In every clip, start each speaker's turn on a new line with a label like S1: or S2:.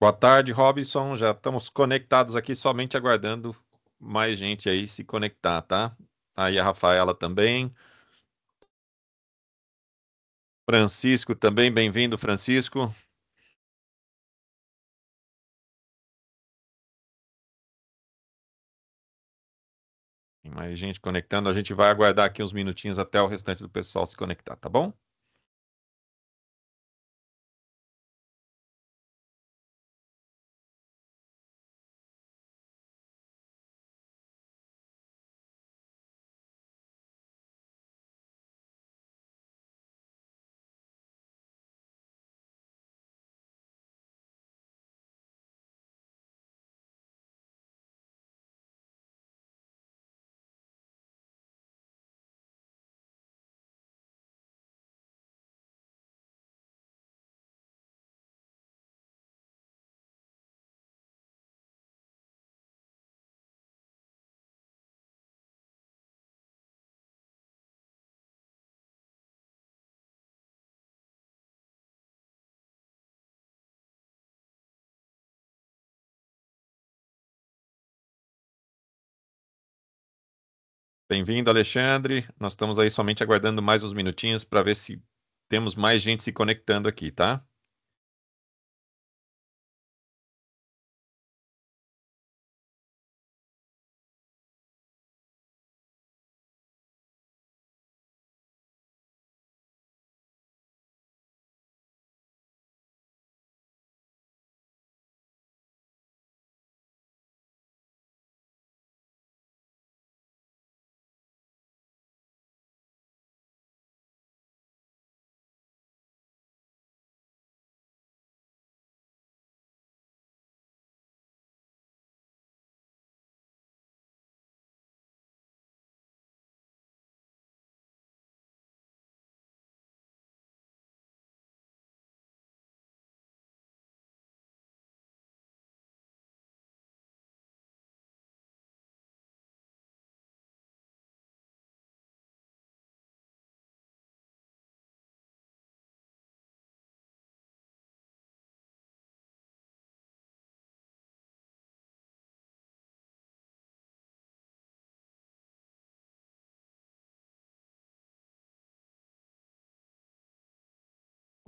S1: Boa tarde, Robinson. Já estamos conectados aqui, somente aguardando mais gente aí se conectar, tá? Aí a Rafaela também. Francisco
S2: também, bem-vindo, Francisco. Tem mais gente conectando. A gente vai aguardar aqui uns minutinhos até o restante do pessoal se conectar, tá bom? Bem-vindo,
S1: Alexandre. Nós estamos aí somente aguardando mais uns minutinhos para ver se temos mais gente se conectando aqui, tá?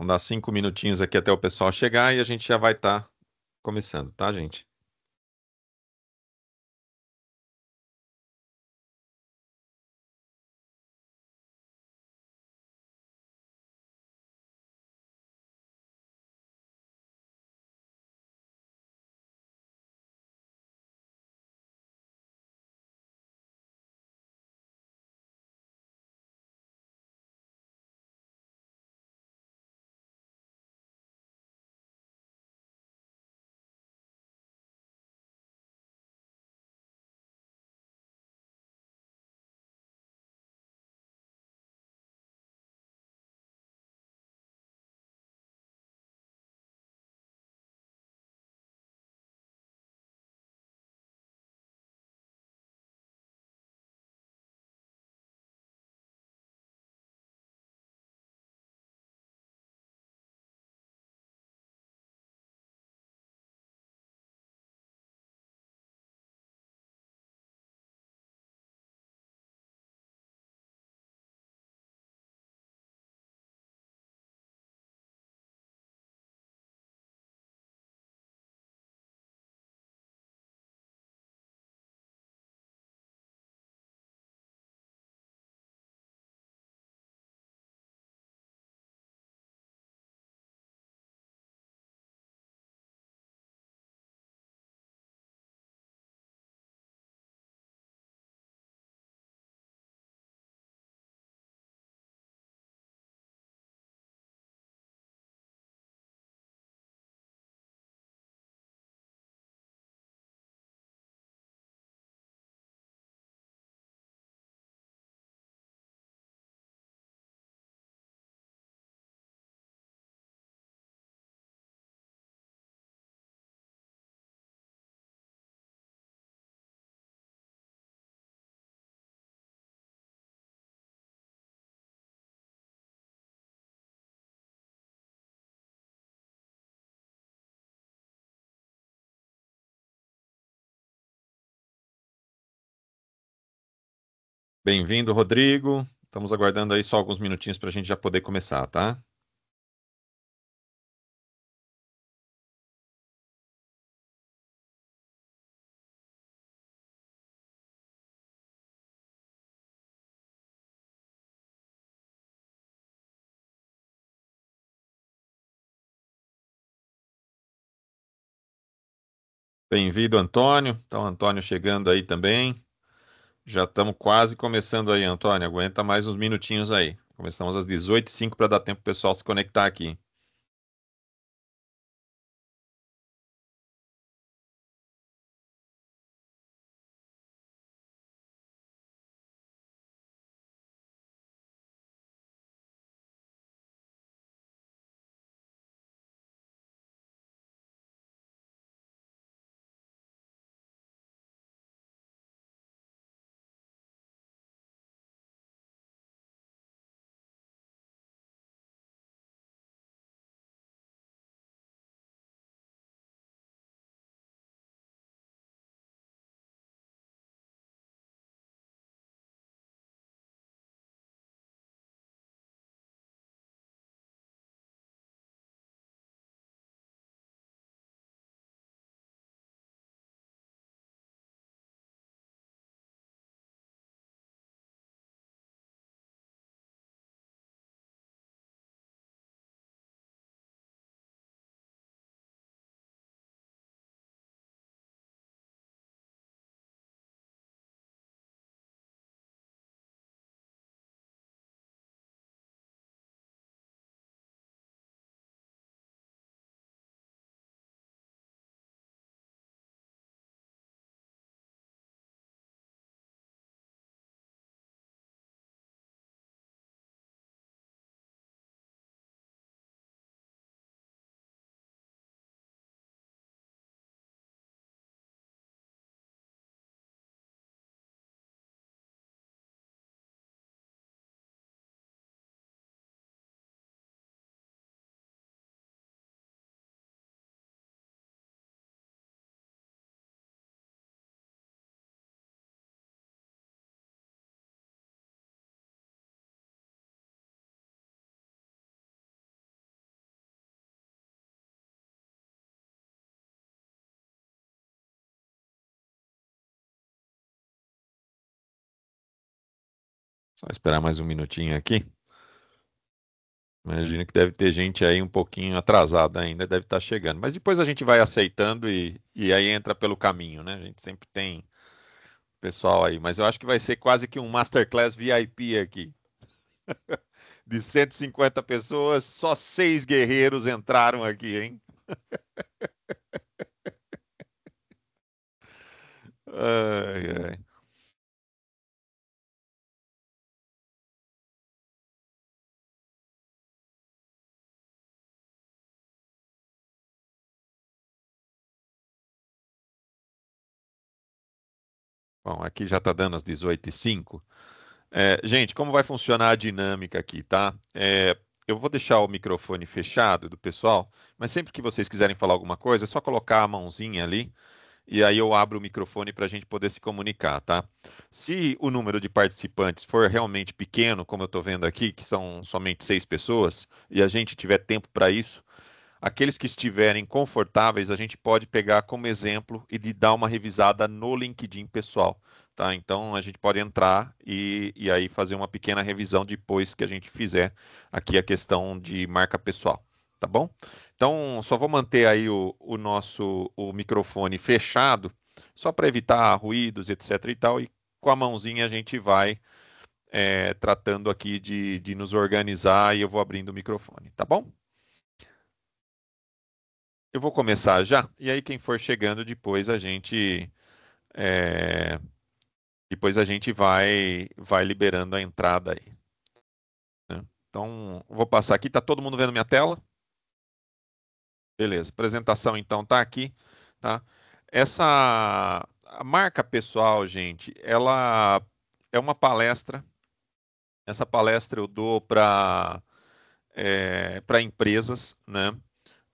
S2: Vamos dar cinco minutinhos aqui até o pessoal chegar e a gente já vai estar tá começando, tá, gente? Bem-vindo, Rodrigo. Estamos aguardando aí só alguns minutinhos para a gente já poder começar, tá? Bem-vindo,
S1: Antônio. Então, Antônio chegando aí também. Já estamos quase começando aí, Antônio. Aguenta mais uns minutinhos aí. Começamos às 18h05 para dar tempo o pessoal se conectar aqui. Só esperar mais um minutinho aqui. Imagino que deve ter gente aí um pouquinho atrasada ainda, deve estar tá chegando. Mas depois a gente vai aceitando e, e aí entra pelo caminho, né? A gente sempre tem pessoal aí. Mas eu acho que vai ser quase que um Masterclass VIP aqui. De 150 pessoas, só seis guerreiros entraram aqui, hein? ai, ai. Bom, aqui já está dando as 18h05. É, gente, como vai funcionar a dinâmica aqui, tá? É, eu vou deixar o microfone fechado do pessoal, mas sempre que vocês quiserem falar alguma coisa, é só colocar a mãozinha ali e aí eu abro o microfone para a gente poder se comunicar, tá? Se o número de participantes for realmente pequeno, como eu estou vendo aqui, que são somente seis pessoas, e a gente tiver tempo para isso, Aqueles que estiverem confortáveis, a gente pode pegar como exemplo e de dar uma revisada no LinkedIn pessoal. Tá? Então, a gente pode entrar e, e aí fazer uma pequena revisão depois que a gente fizer aqui a questão de marca pessoal tá bom? Então, só vou manter aí o, o nosso o microfone fechado, só para evitar ruídos, etc e tal, e com a mãozinha a gente vai é, tratando aqui de, de nos organizar e eu vou abrindo o microfone, tá bom? Eu vou começar já, e aí quem for chegando depois a gente é, depois a gente vai vai liberando a entrada aí. Né? Então vou passar aqui. Tá todo mundo vendo minha tela? Beleza. Apresentação então tá aqui, tá? Essa a marca pessoal, gente, ela é uma palestra. Essa palestra eu dou para é, para empresas, né?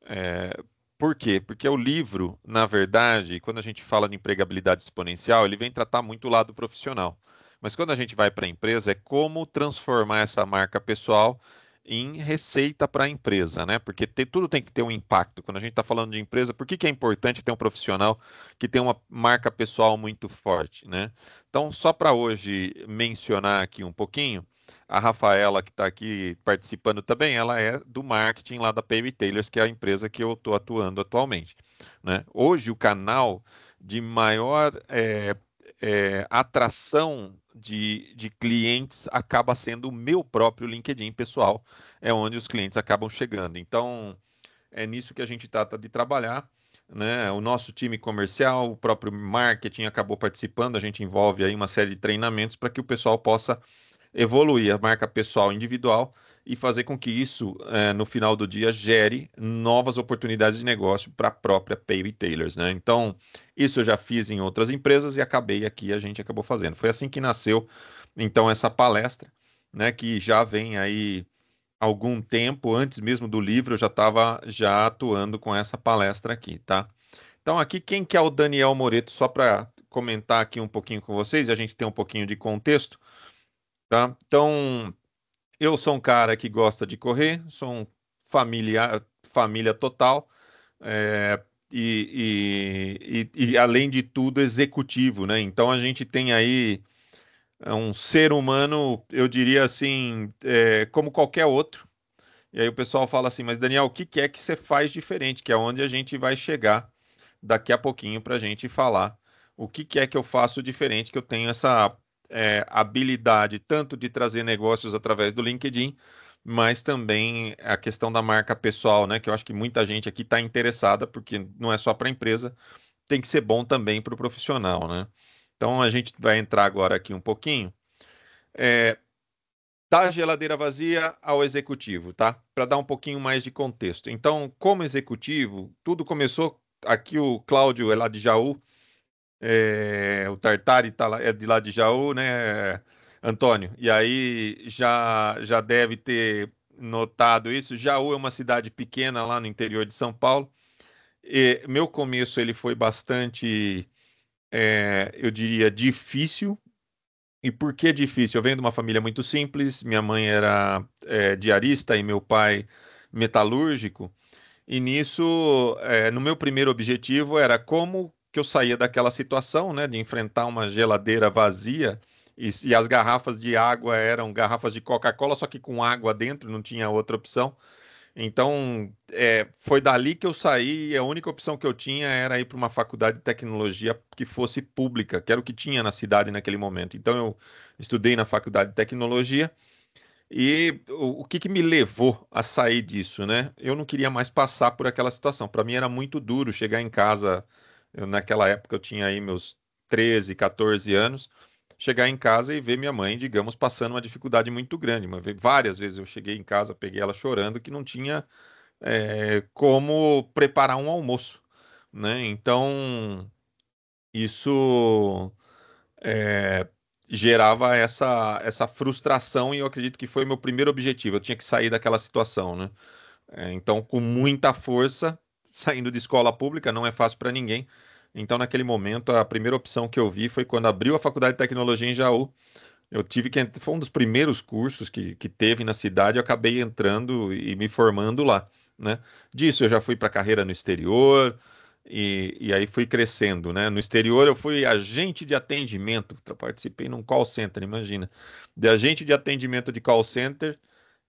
S1: É, por quê? Porque o livro, na verdade, quando a gente fala de empregabilidade exponencial, ele vem tratar muito o lado profissional. Mas quando a gente vai para a empresa, é como transformar essa marca pessoal em receita para a empresa, né? Porque tudo tem que ter um impacto. Quando a gente está falando de empresa, por que, que é importante ter um profissional que tem uma marca pessoal muito forte, né? Então, só para hoje mencionar aqui um pouquinho, a Rafaela, que está aqui participando também, ela é do marketing lá da PM Tailors, que é a empresa que eu estou atuando atualmente. Né? Hoje, o canal de maior é, é, atração de, de clientes acaba sendo o meu próprio LinkedIn pessoal, é onde os clientes acabam chegando. Então, é nisso que a gente trata de trabalhar. Né? O nosso time comercial, o próprio marketing acabou participando, a gente envolve aí uma série de treinamentos para que o pessoal possa evoluir a marca pessoal individual e fazer com que isso, é, no final do dia, gere novas oportunidades de negócio para a própria Pay Retailers. Né? Então, isso eu já fiz em outras empresas e acabei aqui, a gente acabou fazendo. Foi assim que nasceu, então, essa palestra, né, que já vem aí algum tempo, antes mesmo do livro, eu já estava já atuando com essa palestra aqui, tá? Então, aqui, quem que é o Daniel Moreto? Só para comentar aqui um pouquinho com vocês, e a gente tem um pouquinho de contexto. Tá? Então, eu sou um cara que gosta de correr, sou um familiar, família total. É, e, e, e, e, além de tudo, executivo, né? Então a gente tem aí é um ser humano, eu diria assim, é, como qualquer outro. E aí o pessoal fala assim, mas Daniel, o que, que é que você faz diferente? Que é onde a gente vai chegar daqui a pouquinho para a gente falar o que, que é que eu faço diferente, que eu tenho essa é, habilidade tanto de trazer negócios através do LinkedIn, mas também a questão da marca pessoal, né? Que eu acho que muita gente aqui está interessada, porque não é só para a empresa, tem que ser bom também para o profissional, né? Então a gente vai entrar agora aqui um pouquinho. É, da tá geladeira vazia ao executivo, tá? Para dar um pouquinho mais de contexto. Então, como executivo, tudo começou aqui o Cláudio, é lá de Jaú, é, o Tartari tá lá, é de lá de Jaú, né, Antônio? E aí já, já deve ter notado isso. Jaú é uma cidade pequena lá no interior de São Paulo. E meu começo ele foi bastante, é, eu diria, difícil. E por que difícil? Eu venho de uma família muito simples. Minha mãe era é, diarista e meu pai metalúrgico. E nisso, é, no meu primeiro objetivo era como que eu saía daquela situação, né, de enfrentar uma geladeira vazia e, e as garrafas de água eram garrafas de Coca-Cola, só que com água dentro, não tinha outra opção. Então, é, foi dali que eu saí e a única opção que eu tinha era ir para uma faculdade de tecnologia que fosse pública, que era o que tinha na cidade naquele momento. Então, eu estudei na faculdade de tecnologia e o, o que, que me levou a sair disso, né? Eu não queria mais passar por aquela situação. Para mim era muito duro chegar em casa eu, naquela época eu tinha aí meus 13, 14 anos, chegar em casa e ver minha mãe, digamos, passando uma dificuldade muito grande. Uma, várias vezes eu cheguei em casa, peguei ela chorando, que não tinha é, como preparar um almoço. Né? Então, isso é, gerava essa, essa frustração e eu acredito que foi meu primeiro objetivo. Eu tinha que sair daquela situação. Né? É, então, com muita força, saindo de escola pública, não é fácil para ninguém então, naquele momento, a primeira opção que eu vi foi quando abriu a Faculdade de Tecnologia em Jaú. Eu tive que. Foi um dos primeiros cursos que, que teve na cidade, eu acabei entrando e me formando lá. Né? Disso eu já fui para carreira no exterior, e, e, aí fui crescendo, né? No exterior eu fui agente de atendimento, participei num call center, imagina, de agente de atendimento de call center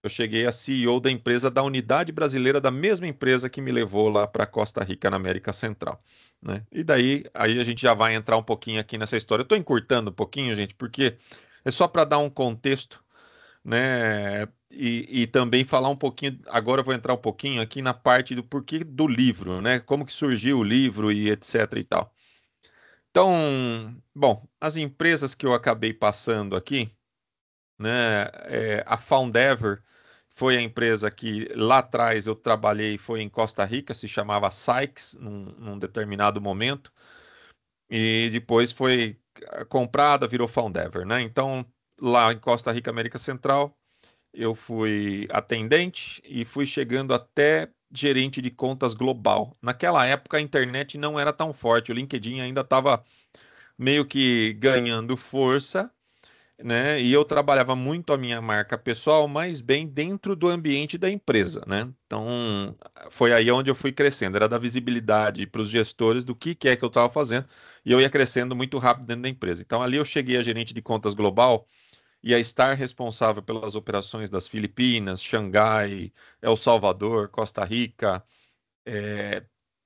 S1: eu cheguei a CEO da empresa da unidade brasileira da mesma empresa que me levou lá para Costa Rica, na América Central. Né? E daí aí a gente já vai entrar um pouquinho aqui nessa história. Eu estou encurtando um pouquinho, gente, porque é só para dar um contexto, né? E, e, também falar um pouquinho. Agora eu vou entrar um pouquinho aqui na parte do porquê do livro, né? Como que surgiu o livro e etc e tal. Então, bom, as empresas que eu acabei passando aqui, né? É, a Foundever foi a empresa que lá atrás eu trabalhei, foi em Costa Rica, se chamava Sykes, num, num determinado momento, e depois foi eh, comprada, virou Foundever, né? Então, lá em Costa Rica, América Central, eu fui atendente e fui chegando até gerente de contas global. Naquela época a internet não era tão forte, o LinkedIn ainda estava meio que ganhando força né? E eu trabalhava muito a minha marca pessoal, mas bem dentro do ambiente da empresa, né? Então, foi aí onde eu fui crescendo. Era da visibilidade para os gestores do que, que é que eu estava fazendo, e eu ia crescendo muito rápido dentro da empresa. Então, ali eu cheguei a gerente de contas global e a estar responsável pelas operações das Filipinas, Xangai, El Salvador, Costa Rica, é,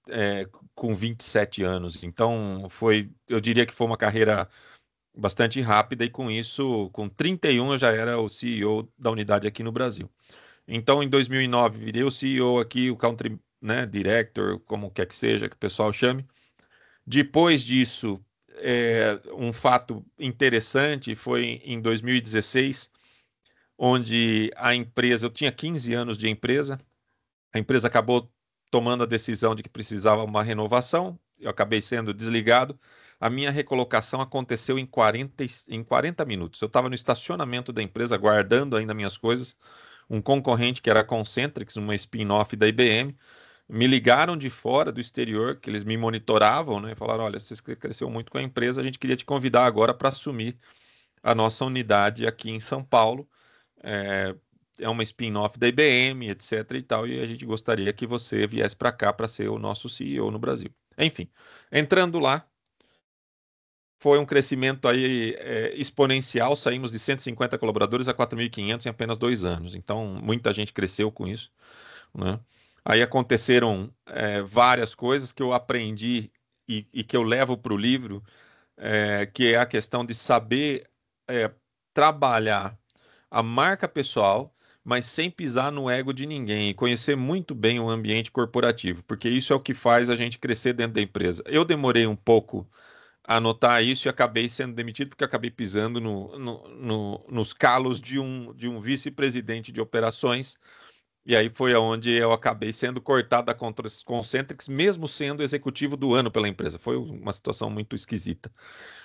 S1: é, com 27 anos. Então, foi, eu diria que foi uma carreira bastante rápida e com isso, com 31 eu já era o CEO da unidade aqui no Brasil. Então, em 2009 virei o CEO aqui, o Country né, Director, como quer que seja, que o pessoal chame. Depois disso, é, um fato interessante foi em 2016, onde a empresa, eu tinha 15 anos de empresa, a empresa acabou tomando a decisão de que precisava uma renovação, eu acabei sendo desligado, a minha recolocação aconteceu em 40, em 40 minutos. Eu estava no estacionamento da empresa, guardando ainda minhas coisas. Um concorrente que era a Concentrix, uma spin-off da IBM, me ligaram de fora do exterior, que eles me monitoravam, né? Falaram: olha, você cresceu muito com a empresa, a gente queria te convidar agora para assumir a nossa unidade aqui em São Paulo. É, é uma spin-off da IBM, etc. e tal, e a gente gostaria que você viesse para cá para ser o nosso CEO no Brasil. Enfim, entrando lá, foi um crescimento aí é, exponencial, saímos de 150 colaboradores a 4.500 em apenas dois anos, então muita gente cresceu com isso, né? Aí aconteceram é, várias coisas que eu aprendi e, e que eu levo para o livro, é, que é a questão de saber é, trabalhar a marca pessoal, mas sem pisar no ego de ninguém e conhecer muito bem o ambiente corporativo, porque isso é o que faz a gente crescer dentro da empresa. Eu demorei um pouco anotar isso e acabei sendo demitido porque acabei pisando no, no, no, nos calos de um, de um vice-presidente de operações. E aí foi aonde eu acabei sendo cortado da Concentrix, mesmo sendo executivo do ano pela empresa. Foi uma situação muito esquisita.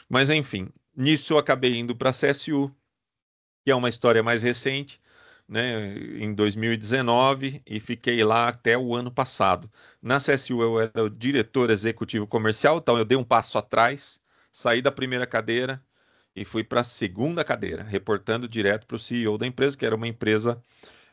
S1: Mas enfim, nisso eu acabei indo para a CSU, que é uma história mais recente né, em 2019 e fiquei lá até o ano passado. Na CSU eu era o diretor executivo comercial, então eu dei um passo atrás, saí da primeira cadeira e fui para a segunda cadeira, reportando direto para o CEO da empresa, que era uma empresa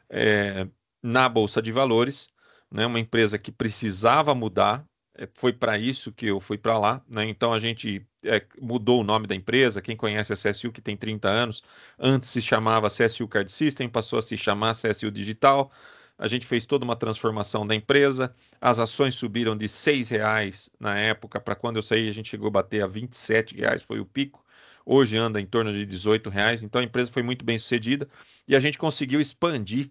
S1: é, na Bolsa de Valores, né, uma empresa que precisava mudar, eh, foi para isso que eu fui para lá, né? Então a gente é, mudou o nome da empresa. Quem conhece a CSU, que tem 30 anos, antes se chamava CSU Card System, passou a se chamar CSU Digital. A gente fez toda uma transformação da empresa. As ações subiram de R$ reais na época para quando eu saí, a gente chegou a bater a R$ reais, foi o pico. Hoje anda em torno de R$ reais. Então a empresa foi muito bem sucedida e a gente conseguiu expandir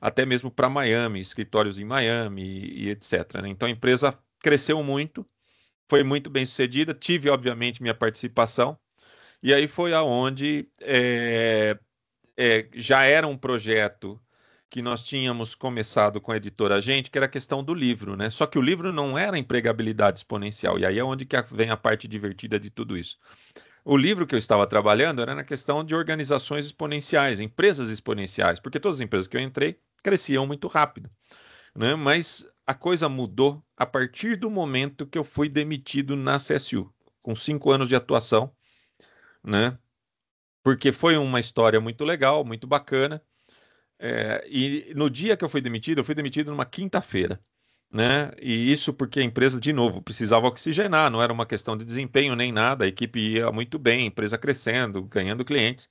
S1: até mesmo para Miami, escritórios em Miami e, e etc. Né? Então a empresa cresceu muito, foi muito bem sucedida. Tive, obviamente, minha participação. E aí foi aonde é, é, já era um projeto que nós tínhamos começado com a editora Gente, que era a questão do livro, né? Só que o livro não era empregabilidade exponencial, e aí é onde que vem a parte divertida de tudo isso. O livro que eu estava trabalhando era na questão de organizações exponenciais, empresas exponenciais, porque todas as empresas que eu entrei cresciam muito rápido né? mas a coisa mudou a partir do momento que eu fui demitido na CSU, com cinco anos de atuação, né? porque foi uma história muito legal, muito bacana. É, e no dia que eu fui demitido, eu fui demitido numa quinta-feira. Né? E isso porque a empresa, de novo, precisava oxigenar, não era uma questão de desempenho nem nada, a equipe ia muito bem, a empresa crescendo, ganhando clientes.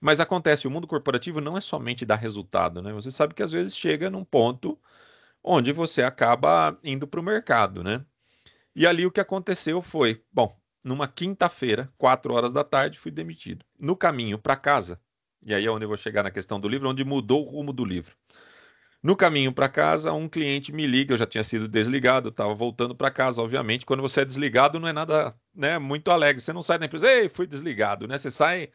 S1: Mas acontece, o mundo corporativo não é somente dar resultado, né? Você sabe que às vezes chega num ponto onde você acaba indo para o mercado, né? E ali o que aconteceu foi, bom, numa quinta-feira, quatro horas da tarde, fui demitido. No caminho para casa, e aí é onde eu vou chegar na questão do livro, onde mudou o rumo do livro. No caminho para casa, um cliente me liga, eu já tinha sido desligado, estava voltando para casa, obviamente. Quando você é desligado, não é nada né, muito alegre. Você não sai da empresa, ei, fui desligado, né? Você sai,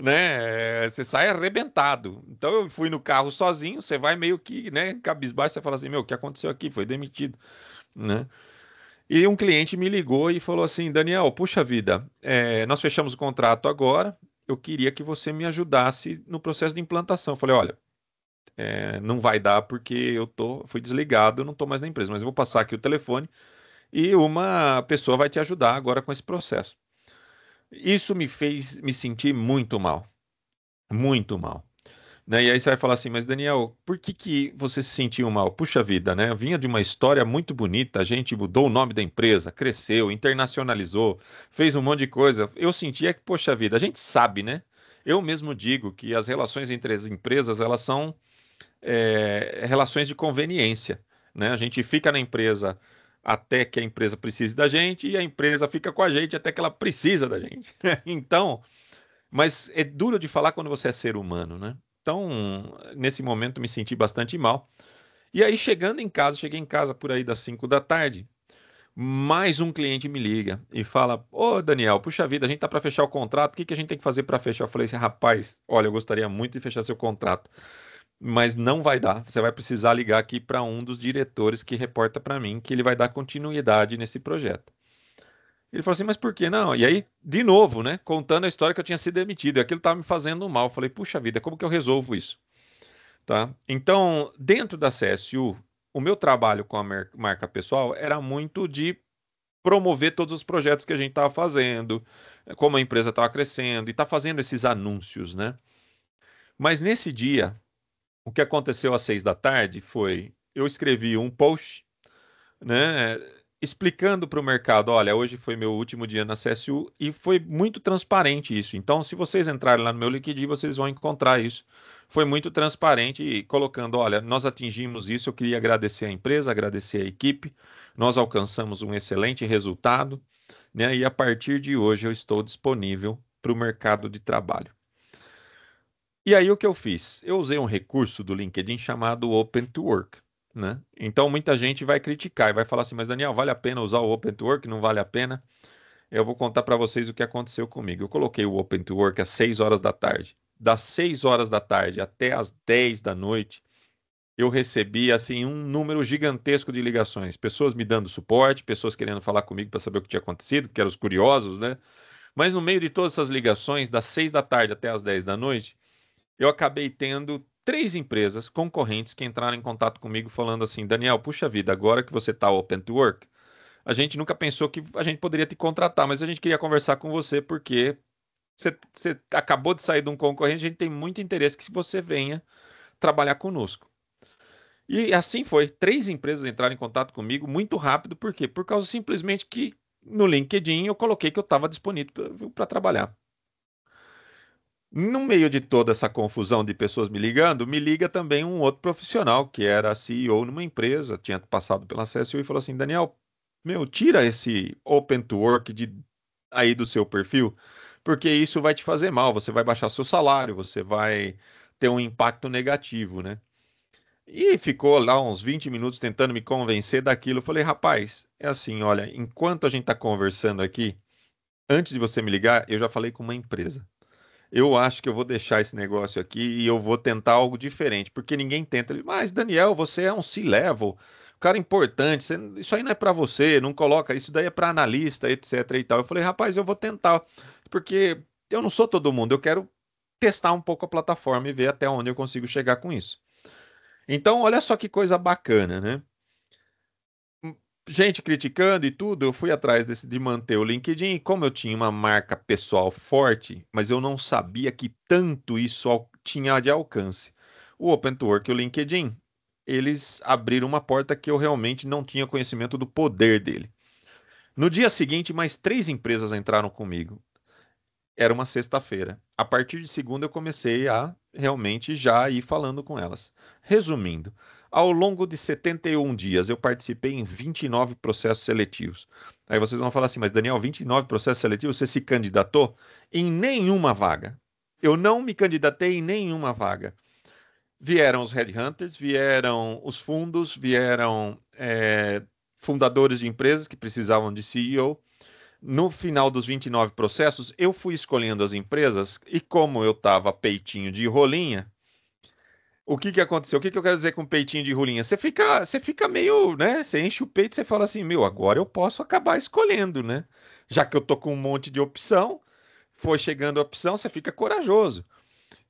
S1: né? Eh, você sai arrebentado. Então eu fui no carro sozinho, você vai meio que, né, cabisbaixo, você fala assim, meu, o que aconteceu aqui? Foi demitido, né? E um cliente me ligou e falou assim, Daniel, puxa vida, é, nós fechamos o contrato agora, eu queria que você me ajudasse no processo de implantação. Eu falei, olha, é, não vai dar porque eu tô, fui desligado, eu não estou mais na empresa, mas eu vou passar aqui o telefone e uma pessoa vai te ajudar agora com esse processo. Isso me fez me sentir muito mal, muito mal. Né? E aí você vai falar assim, mas Daniel, por que, que você se sentiu mal? Puxa vida, né? Vinha de uma história muito bonita, a gente mudou o nome da empresa, cresceu, internacionalizou, fez um monte de coisa. Eu sentia que, poxa vida, a gente sabe, né? Eu mesmo digo que as relações entre as empresas, elas são é, relações de conveniência. Né? A gente fica na empresa até que a empresa precise da gente e a empresa fica com a gente até que ela precisa da gente. então, mas é duro de falar quando você é ser humano, né? Então, nesse momento me senti bastante mal. E aí chegando em casa, cheguei em casa por aí das 5 da tarde, mais um cliente me liga e fala: "Ô, Daniel, puxa vida, a gente tá para fechar o contrato, o que que a gente tem que fazer para fechar?" Eu falei assim: "Rapaz, olha, eu gostaria muito de fechar seu contrato, mas não vai dar. Você vai precisar ligar aqui para um dos diretores que reporta para mim que ele vai dar continuidade nesse projeto. Ele falou assim, mas por que não? E aí, de novo, né, contando a história que eu tinha sido demitido, e aquilo estava me fazendo mal. Eu falei, puxa vida, como que eu resolvo isso? Tá? Então, dentro da CSU, o meu trabalho com a marca pessoal era muito de promover todos os projetos que a gente estava fazendo, como a empresa estava crescendo, e está fazendo esses anúncios, né? Mas nesse dia, o que aconteceu às seis da tarde foi eu escrevi um post, né, explicando para o mercado, olha, hoje foi meu último dia na CSU e foi muito transparente isso. Então, se vocês entrarem lá no meu LinkedIn, vocês vão encontrar isso. Foi muito transparente colocando, olha, nós atingimos isso, eu queria agradecer a empresa, agradecer a equipe, nós alcançamos um excelente resultado, né? E a partir de hoje eu estou disponível para o mercado de trabalho. E aí o que eu fiz? Eu usei um recurso do LinkedIn chamado Open to Work. Né? Então muita gente vai criticar e vai falar assim, mas Daniel, vale a pena usar o Open to Work? Não vale a pena? Eu vou contar para vocês o que aconteceu comigo. Eu coloquei o Open to Work às 6 horas da tarde. Das 6 horas da tarde até as 10 da noite, eu recebi assim um número gigantesco de ligações, pessoas me dando suporte, pessoas querendo falar comigo para saber o que tinha acontecido, que eram os curiosos, né? Mas no meio de todas essas ligações, das 6 da tarde até as 10 da noite, eu acabei tendo três empresas concorrentes que entraram em contato comigo falando assim: Daniel, puxa vida, agora que você está open to work, a gente nunca pensou que a gente poderia te contratar, mas a gente queria conversar com você porque você, você acabou de sair de um concorrente, a gente tem muito interesse que você venha trabalhar conosco. E assim foi. Três empresas entraram em contato comigo muito rápido, por quê? Por causa simplesmente que no LinkedIn eu coloquei que eu estava disponível para trabalhar. No meio de toda essa confusão de pessoas me ligando, me liga também um outro profissional que era CEO numa empresa, tinha passado pela CSU e falou assim: Daniel, meu, tira esse open to work de, aí do seu perfil, porque isso vai te fazer mal, você vai baixar seu salário, você vai ter um impacto negativo, né? E ficou lá uns 20 minutos tentando me convencer daquilo. Eu falei, rapaz, é assim, olha, enquanto a gente está conversando aqui, antes de você me ligar, eu já falei com uma empresa eu acho que eu vou deixar esse negócio aqui e eu vou tentar algo diferente, porque ninguém tenta. Mas, Daniel, você é um C-level, cara importante, você, isso aí não é para você, não coloca, isso daí é para analista, etc e tal. Eu falei, rapaz, eu vou tentar, porque eu não sou todo mundo, eu quero testar um pouco a plataforma e ver até onde eu consigo chegar com isso. Então, olha só que coisa bacana, né? gente criticando e tudo, eu fui atrás desse, de manter o LinkedIn. Como eu tinha uma marca pessoal forte, mas eu não sabia que tanto isso tinha de alcance. O Open to Work e o LinkedIn, eles abriram uma porta que eu realmente não tinha conhecimento do poder dele. No dia seguinte, mais três empresas entraram comigo. Era uma sexta-feira. A partir de segunda, eu comecei a realmente já ir falando com elas. Resumindo, ao longo de 71 dias, eu participei em 29 processos seletivos. Aí vocês vão falar assim, mas Daniel, 29 processos seletivos, você se candidatou em nenhuma vaga. Eu não me candidatei em nenhuma vaga. Vieram os headhunters, vieram os fundos, vieram é, fundadores de empresas que precisavam de CEO. No final dos 29 processos, eu fui escolhendo as empresas e como eu estava peitinho de rolinha, o que que aconteceu? O que que eu quero dizer com um peitinho de rolinha? Você fica, você fica meio, né? Você enche o peito, você fala assim, meu, agora eu posso acabar escolhendo, né? Já que eu tô com um monte de opção, foi chegando a opção, você fica corajoso.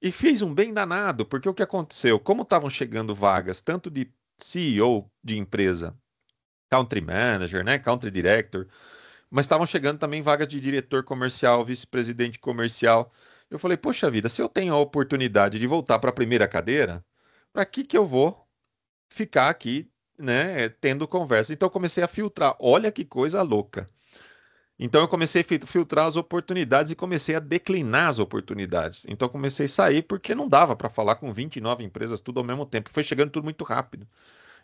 S1: E fez um bem danado, porque o que aconteceu? Como estavam chegando vagas, tanto de CEO de empresa, country manager, né, country director, mas estavam chegando também vagas de diretor comercial, vice-presidente comercial. Eu falei, poxa vida, se eu tenho a oportunidade de voltar para a primeira cadeira, para que, que eu vou ficar aqui, né, tendo conversa? Então eu comecei a filtrar. Olha que coisa louca. Então eu comecei a filtrar as oportunidades e comecei a declinar as oportunidades. Então eu comecei a sair porque não dava para falar com 29 empresas tudo ao mesmo tempo. Foi chegando tudo muito rápido.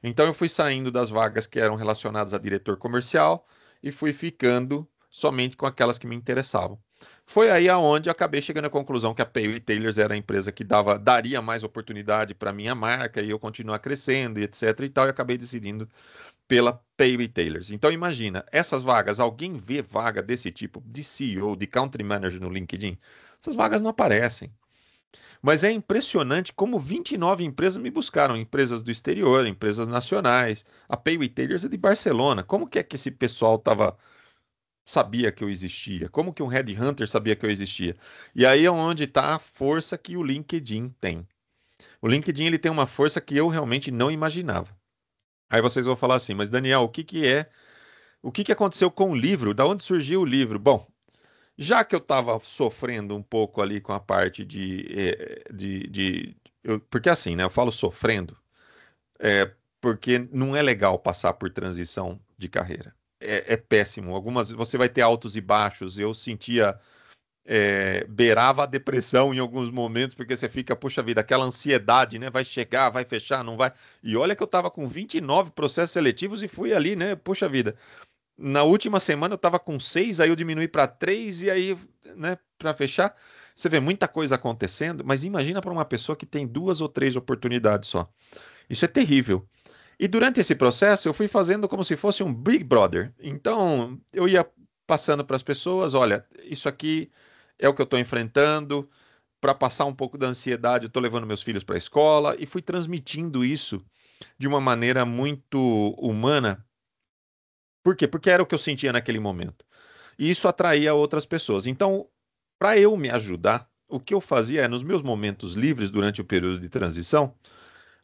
S1: Então eu fui saindo das vagas que eram relacionadas a diretor comercial e fui ficando somente com aquelas que me interessavam. Foi aí aonde acabei chegando à conclusão que a Pay Retailers era a empresa que dava, daria mais oportunidade para minha marca e eu continuar crescendo e etc e tal, e acabei decidindo pela Pay Retailers. Então imagina, essas vagas, alguém vê vaga desse tipo de CEO, de country manager no LinkedIn? Essas vagas não aparecem. Mas é impressionante como 29 empresas me buscaram, empresas do exterior, empresas nacionais. A Pay Retailers é de Barcelona. Como que é que esse pessoal estava sabia que eu existia? Como que um headhunter sabia que eu existia? E aí é onde está a força que o LinkedIn tem. O LinkedIn ele tem uma força que eu realmente não imaginava. Aí vocês vão falar assim, mas Daniel, o que, que é? O que, que aconteceu com o livro? Da onde surgiu o livro? Bom, já que eu estava sofrendo um pouco ali com a parte de. Eh, de, de eu, porque assim, né? Eu falo sofrendo, é, porque não é legal passar por transição de carreira é, é, péssimo. Algumas você vai ter altos e baixos. Eu sentia é, beirava a depressão em alguns momentos, porque você fica, puxa vida, aquela ansiedade, né? Vai chegar, vai fechar, não vai. E olha que eu estava com 29 processos seletivos e fui ali, né? Poxa vida. Na última semana eu estava com seis, aí eu diminui para três e aí, né, para fechar. Você vê muita coisa acontecendo, mas imagina para uma pessoa que tem duas ou três oportunidades só. Isso é terrível. E durante esse processo eu fui fazendo como se fosse um Big Brother. Então eu ia passando para as pessoas, olha, isso aqui é o que eu estou enfrentando. Para passar um pouco da ansiedade, eu estou levando meus filhos para a escola e fui transmitindo isso de uma maneira muito humana. Por quê? Porque era o que eu sentia naquele momento. E isso atraía outras pessoas. Então, para eu me ajudar, o que eu fazia é, nos meus momentos livres durante o período de transição,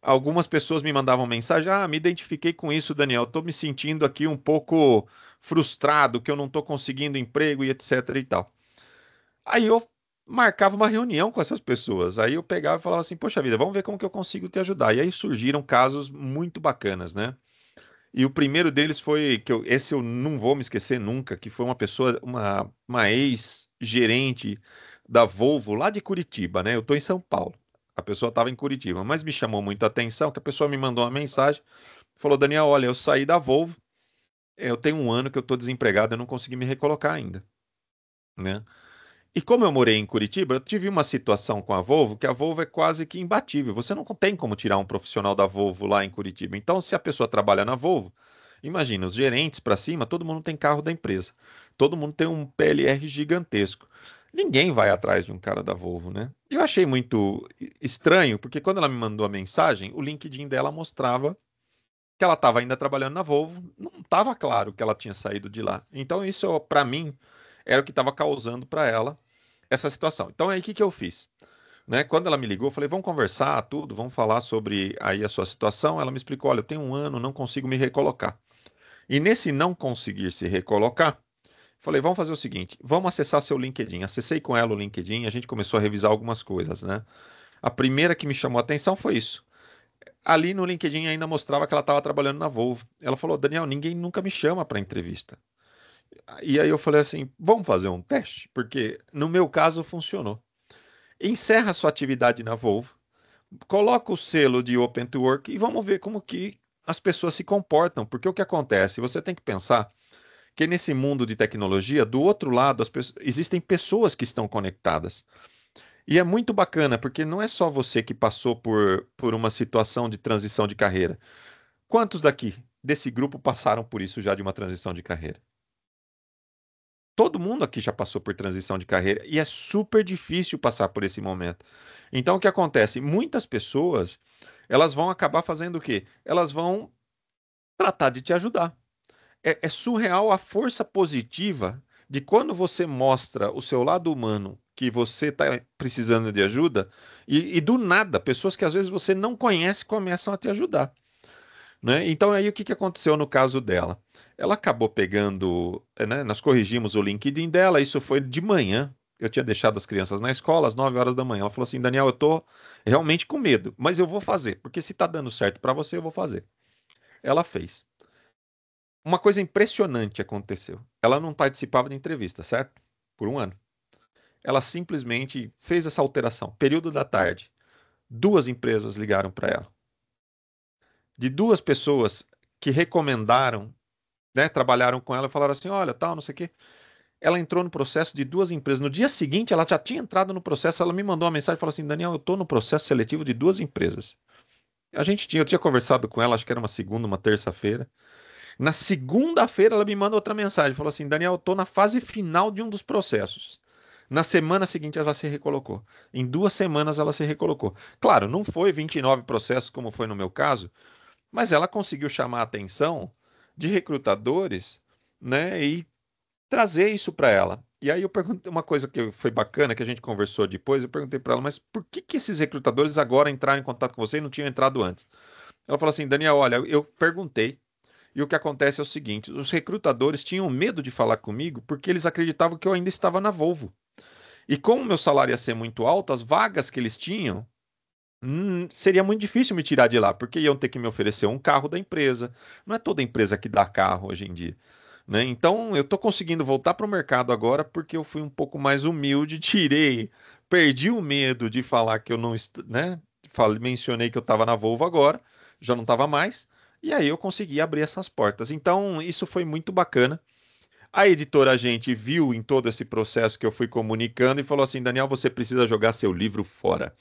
S1: algumas pessoas me mandavam mensagem: ah, me identifiquei com isso, Daniel, estou me sentindo aqui um pouco frustrado, que eu não estou conseguindo emprego e etc e tal. Aí eu marcava uma reunião com essas pessoas. Aí eu pegava e falava assim: poxa vida, vamos ver como que eu consigo te ajudar. E aí surgiram casos muito bacanas, né? E o primeiro deles foi que eu, esse eu não vou me esquecer nunca, que foi uma pessoa, uma, uma ex-gerente da Volvo lá de Curitiba, né? Eu tô em São Paulo a pessoa estava em Curitiba, mas me chamou muita atenção que a pessoa me mandou uma mensagem, falou: Daniel, olha, eu saí da Volvo, eu tenho um ano que eu estou desempregado, eu não consegui me recolocar ainda, né? E como eu morei em Curitiba, eu tive uma situação com a Volvo que a Volvo é quase que imbatível. Você não tem como tirar um profissional da Volvo lá em Curitiba. Então, se a pessoa trabalha na Volvo, imagina, os gerentes para cima, todo mundo tem carro da empresa. Todo mundo tem um PLR gigantesco ninguém vai atrás de um cara da Volvo, né? Eu achei muito estranho, porque quando ela me mandou a mensagem, o LinkedIn dela mostrava que ela estava ainda trabalhando na Volvo, não estava claro que ela tinha saído de lá. Então isso para mim era o que estava causando para ela essa situação. Então aí o que, que eu fiz? Né? Quando ela me ligou, eu falei, vamos conversar tudo, vamos falar sobre aí a sua situação. Ela me explicou, olha, eu tenho um ano, não consigo me recolocar. E nesse não conseguir se recolocar, Falei, vamos fazer o seguinte, vamos acessar seu LinkedIn. Acessei com ela o LinkedIn, a gente começou a revisar algumas coisas, né? A primeira que me chamou a atenção foi isso. Ali no LinkedIn ainda mostrava que ela estava trabalhando na Volvo. Ela falou, Daniel, ninguém nunca me chama para entrevista. E aí eu falei assim, vamos fazer um teste, porque no meu caso funcionou. Encerra sua atividade na Volvo, coloca o selo de Open to Work e vamos ver como que as pessoas se comportam, porque o que acontece? Você tem que pensar que nesse mundo de tecnologia, do outro lado, pessoas, existem pessoas que estão conectadas. E é muito bacana, porque não é só você que passou por, por uma situação de transição de carreira. Quantos daqui desse grupo passaram por isso já de uma transição de carreira? Todo mundo aqui já passou por transição de carreira e é super difícil passar por esse momento. Então o que acontece? Muitas pessoas, elas vão acabar fazendo o quê? Elas vão tratar de te ajudar é, é surreal a força positiva de quando você mostra o seu lado humano que você está precisando de ajuda e, e, do nada pessoas que às vezes você não conhece começam a te ajudar né? então aí o que, que aconteceu no caso dela ela acabou pegando eh, né, nós corrigimos o LinkedIn dela isso foi de manhã eu tinha deixado as crianças na escola às 9 horas da manhã ela falou assim Daniel eu tô realmente com medo mas eu vou fazer porque se está dando certo para você eu vou fazer ela fez uma coisa impressionante aconteceu. Ela não participava de entrevista, certo? Por um ano. Ela simplesmente fez essa alteração. Período da tarde. Duas empresas ligaram para ela. De duas pessoas que recomendaram, né, trabalharam com ela, falaram assim: olha, tal, não sei o quê. Ela entrou no processo de duas empresas. No dia seguinte, ela já tinha entrado no processo. Ela me mandou uma mensagem e falou assim: Daniel, eu estou no processo seletivo de duas empresas. A gente tinha, eu tinha conversado com ela, acho que era uma segunda, uma terça-feira. Na segunda-feira ela me manda outra mensagem, falou assim: "Daniel, eu tô na fase final de um dos processos". Na semana seguinte ela se recolocou. Em duas semanas ela se recolocou. Claro, não foi 29 processos como foi no meu caso, mas ela conseguiu chamar a atenção de recrutadores, né, e trazer isso para ela. E aí eu perguntei uma coisa que foi bacana que a gente conversou depois, eu perguntei para ela, mas por que que esses recrutadores agora entraram em contato com você e não tinham entrado antes? Ela falou assim: "Daniel, olha, eu perguntei e o que acontece é o seguinte: os recrutadores tinham medo de falar comigo porque eles acreditavam que eu ainda estava na Volvo. E como meu salário ia ser muito alto, as vagas que eles tinham hum, seria muito difícil me tirar de lá, porque iam ter que me oferecer um carro da empresa. Não é toda empresa que dá carro hoje em dia. Né? Então eu estou conseguindo voltar para o mercado agora porque eu fui um pouco mais humilde, tirei, perdi o medo de falar que eu não, né? Falei, mencionei que eu estava na Volvo agora, já não estava mais. E aí eu consegui abrir essas portas. Então, isso foi muito bacana. A editora a gente viu em todo esse processo que eu fui comunicando e falou assim: Daniel, você precisa jogar seu livro fora.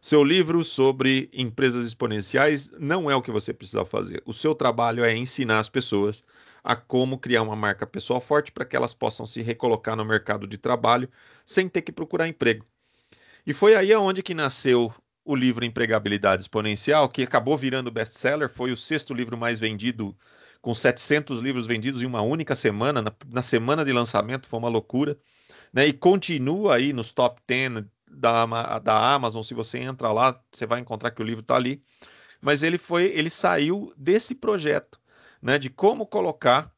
S1: Seu livro sobre empresas exponenciais não é o que você precisa fazer. O seu trabalho é ensinar as pessoas a como criar uma marca pessoal forte para que elas possam se recolocar no mercado de trabalho sem ter que procurar emprego. E foi aí onde que nasceu o livro Empregabilidade Exponencial, que acabou virando best-seller, foi o sexto livro mais vendido, com 700 livros vendidos em uma única semana, na, na semana de lançamento, foi uma loucura. Né? E continua aí nos top 10 da, da Amazon, se você entra lá, você vai encontrar que o livro está ali. Mas ele foi, ele saiu desse projeto, né? de como colocar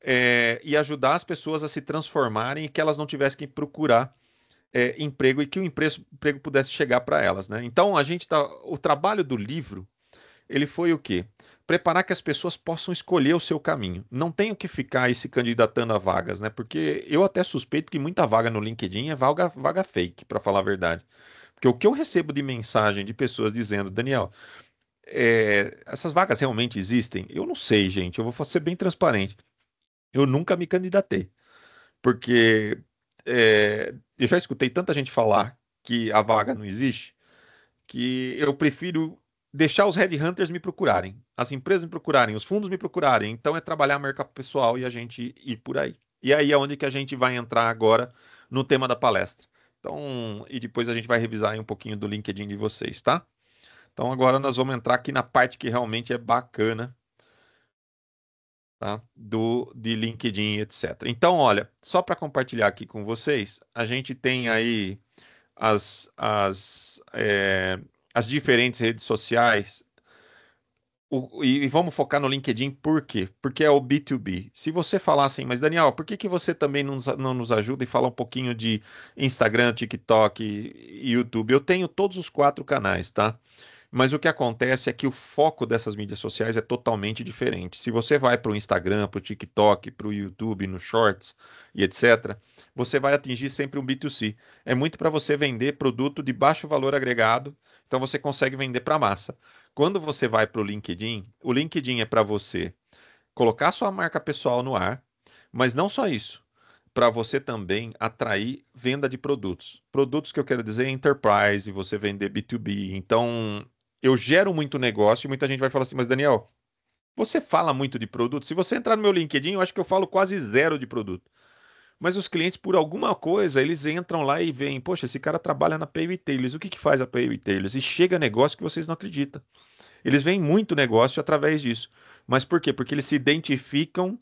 S1: é, e ajudar as pessoas a se transformarem e que elas não tivessem que procurar é, emprego e que o emprego, emprego pudesse chegar para elas. Né? Então a gente tá, o trabalho do livro ele foi o quê? Preparar que as pessoas possam escolher o seu caminho. Não tenho que ficar aí se candidatando a vagas, né? Porque eu até suspeito que muita vaga no LinkedIn é vaga, vaga fake, para falar a verdade. Porque o que eu recebo de mensagem de pessoas dizendo, Daniel, é, essas vagas realmente existem? Eu não sei, gente. Eu vou ser bem transparente. Eu nunca me candidatei. Porque é, eu já escutei tanta gente falar que a vaga não existe que eu prefiro deixar os headhunters me procurarem, as empresas me procurarem, os fundos me procurarem. Então é trabalhar mercado pessoal e a gente ir por aí. E aí é onde que a gente vai entrar agora no tema da palestra. Então, e depois a gente vai revisar um pouquinho do LinkedIn de vocês, tá? Então agora nós vamos entrar aqui na parte que realmente é bacana Tá? do de LinkedIn, etc. Então, olha, só para compartilhar aqui com vocês, a gente tem aí as, as, é, as diferentes redes sociais. O, e, e, vamos focar no LinkedIn, por quê? Porque é o B2B. Se você falar assim, mas Daniel, por que, que você também não, não nos ajuda e fala um pouquinho de Instagram, TikTok, YouTube? Eu tenho todos os quatro canais, tá? Mas o que acontece é que o foco dessas mídias sociais é totalmente diferente. Se você vai para o Instagram, para o TikTok, para o YouTube, no Shorts e etc., você vai atingir sempre um B2C. É muito para você vender produto de baixo valor agregado, então você consegue vender para massa. Quando você vai para o LinkedIn, o LinkedIn é para você colocar sua marca pessoal no ar, mas não só isso para você também atrair venda de produtos. Produtos que eu quero dizer é enterprise, você vender B2B. Então, eu gero muito negócio e muita gente vai falar assim, mas Daniel, você fala muito de produto? Se você entrar no meu LinkedIn, eu acho que eu falo quase zero de produto. Mas os clientes, por alguma coisa, eles entram lá e veem, poxa, esse cara trabalha na Pay Retailers, o que, que faz a Pay Retailers? E chega negócio que vocês não acreditam. Eles veem muito negócio através disso. Mas por quê? Porque eles se identificam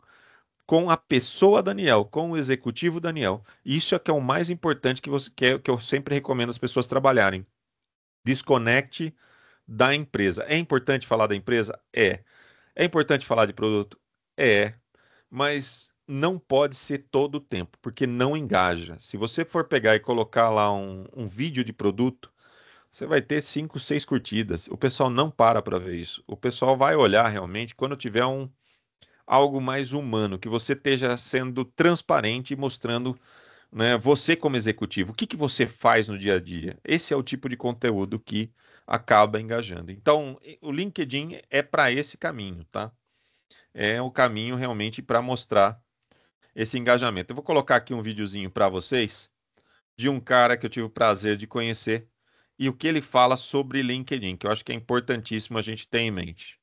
S1: com a pessoa Daniel, com o executivo Daniel. Isso é que é o mais importante que, você, que, é, que eu sempre recomendo as pessoas trabalharem. Desconecte da empresa. É importante falar da empresa? É. É importante falar de produto? É. Mas não pode ser todo o tempo, porque não engaja. Se você for pegar e colocar lá um, um vídeo de produto, você vai ter cinco seis curtidas. O pessoal não para para ver isso. O pessoal vai olhar realmente quando tiver um algo mais humano, que você esteja sendo transparente e mostrando né, você como executivo. O que, que você faz no dia a dia? Esse é o tipo de conteúdo que acaba engajando. Então, o LinkedIn é para esse caminho, tá? É o caminho realmente para mostrar esse engajamento. Eu vou colocar aqui um videozinho para vocês de um cara que eu tive o prazer de conhecer e o que ele fala sobre LinkedIn, que eu acho que é importantíssimo a gente ter em mente.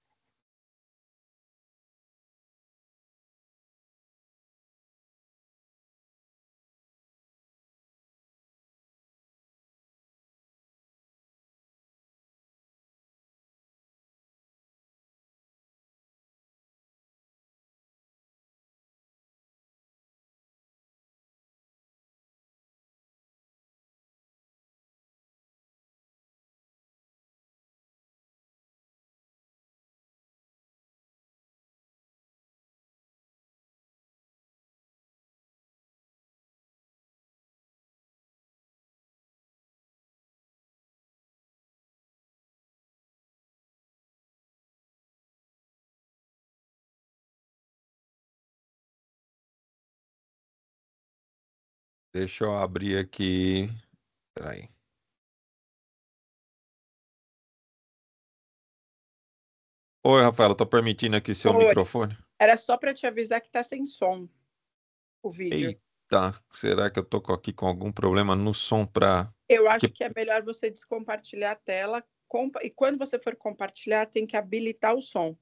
S2: Deixa eu abrir aqui. Peraí.
S1: Oi, Rafaela, tô permitindo aqui seu Oi. microfone.
S2: Era
S3: só para te avisar que tá sem som o vídeo.
S1: Eita, será que eu tô aqui com algum problema no som para
S3: Eu acho que... que é melhor você descompartilhar a tela, e quando você for compartilhar, tem que habilitar o som.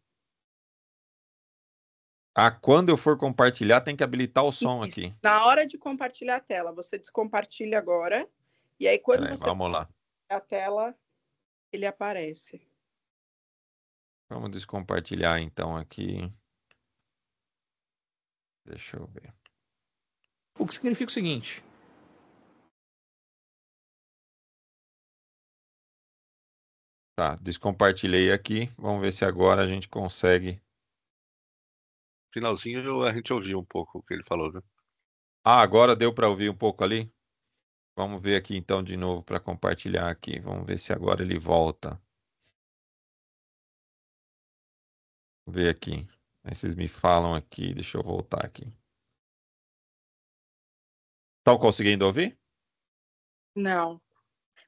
S1: Ah, quando eu for compartilhar, tem que habilitar o som Isso. aqui.
S3: Na hora de compartilhar a tela, você descompartilha agora. E aí, quando Peraí, você. Vamos lá. A tela, ele
S4: aparece.
S1: Vamos descompartilhar então aqui. Deixa eu ver.
S4: O que significa o seguinte:
S1: Tá, descompartilhei aqui. Vamos ver se agora a gente consegue finalzinho a gente ouviu um pouco o que ele falou, viu? Ah, agora deu para ouvir um pouco ali? Vamos ver aqui então de novo para compartilhar aqui. Vamos ver se agora ele volta. Vamos ver aqui. Aí vocês me falam
S2: aqui, deixa eu voltar aqui. Estão conseguindo ouvir?
S3: Não.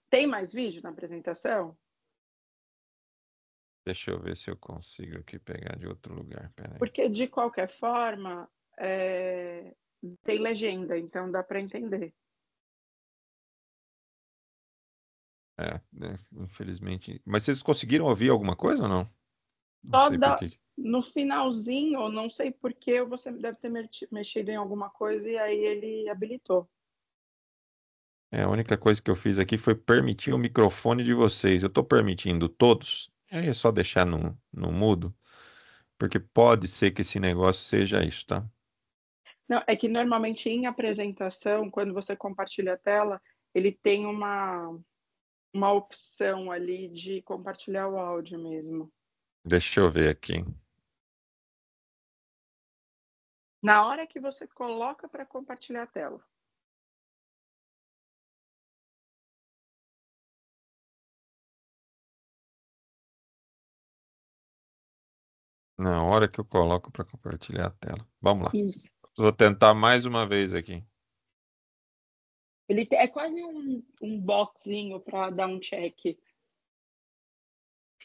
S3: Tem mais vídeo na apresentação?
S1: Deixa eu ver se eu consigo aqui pegar de outro lugar.
S3: Porque, de qualquer forma, é... tem legenda, então dá para entender.
S1: É, né? infelizmente. Mas vocês conseguiram ouvir alguma coisa ou não? não Só da...
S3: no finalzinho, ou não sei porquê, você deve ter mexido em alguma coisa e aí ele habilitou.
S1: É, a única coisa que eu fiz aqui foi permitir o microfone de vocês. Eu estou permitindo todos? é só deixar no, no mudo, porque pode ser que esse negócio seja isso, tá?
S3: Não, é que normalmente em apresentação, quando você compartilha a tela, ele tem uma, uma opção ali de compartilhar o áudio mesmo.
S2: Deixa eu ver aqui. Na hora que você coloca para compartilhar a tela. Na hora que eu coloco para compartilhar
S1: a tela. Vamos lá. Isso. Vou tentar mais uma vez aqui.
S3: Ele é quase um, um boxinho para dar um check. Deixa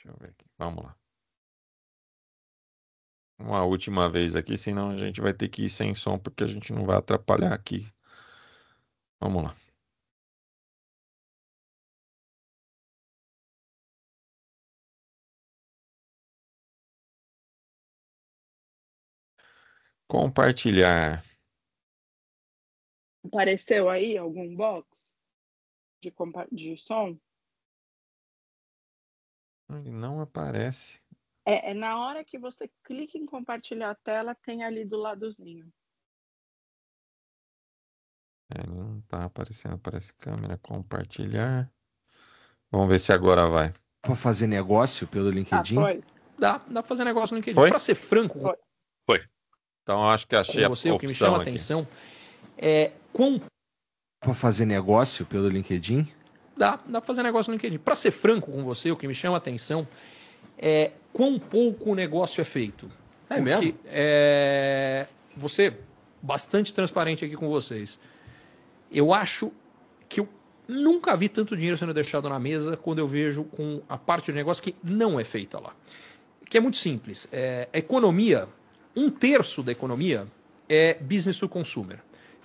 S1: eu ver aqui. Vamos lá. Uma última vez aqui, senão a gente vai ter que ir sem som, porque a gente não vai atrapalhar aqui. Vamos
S2: lá. Compartilhar. Apareceu aí algum box de, de som? Não aparece.
S3: É, é, na hora que você clica em compartilhar a tela, tem ali do ladozinho.
S1: É, não tá aparecendo, aparece câmera, compartilhar. Vamos ver se agora vai. Pra fazer negócio pelo ah, LinkedIn? Ah, foi.
S4: Dá, dá pra fazer negócio no LinkedIn. Foi? Pra ser
S1: franco. Foi. foi. Então, acho que achei você, a opção O que me chama a
S4: atenção é quão... Para fazer negócio pelo LinkedIn? Dá, dá para fazer negócio no LinkedIn. Para ser franco com você, o que me chama a atenção é quão pouco o negócio é feito. É Porque, mesmo? É, você, bastante transparente aqui com vocês. Eu acho que eu nunca vi tanto dinheiro sendo deixado na mesa quando eu vejo com a parte do negócio que não é feita lá. Que é muito simples. É, a economia um terço da economia é business to consumer.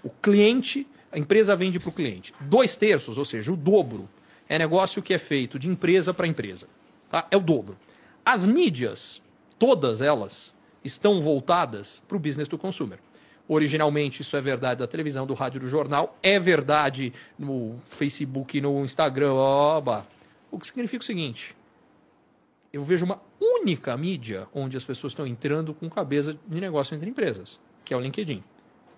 S4: O cliente, a empresa vende para o cliente. Dois terços, ou seja, o dobro, é negócio que é feito de empresa para empresa. Tá? É o dobro. As mídias, todas elas, estão voltadas para o business to consumer. Originalmente, isso é verdade da televisão, do rádio, do jornal, é verdade no Facebook, no Instagram, oba. O que significa o seguinte: eu vejo uma única mídia onde as pessoas estão entrando com cabeça de negócio entre empresas, que é o LinkedIn.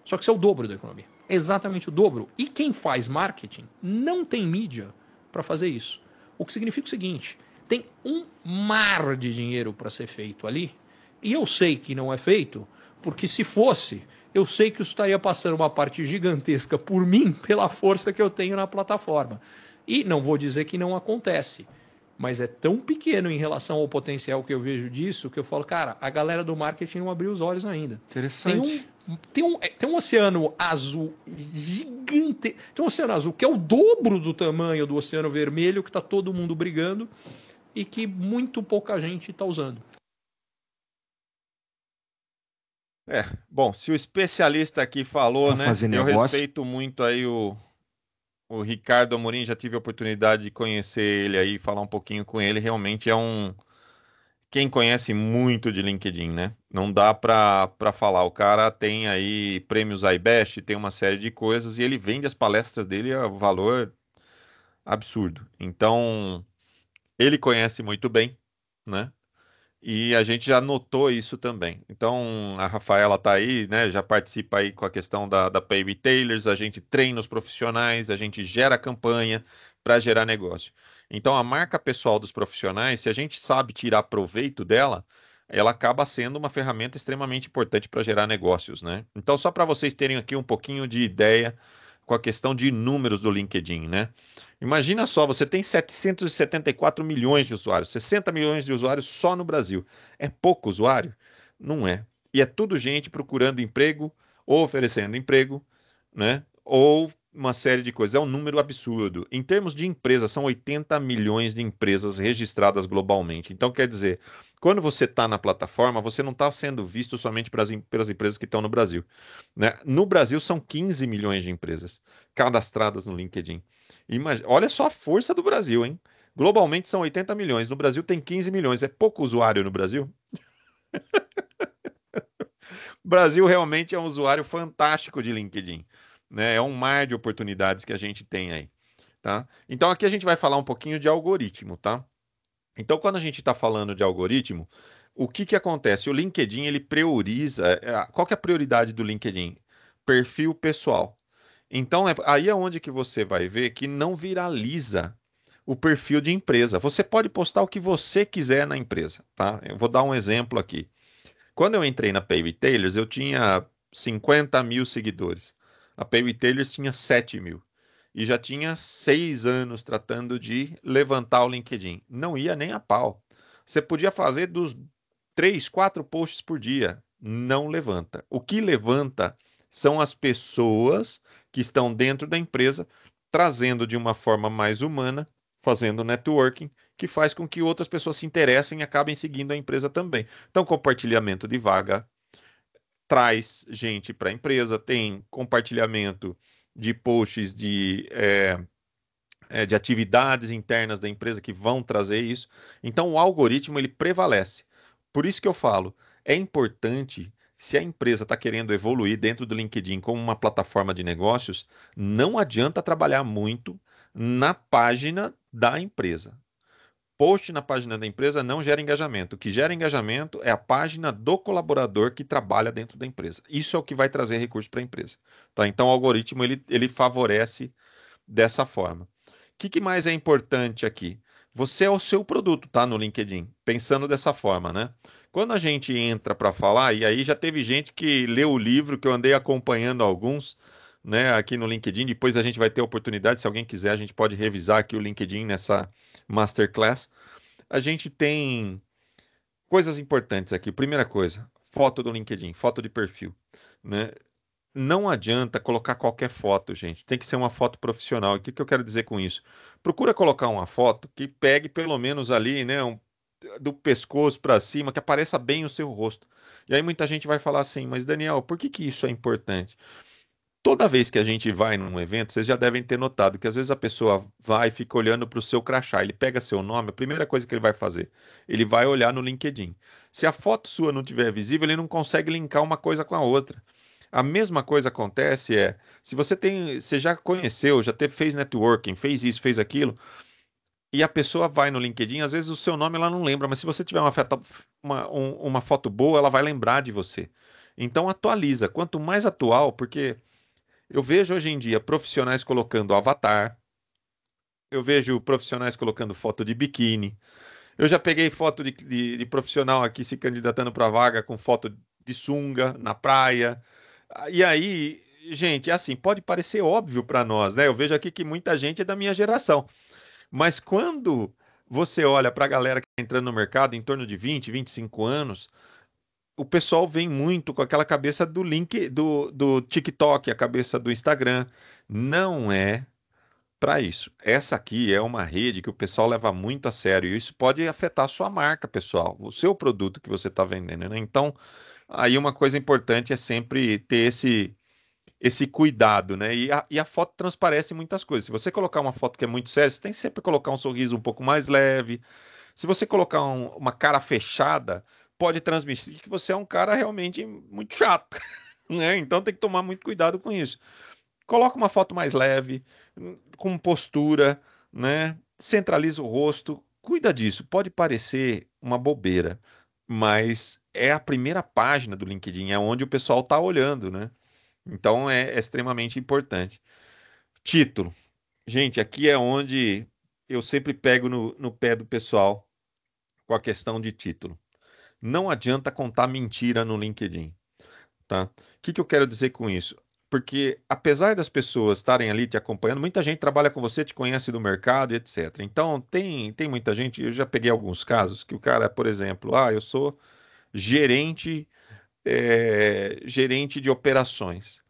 S4: Só que isso é o dobro da economia. É exatamente o dobro. E quem faz marketing não tem mídia para fazer isso. O que significa o seguinte: tem um mar de dinheiro para ser feito ali, e eu sei que não é feito, porque se fosse, eu sei que eu estaria passando uma parte gigantesca por mim, pela força que eu tenho na plataforma. E não vou dizer que não acontece mas é tão pequeno em relação ao potencial que eu vejo disso que eu falo, cara, a galera do marketing não abriu os olhos ainda. Interessante. Tem um, tem um, é, tem um oceano azul gigante. Tem um oceano azul que é o dobro do tamanho do oceano vermelho que está todo mundo brigando e que muito pouca gente está usando.
S1: É, bom, se o especialista aqui falou, né? Eu respeito muito aí o, o Ricardo Amorim, já tive a oportunidade de conhecer ele aí, falar um pouquinho com ele. Realmente é um. Quem conhece muito de LinkedIn, né? Não dá para falar. O cara tem aí prêmios iBest, tem uma série de coisas e ele vende as palestras dele a valor absurdo. Então, ele conhece muito bem, né? E a gente já notou isso também. Então, a Rafaela está aí, né? Já participa aí com a questão da, da Pay Retailers, a gente treina os profissionais, a gente gera campanha para gerar negócio. Então, a marca pessoal dos profissionais, se a gente sabe tirar proveito dela, ela acaba sendo uma ferramenta extremamente importante para gerar negócios, né? Então, só para vocês terem aqui um pouquinho de ideia com a questão de números do LinkedIn, né? Imagina só, você tem 774 milhões de usuários, 60 milhões de usuários só no Brasil. É pouco usuário? Não é. E é tudo gente procurando emprego, ou oferecendo emprego, né? Ou uma série de coisas. É um número absurdo. Em termos de empresas, são 80 milhões de empresas registradas globalmente. Então, quer dizer, quando você está na plataforma, você não está sendo visto somente pelas, pelas empresas que estão no Brasil. Né? No Brasil, são 15 milhões de empresas cadastradas no LinkedIn olha só a força do Brasil, hein? Globalmente são 80 milhões, no Brasil tem 15 milhões. É pouco usuário no Brasil? o Brasil realmente é um usuário fantástico de LinkedIn. Né? É um mar de oportunidades que a gente tem aí. Tá? Então aqui a gente vai falar um pouquinho de algoritmo, tá? Então quando a gente está falando de algoritmo, o que que acontece? O LinkedIn ele prioriza. É, qual que é a prioridade do LinkedIn? Perfil pessoal. Então, é, aí é onde que você vai ver que não viraliza o perfil de empresa. Você pode postar o que você quiser na empresa, tá? Eu vou dar um exemplo aqui. Quando eu entrei na Pay Retailers, eu tinha 50 mil seguidores. A Pay Retailers tinha 7 mil. E já tinha seis anos tratando de levantar o LinkedIn. Não ia nem a pau. Você podia fazer dos três, quatro posts por dia. Não levanta. O que levanta são as pessoas que estão dentro da empresa, trazendo de uma forma mais humana, fazendo networking, que faz com que outras pessoas se interessem e acabem seguindo a empresa também. Então, compartilhamento de vaga traz gente para a empresa, tem compartilhamento de posts de, é, é, de atividades internas da empresa que vão trazer isso. Então, o algoritmo ele prevalece. Por isso que eu falo, é importante se a empresa está querendo evoluir dentro do LinkedIn como uma plataforma de negócios, não adianta trabalhar muito na página da empresa. Post na página da empresa não gera engajamento. O que gera engajamento é a página do colaborador que trabalha dentro da empresa. Isso é o que vai trazer recurso para a empresa. Tá? Então, o algoritmo ele, ele favorece dessa forma. O que, que mais é importante aqui? Você é o seu produto, tá? No LinkedIn. Pensando dessa forma, né? Quando a gente entra para falar, e aí já teve gente que leu o livro, que eu andei acompanhando alguns, né, aqui no LinkedIn. Depois a gente vai ter oportunidade, se alguém quiser, a gente pode revisar aqui o LinkedIn nessa masterclass. A gente tem coisas importantes aqui. Primeira coisa, foto do LinkedIn, foto de perfil. Né? não adianta colocar qualquer foto, gente. Tem que ser uma foto profissional. O que, que eu quero dizer com isso? Procura colocar uma foto que pegue pelo menos ali, né, um, do pescoço para cima, que apareça bem o seu rosto. E aí muita gente vai falar assim, mas Daniel, por que, que isso é importante? Toda vez que a gente vai num evento, vocês já devem ter notado que às vezes a pessoa vai e fica olhando para o seu crachá. Ele pega seu nome, a primeira coisa que ele vai fazer, ele vai olhar no LinkedIn. Se a foto sua não tiver visível, ele não consegue linkar uma coisa com a outra. A mesma coisa acontece é, se você tem, você já conheceu, já teve, fez networking, fez isso, fez aquilo, e a pessoa vai no LinkedIn, às vezes o seu nome ela não lembra, mas se você tiver uma foto, uma, um, uma foto boa, ela vai lembrar de você. Então atualiza, quanto mais atual, porque eu vejo hoje em dia profissionais colocando avatar, eu vejo profissionais colocando foto de biquíni, eu já peguei foto de, de, de profissional aqui se candidatando para vaga com foto de sunga na praia, ah, e aí, gente, é assim, pode parecer óbvio para nós, né? Eu vejo aqui que muita gente é da minha geração. Mas quando você olha para a galera que está entrando no mercado em torno de 20, 25 anos, o pessoal vem muito com aquela cabeça do link do, do TikTok, a cabeça do Instagram. Não é para isso. Essa aqui é uma rede que o pessoal leva muito a sério e isso pode afetar a sua marca, pessoal, o seu produto que você está vendendo. Né? Então, Aí uma coisa importante é sempre ter esse esse cuidado, né? E a, e a, foto transparece muitas coisas. Se você colocar uma foto que é muito séria, você tem que sempre colocar um sorriso um pouco mais leve. Se você colocar um, uma cara fechada, pode transmitir que você é um cara realmente muito chato, né? Então tem que tomar muito cuidado com isso. Coloca uma foto mais leve, com postura, né? Centraliza o rosto, cuida disso. Pode parecer uma bobeira, mas é a primeira página do LinkedIn, é onde o pessoal está olhando, né? Então é, é extremamente importante. Título. Gente, aqui é onde eu sempre pego no, no pé do pessoal com a questão de título. Não adianta contar mentira no LinkedIn. Tá? O que, que eu quero dizer com isso? porque apesar das pessoas estarem ali te acompanhando, muita gente trabalha com você, te conhece do mercado, etc. Então, tem, tem muita gente, eu já peguei alguns casos que o cara, por exemplo, ah, eu sou gerente é, gerente de operações.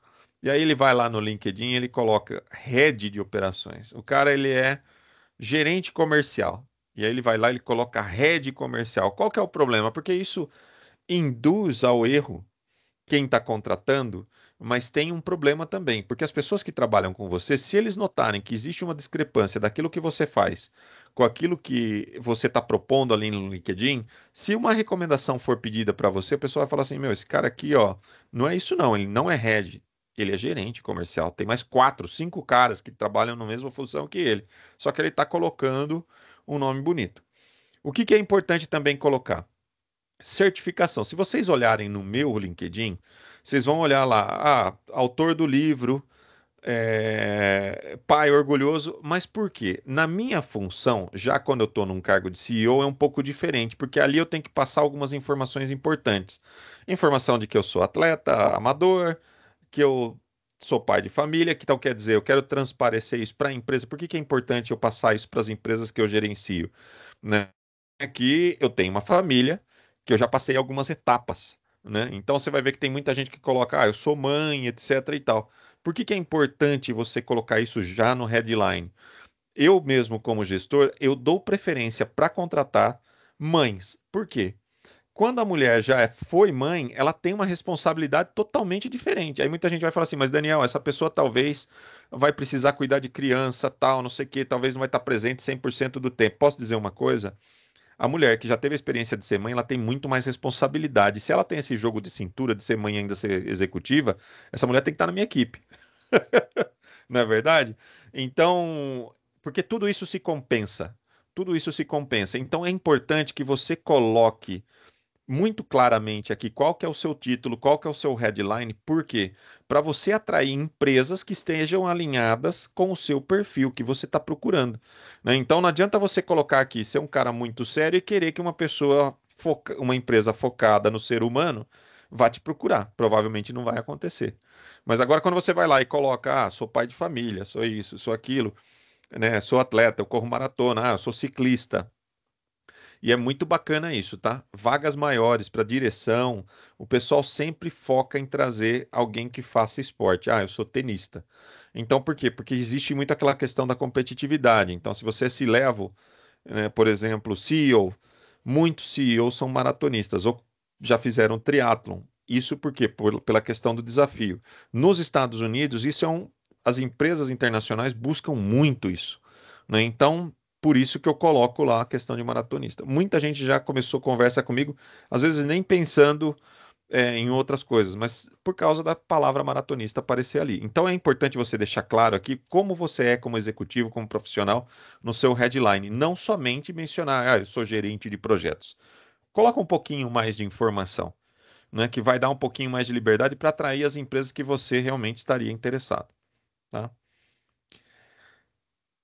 S1: E aí ele vai lá no LinkedIn, ele coloca head de operações. O cara ele é gerente comercial. E aí ele vai lá, ele coloca head comercial. Qual que é o problema? Porque isso induz ao erro quem está contratando mas tem um problema também, porque as pessoas que trabalham com você, se eles notarem que existe uma discrepância daquilo que você faz com aquilo que você está propondo ali no LinkedIn, se uma recomendação for pedida para você, o pessoal vai falar assim: meu, esse cara aqui, ó, não é isso não, ele não é head, ele é gerente comercial. Tem mais quatro, cinco caras que trabalham na mesma função que ele. Só que ele está colocando um nome bonito. O que, que, é importante também colocar? Certificação. Se vocês olharem no meu LinkedIn, vocês vão olhar lá, ah, autor do livro, é, pai orgulhoso, mas por quê? Na minha função, já quando eu estou num cargo de CEO, é um pouco diferente, porque ali eu tenho que passar algumas informações importantes. Informação de que eu sou atleta, amador, que eu sou pai de família, que tal então quer dizer, eu quero transparecer isso para a empresa. Por que, que é importante eu passar isso para as empresas que eu gerencio? Né? que eu tenho uma família, que eu já passei algumas etapas né? Então você vai ver que tem muita gente que coloca, ah, eu sou mãe, etc e tal. Por que, que é importante você colocar isso já no headline? Eu mesmo, como gestor, eu dou preferência para contratar mães. Por quê? Quando a mulher já foi mãe, ela tem uma responsabilidade totalmente diferente. Aí muita gente vai falar assim, mas Daniel, essa pessoa talvez vai precisar cuidar de criança, tal, não sei o quê, talvez não vai estar presente 100% do tempo. Posso dizer uma coisa? A mulher que já teve a experiência de ser mãe, ela tem muito mais responsabilidade. Se ela tem esse jogo de cintura de ser mãe ainda ser executiva, essa mulher tem que estar na minha equipe. Não é verdade? Então, porque tudo isso se compensa. Tudo isso se compensa. Então é importante que você coloque muito claramente aqui qual que é o seu título, qual que é o seu headline, por quê? Para você atrair empresas que estejam alinhadas com o seu perfil que você está procurando. Né? Então não adianta você colocar aqui ser um cara muito sério e querer que uma pessoa, foca... uma empresa focada no ser humano, vá te procurar. Provavelmente não vai acontecer. Mas agora quando você vai lá e coloca, ah, sou pai de família, sou isso, sou aquilo, né? sou atleta, eu corro maratona, ah, sou ciclista, e é muito bacana isso, tá? Vagas maiores para direção. O pessoal sempre foca em trazer alguém que faça esporte. Ah, eu sou tenista. Então, por quê? Porque existe muito aquela questão da competitividade. Então, se você se é leva, né, por exemplo, CEO, muitos CEOs são maratonistas ou já fizeram triatlon. Isso por quê? Por, pela questão do desafio. Nos Estados Unidos, isso é um. As empresas internacionais buscam muito isso. Né? Então, por isso que eu coloco lá a questão de maratonista. Muita gente já começou conversa comigo, às vezes nem pensando é, em outras coisas, mas por causa da palavra maratonista aparecer ali. Então é importante você deixar claro aqui como você é como executivo, como profissional no seu headline, não somente mencionar, ah, eu sou gerente de projetos. Coloca um pouquinho mais de informação, né, que vai dar um pouquinho mais de liberdade para atrair as empresas que você realmente estaria interessado. Tá?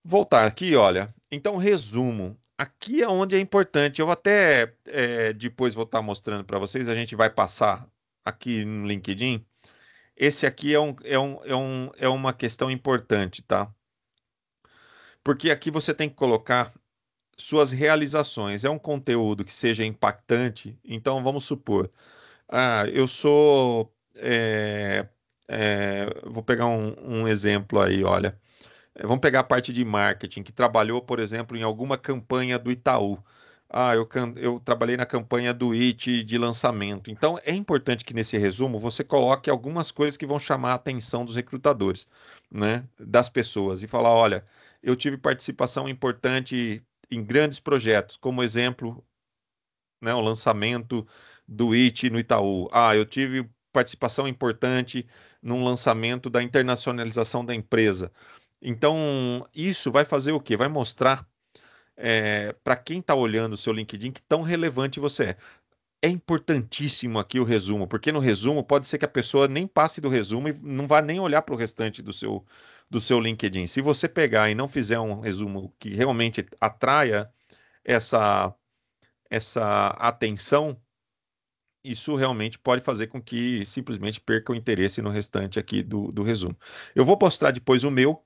S1: voltar aqui, olha. Então, resumo. Aqui é onde é importante. Eu até é, depois vou estar tá mostrando para vocês. A gente vai passar aqui no LinkedIn. Esse aqui é, um, é, um, é, um, é uma questão importante, tá? Porque aqui você tem que colocar suas realizações. É um conteúdo que seja impactante. Então, vamos supor. Ah, eu sou. É, é, vou pegar um, um exemplo aí, olha. É, vamos pegar a parte de marketing, que trabalhou, por exemplo, em alguma campanha do Itaú. Ah, eu, eu trabalhei na campanha do IT de lançamento. Então, é importante que nesse resumo você coloque algumas coisas que vão chamar a atenção dos recrutadores, né? Das pessoas, e falar: olha, eu tive participação importante em grandes projetos, como exemplo, né, o lançamento do IT no Itaú. Ah, eu tive participação importante num lançamento da internacionalização da empresa. Então, isso vai fazer o quê? Vai mostrar é, para quem está olhando o seu LinkedIn que tão relevante você é. É importantíssimo aqui o resumo, porque no resumo pode ser que a pessoa nem passe do resumo e não vá nem olhar para o restante do seu, do seu LinkedIn. Se você pegar e não fizer um resumo que realmente atraia essa, essa atenção, isso realmente pode fazer com que simplesmente perca o interesse no restante aqui do, do resumo. Eu vou postar depois o meu,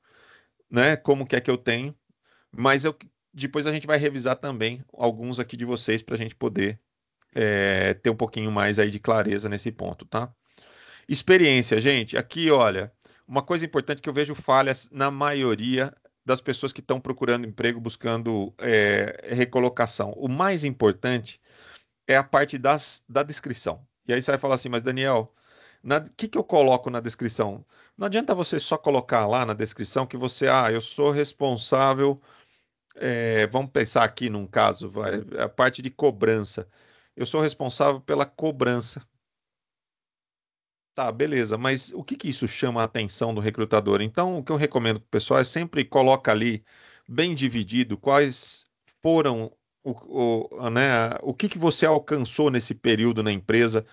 S1: né? Como que é que eu tenho. Mas eu, depois a gente vai revisar também alguns aqui de vocês para a gente poder é, ter um pouquinho mais aí de clareza nesse ponto, tá? Experiência, gente. Aqui, olha, uma coisa importante que eu vejo falhas na maioria das pessoas que estão procurando emprego, buscando é, recolocação. O mais importante é a parte das, da descrição. E aí você vai falar assim, mas Daniel, o que, que eu coloco na descrição? Não adianta você só colocar lá na descrição que você, ah, eu sou responsável. É, vamos pensar aqui num caso, vai, é a parte de cobrança. Eu sou responsável pela cobrança. Tá, beleza, mas o que, que isso chama a atenção do recrutador? Então, o que eu recomendo para o pessoal é sempre coloca ali, bem dividido, quais foram o, o, né, o que, que você alcançou nesse período na empresa,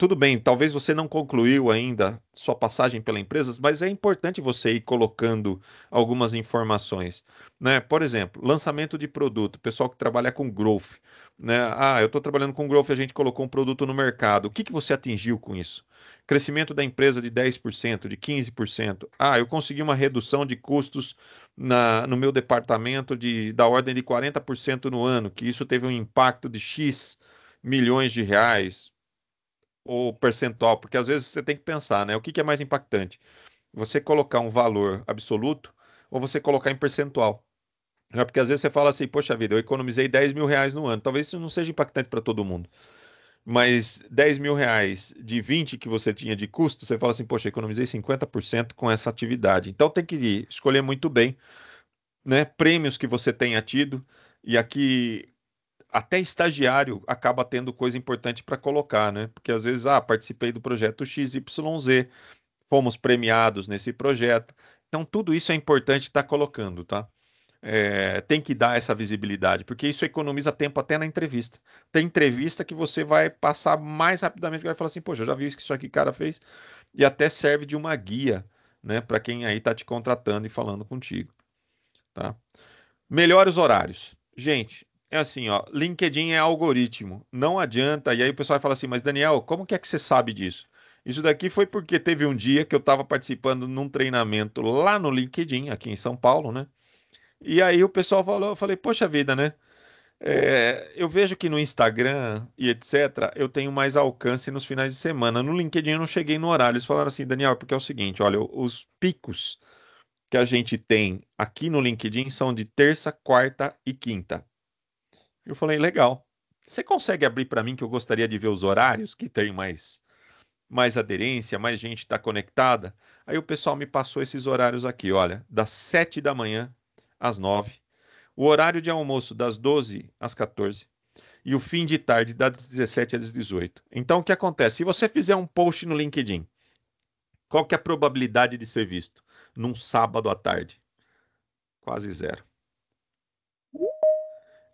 S1: tudo bem, talvez você não concluiu ainda sua passagem pela empresa, mas é importante você ir colocando algumas informações. Né? Por exemplo, lançamento de produto, pessoal que trabalha com growth. Né? Ah, eu estou trabalhando com growth, a gente colocou um produto no mercado. O que, que você atingiu com isso? Crescimento da empresa de 10%, de 15%. Ah, eu consegui uma redução de custos na, no meu departamento de, da ordem de 40% no ano, que isso teve um impacto de X milhões de reais o percentual, porque às vezes você tem que pensar, né? O que, que é mais impactante? Você colocar um valor absoluto ou você colocar em percentual? É porque às vezes você fala assim, poxa vida, eu economizei 10 mil reais no ano. Talvez isso não seja impactante para todo mundo. Mas 10 mil reais de 20 que você tinha de custo, você fala assim, poxa, economizei 50% com essa atividade. Então tem que escolher muito bem né, prêmios que você tenha tido. E aqui até estagiário acaba tendo coisa importante para colocar, né? Porque às vezes, ah, participei do projeto XYZ, fomos premiados nesse projeto. Então, tudo isso é importante estar tá colocando, tá? É, tem que dar essa visibilidade, porque isso economiza tempo até na entrevista. Tem entrevista que você vai passar mais rapidamente, vai falar assim, poxa, eu já vi isso que isso aqui cara fez, e até serve de uma guia, né, para quem aí está te contratando e falando contigo, tá? Melhores horários. Gente, é assim, ó, LinkedIn é algoritmo, não adianta. E aí o pessoal fala assim, mas Daniel, como que é que você sabe disso? Isso daqui foi porque teve um dia que eu estava participando num treinamento lá no LinkedIn, aqui em São Paulo, né? E aí o pessoal falou, eu falei, poxa vida, né? É, eu vejo que no Instagram e etc., eu tenho mais alcance nos finais de semana. No LinkedIn eu não cheguei no horário. Eles falaram assim, Daniel, porque é o seguinte: olha, os picos que a gente tem aqui no LinkedIn são de terça, quarta e quinta. Eu falei, legal. Você consegue abrir para mim que eu gostaria de ver os horários que tem mais mais aderência, mais gente está conectada? Aí o pessoal me passou esses horários aqui, olha, das 7 da manhã às 9, o horário de almoço das 12 às 14 e o fim de tarde das 17 às 18. Então o que acontece? Se você fizer um post no LinkedIn, qual que é a probabilidade de ser visto num sábado à tarde? Quase zero.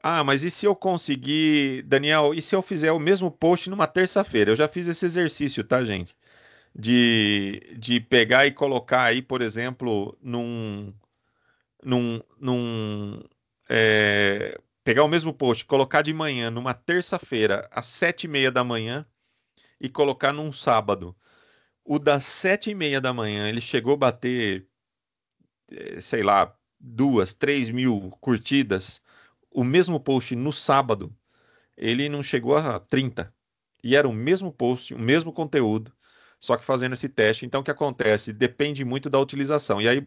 S1: Ah, mas e se eu conseguir, Daniel, e se eu fizer o mesmo post numa terça-feira? Eu já fiz esse exercício, tá, gente? De, de pegar e colocar aí, por exemplo, num. num, num é, pegar o mesmo post, colocar de manhã, numa terça-feira, às sete e meia da manhã, e colocar num sábado. O das sete e meia da manhã, ele chegou a bater, é, sei lá, duas, três mil curtidas o mesmo post no sábado, ele não chegou a 30. E era o mesmo post, o mesmo conteúdo, só que fazendo esse teste. Então, o que acontece? Depende muito da utilização. E aí,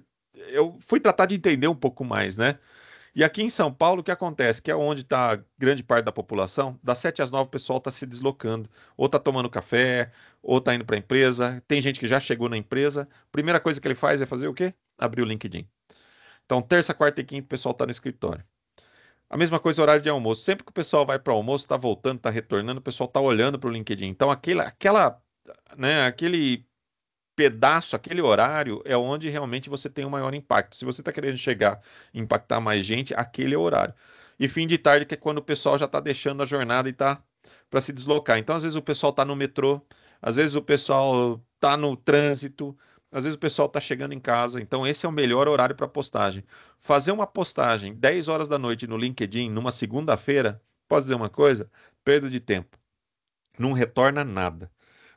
S1: eu fui tratar de entender um pouco mais, né? E aqui em São Paulo, o que acontece? Que é onde está grande parte da população, das 7 às 9 o pessoal está se deslocando. Ou está tomando café, ou está indo para a empresa. Tem gente que já chegou na empresa. Primeira coisa que ele faz é fazer o quê? Abrir o LinkedIn. Então, terça, quarta e quinta, o pessoal está no escritório. A mesma coisa horário de almoço. Sempre que o pessoal vai para o almoço, está voltando, está retornando, o pessoal está olhando para o LinkedIn. Então, aquele aquela, né, aquele pedaço, aquele horário é onde realmente você tem o maior impacto. Se você está querendo chegar e impactar mais gente, aquele é o horário. E fim de tarde, que é quando o pessoal já está deixando a jornada e está para se deslocar. Então, às vezes o pessoal está no metrô, às vezes o pessoal está no trânsito, às vezes o pessoal está chegando em casa, então esse é o melhor horário para postagem. Fazer uma postagem 10 horas da noite no LinkedIn, numa segunda-feira, posso dizer uma coisa? Perda de tempo. Não retorna nada.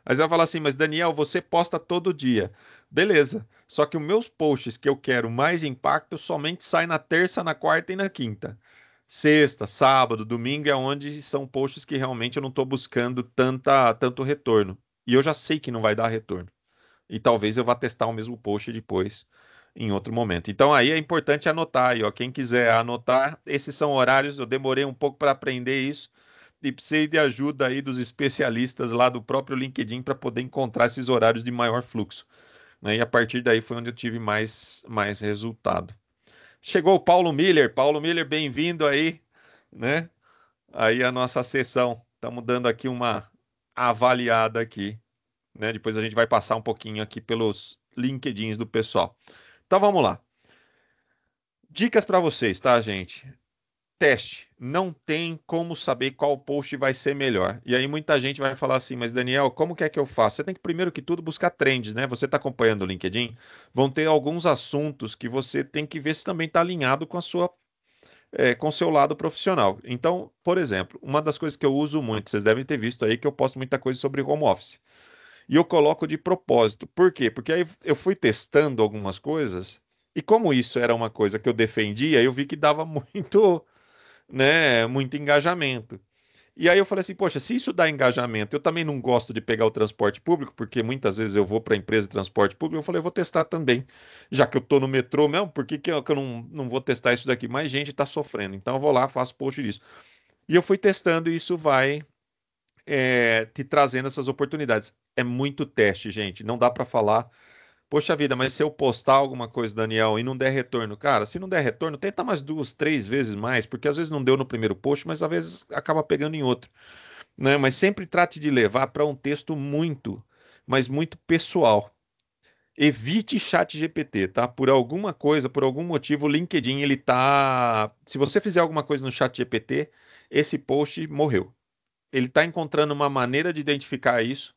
S1: Mas ela fala assim: Mas Daniel, você posta todo dia. Beleza. Só que os meus posts que eu quero mais impacto somente saem na terça, na quarta e na quinta. Sexta, sábado, domingo é onde são posts que realmente eu não estou buscando tanta, tanto retorno. E eu já sei que não vai dar retorno e talvez eu vá testar o mesmo post depois em outro momento. Então aí é importante anotar aí, ó, quem quiser anotar, esses são horários, eu demorei um pouco para aprender isso e precisei de ajuda aí dos especialistas lá do próprio LinkedIn para poder encontrar esses horários de maior fluxo. Né? E a partir daí foi onde eu tive mais, mais resultado. Chegou o Paulo Miller. Paulo Miller, bem-vindo aí, né? Aí a nossa sessão. Estamos dando aqui uma avaliada aqui né? Depois a gente vai passar um pouquinho aqui pelos LinkedIns do pessoal. Então vamos lá. Dicas para vocês, tá, gente? Teste. Não tem como saber qual post vai ser melhor. E aí muita gente vai falar assim, mas Daniel, como que é que eu faço? Você tem que primeiro que tudo buscar trends, né? Você está acompanhando o LinkedIn, vão ter alguns assuntos que você tem que ver se também está alinhado com a sua é, com seu lado profissional. Então, por exemplo, uma das coisas que eu uso muito, vocês devem ter visto aí que eu posto muita coisa sobre home office e eu coloco de propósito. Por quê? Porque aí eu fui testando algumas coisas e como isso era uma coisa que eu defendia, eu vi que dava muito, né, muito engajamento. E aí eu falei assim, poxa, se isso dá engajamento, eu também não gosto de pegar o transporte público, porque muitas vezes eu vou para a empresa de transporte público, eu falei, eu vou testar também. Já que eu estou no metrô mesmo, por que, que eu, que eu não, não vou testar isso daqui? Mais gente está sofrendo, então eu vou lá, faço post disso. E eu fui testando e isso vai é, te trazendo essas oportunidades. É muito teste, gente. Não dá para falar. Poxa vida, mas se eu postar alguma coisa, Daniel, e não der retorno, cara, se não der retorno, tenta mais duas, três vezes mais, porque às vezes não deu no primeiro post, mas às vezes acaba pegando em outro. Né? Mas sempre trate de levar para um texto muito, mas muito pessoal. Evite chat GPT, tá? Por alguma coisa, por algum motivo, o LinkedIn, ele tá... Se você fizer alguma coisa no chat GPT, esse post morreu ele está encontrando uma maneira de identificar isso,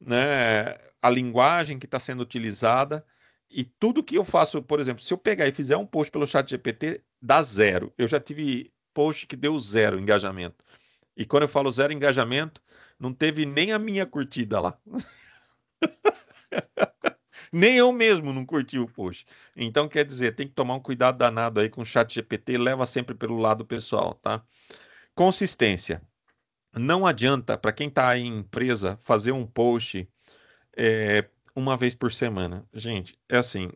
S1: né? a linguagem que está sendo utilizada. E tudo que eu faço, por exemplo, se eu pegar e fizer um post pelo chat GPT, dá zero. Eu já tive post que deu zero engajamento. E quando eu falo zero engajamento, não teve nem a minha curtida lá. nem eu mesmo não curti o post. Então, quer dizer, tem que tomar um cuidado danado aí com o chat GPT, leva sempre pelo lado pessoal, tá? Consistência não adianta para quem está em empresa fazer um post é, uma vez por semana. Gente, é assim,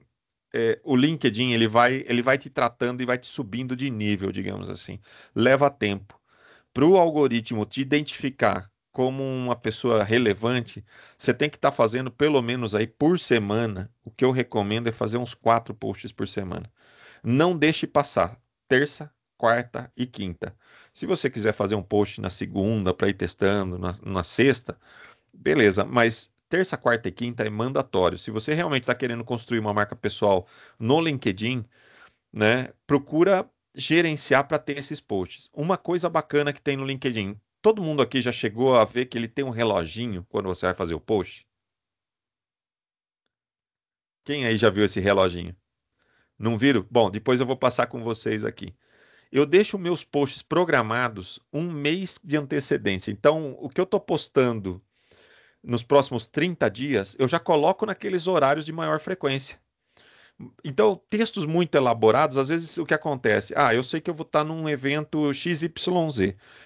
S1: é, o LinkedIn ele vai, ele vai te tratando e vai te subindo de nível, digamos assim. Leva tempo. Para o algoritmo te identificar como uma pessoa relevante, você tem que estar tá fazendo pelo menos aí por semana. O que eu recomendo é fazer uns quatro posts por semana. Não deixe passar. Terça, quarta e quinta. Se você quiser fazer um post na segunda para ir testando, na, na sexta, beleza, mas terça, quarta e quinta é mandatório. Se você realmente está querendo construir uma marca pessoal no LinkedIn, né, procura gerenciar para ter esses posts. Uma coisa bacana que tem no LinkedIn, todo mundo aqui já chegou a ver que ele tem um reloginho quando você vai fazer o post? Quem aí já viu esse reloginho? Não viram? Bom, depois eu vou passar com vocês aqui eu deixo meus posts programados um mês de antecedência. Então, o que eu estou postando nos próximos 30 dias, eu já coloco naqueles horários de maior frequência. Então, textos muito elaborados, às vezes o que acontece? Ah, eu sei que eu vou estar tá num evento XYZ.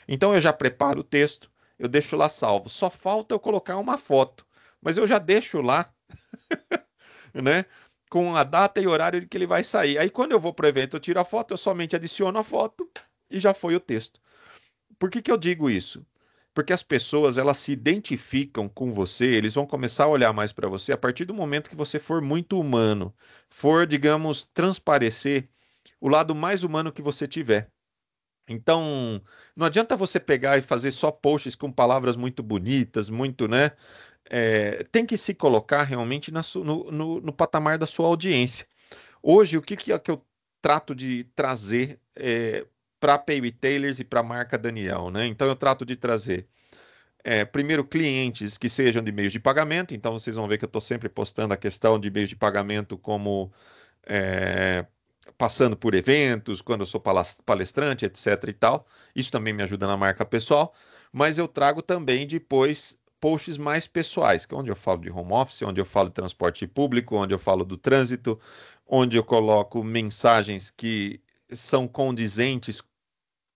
S1: Então, eu já preparo o texto, eu deixo lá salvo. Só falta eu colocar uma foto, mas eu já deixo lá. né? com a data e horário de que ele vai sair. Aí quando eu vou para o evento, eu tiro a foto, eu somente adiciono a foto e já foi o texto. Por que, que eu digo isso? Porque as pessoas elas se identificam com você, eles vão começar a olhar mais para você a partir do momento que você for muito humano, for, digamos, transparecer o lado mais humano que você tiver. Então, não adianta você pegar e fazer só posts com palavras muito bonitas, muito, né? é, tem que se colocar realmente na, no, no, no, patamar da sua audiência. Hoje, o que, que, é que eu trato de trazer é, para Pay Retailers e para a marca Daniel? Né? Então, eu trato de trazer, é, primeiro, clientes que sejam de meios de pagamento. Então, vocês vão ver que eu estou sempre postando a questão de meios de pagamento como. É, passando por eventos, quando eu sou palestrante, etc e tal. Isso também me ajuda na marca pessoal, mas eu trago também depois posts mais pessoais, que é onde eu falo de home office, onde eu falo de transporte público, onde eu falo do trânsito, onde eu coloco mensagens que são condizentes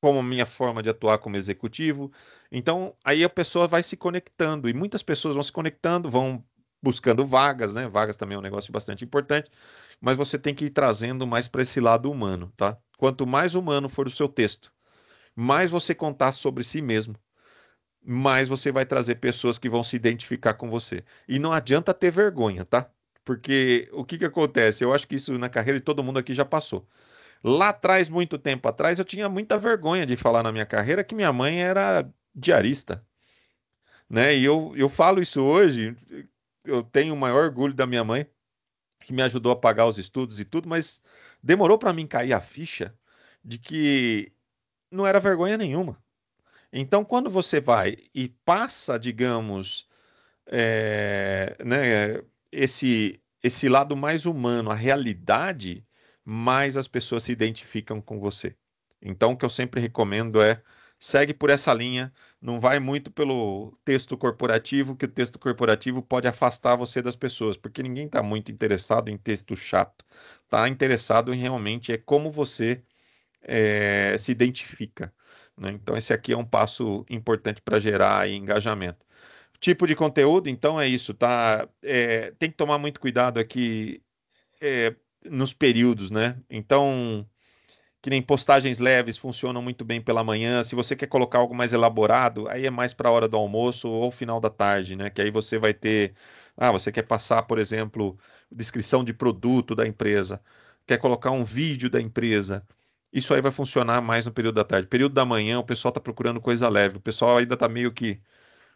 S1: com a minha forma de atuar como executivo. Então, aí a pessoa vai se conectando e muitas pessoas vão se conectando, vão buscando vagas, né? Vagas também é um negócio bastante importante, mas você tem que ir trazendo mais para esse lado humano, tá? Quanto mais humano for o seu texto, mais você contar sobre si mesmo, mais você vai trazer pessoas que vão se identificar com você. E não adianta ter vergonha, tá? Porque o que, que acontece? Eu acho que isso na carreira de todo mundo aqui já passou. Lá atrás, muito tempo atrás, eu tinha muita vergonha de falar na minha carreira que minha mãe era diarista. Né? E eu, eu falo isso hoje, eu tenho o maior orgulho da minha mãe, que me ajudou a pagar os estudos e tudo, mas demorou para mim cair a ficha de que não era vergonha nenhuma. Então, quando você vai e passa, digamos, é, né, esse, esse lado mais humano, a realidade, mais as pessoas se identificam com você. Então, o que eu sempre recomendo é segue por essa linha, não vai muito pelo texto corporativo, que o texto corporativo pode afastar você das pessoas, porque ninguém está muito interessado em texto chato, está interessado em realmente é como você é, se identifica. Né? Então, esse aqui é um passo importante para gerar aí, engajamento. Tipo de conteúdo, então é isso, tá? É, tem que tomar muito cuidado aqui é, nos períodos, né? Então, que nem postagens leves funcionam muito bem pela manhã. Se você quer colocar algo mais elaborado, aí é mais para a hora do almoço ou final da tarde, né? Que aí você vai ter, ah, você quer passar, por exemplo, descrição de produto da empresa, quer colocar um vídeo da empresa. Isso aí vai funcionar mais no período da tarde. Período da manhã, o pessoal está procurando coisa leve. O pessoal ainda está meio que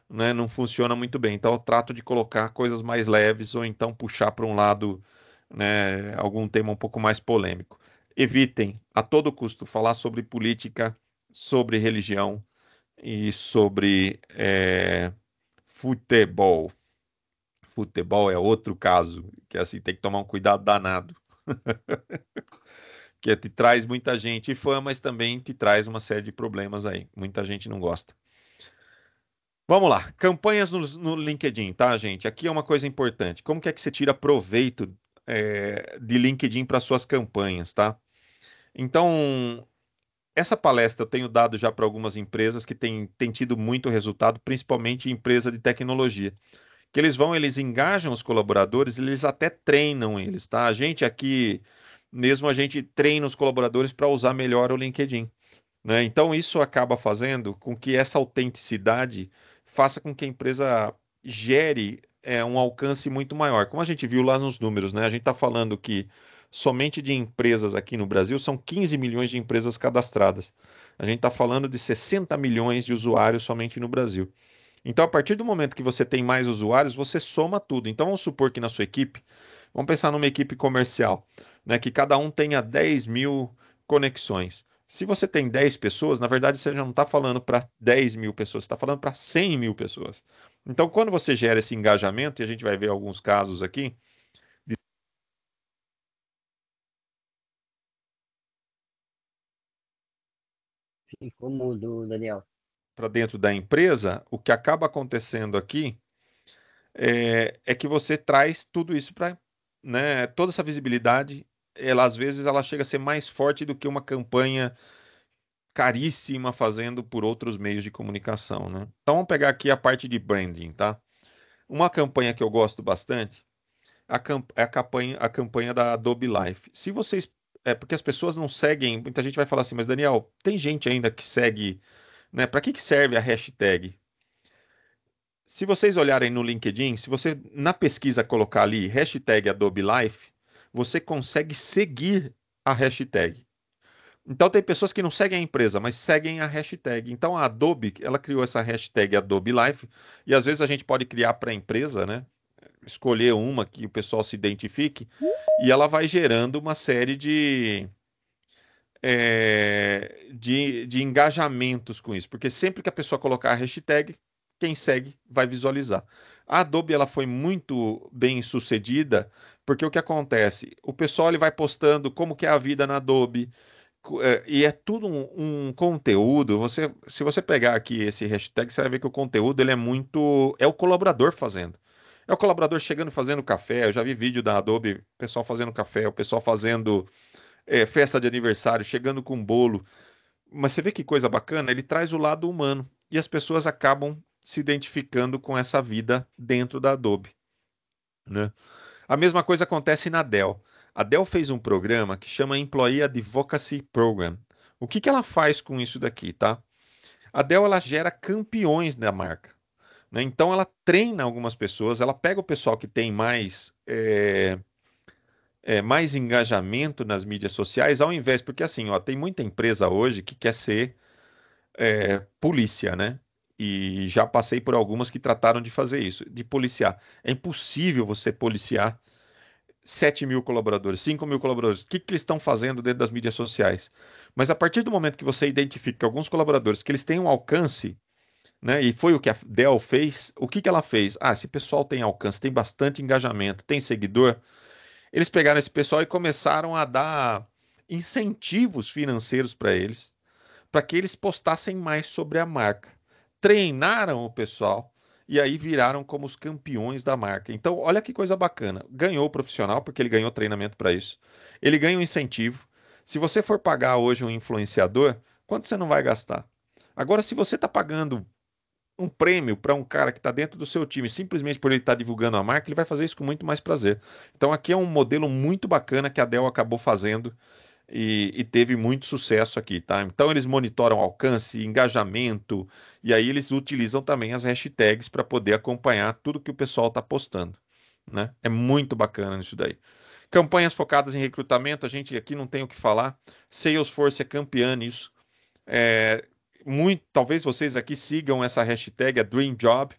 S1: né, não funciona muito bem. Então, eu trato de colocar coisas mais leves ou então puxar para um lado né, algum tema um pouco mais polêmico. Evitem, a todo custo, falar sobre política, sobre religião e sobre é, futebol. Futebol é outro caso, que assim tem que tomar um cuidado danado. que te traz muita gente e fã, mas também te traz uma série de problemas aí. Muita gente não gosta. Vamos lá, campanhas no, no LinkedIn, tá, gente? Aqui é uma coisa importante. Como que é que você tira proveito é, de LinkedIn para suas campanhas, tá? Então, essa palestra eu tenho dado já para algumas empresas que têm tem tido muito resultado, principalmente empresa de tecnologia. Que eles vão, eles engajam os colaboradores, eles até treinam eles, tá? A gente aqui mesmo a gente treina os colaboradores para usar melhor o LinkedIn. Né? Então, isso acaba fazendo com que essa autenticidade faça com que a empresa gere é, um alcance muito maior. Como a gente viu lá nos números, né? a gente está falando que somente de empresas aqui no Brasil são 15 milhões de empresas cadastradas. A gente está falando de 60 milhões de usuários somente no Brasil. Então, a partir do momento que você tem mais usuários, você soma tudo. Então, vamos supor que na sua equipe Vamos pensar numa equipe comercial, né, que cada um tenha 10 mil conexões. Se você tem 10 pessoas, na verdade você já não está falando para 10 mil pessoas, você está falando para 100 mil pessoas. Então, quando você gera esse engajamento, e a gente vai ver alguns casos aqui,
S2: Ficou mudo, Daniel.
S1: Para dentro da empresa, o que acaba acontecendo aqui é, é que você traz tudo isso para né, toda essa visibilidade, ela às vezes ela chega a ser mais forte do que uma campanha caríssima fazendo por outros meios de comunicação, né? Então vamos pegar aqui a parte de branding, tá? Uma campanha que eu gosto bastante a camp é a campanha, a campanha da Adobe Life. Se vocês é porque as pessoas não seguem, muita gente vai falar assim, mas Daniel, tem gente ainda que segue, né? Para que, que serve a hashtag? se vocês olharem no LinkedIn, se você na pesquisa colocar ali hashtag Adobe Life, você consegue seguir a hashtag. Então tem pessoas que não seguem a empresa, mas seguem a hashtag. Então a Adobe, ela criou essa hashtag Adobe Life, e às vezes a gente pode criar para a empresa, né? Escolher uma que o pessoal se identifique, e ela vai gerando uma série de, é, de, de engajamentos com isso. Porque sempre que a pessoa colocar a hashtag, quem segue vai visualizar. A Adobe ela foi muito bem sucedida, porque o que acontece? O pessoal ele vai postando como que é a vida na Adobe, é, e é tudo um, um, conteúdo. Você, se você pegar aqui esse hashtag, você vai ver que o conteúdo ele é muito. É o colaborador fazendo. É o colaborador chegando fazendo café. Eu já vi vídeo da Adobe, pessoal fazendo café, o pessoal fazendo é, festa de aniversário, chegando com bolo. Mas você vê que coisa bacana, ele traz o lado humano e as pessoas acabam se identificando com essa vida dentro da Adobe. Né? A mesma coisa acontece na Dell. A Dell fez um programa que chama Employee Advocacy Program. O que, que ela faz com isso daqui, tá? A Dell ela gera campeões da marca. Né? Então ela treina algumas pessoas, ela pega o pessoal que tem mais é, é, mais engajamento nas mídias sociais, ao invés porque assim, ó, tem muita empresa hoje que quer ser é, polícia, né? e já passei por algumas que trataram de fazer isso, de policiar. É impossível você policiar 7 mil colaboradores, 5 mil colaboradores. O que, que eles estão fazendo dentro das mídias sociais? Mas a partir do momento que você identifica que alguns colaboradores que eles têm um alcance, né, e foi o que a Dell fez, o que, que ela fez? Ah, esse pessoal tem alcance, tem bastante engajamento, tem seguidor. Eles pegaram esse pessoal e começaram a dar incentivos financeiros para eles, para que eles postassem mais sobre a marca treinaram o pessoal e aí viraram como os campeões da marca. Então, olha que coisa bacana. Ganhou o profissional, porque ele ganhou treinamento para isso. Ele ganha um incentivo. Se você for pagar hoje um influenciador, quanto você não vai gastar? Agora, se você está pagando um prêmio para um cara que está dentro do seu time simplesmente por ele estar tá divulgando a marca, ele vai fazer isso com muito mais prazer. Então aqui é um modelo muito bacana que a Dell acabou fazendo e, e, teve muito sucesso aqui, tá? Então eles monitoram alcance, engajamento e aí eles utilizam também as hashtags para poder acompanhar tudo que o pessoal está postando, né? É muito bacana isso daí. Campanhas focadas em recrutamento, a gente aqui não tem o que falar. Salesforce é campeã nisso. É, muito, talvez vocês aqui sigam essa hashtag, a Dream Job.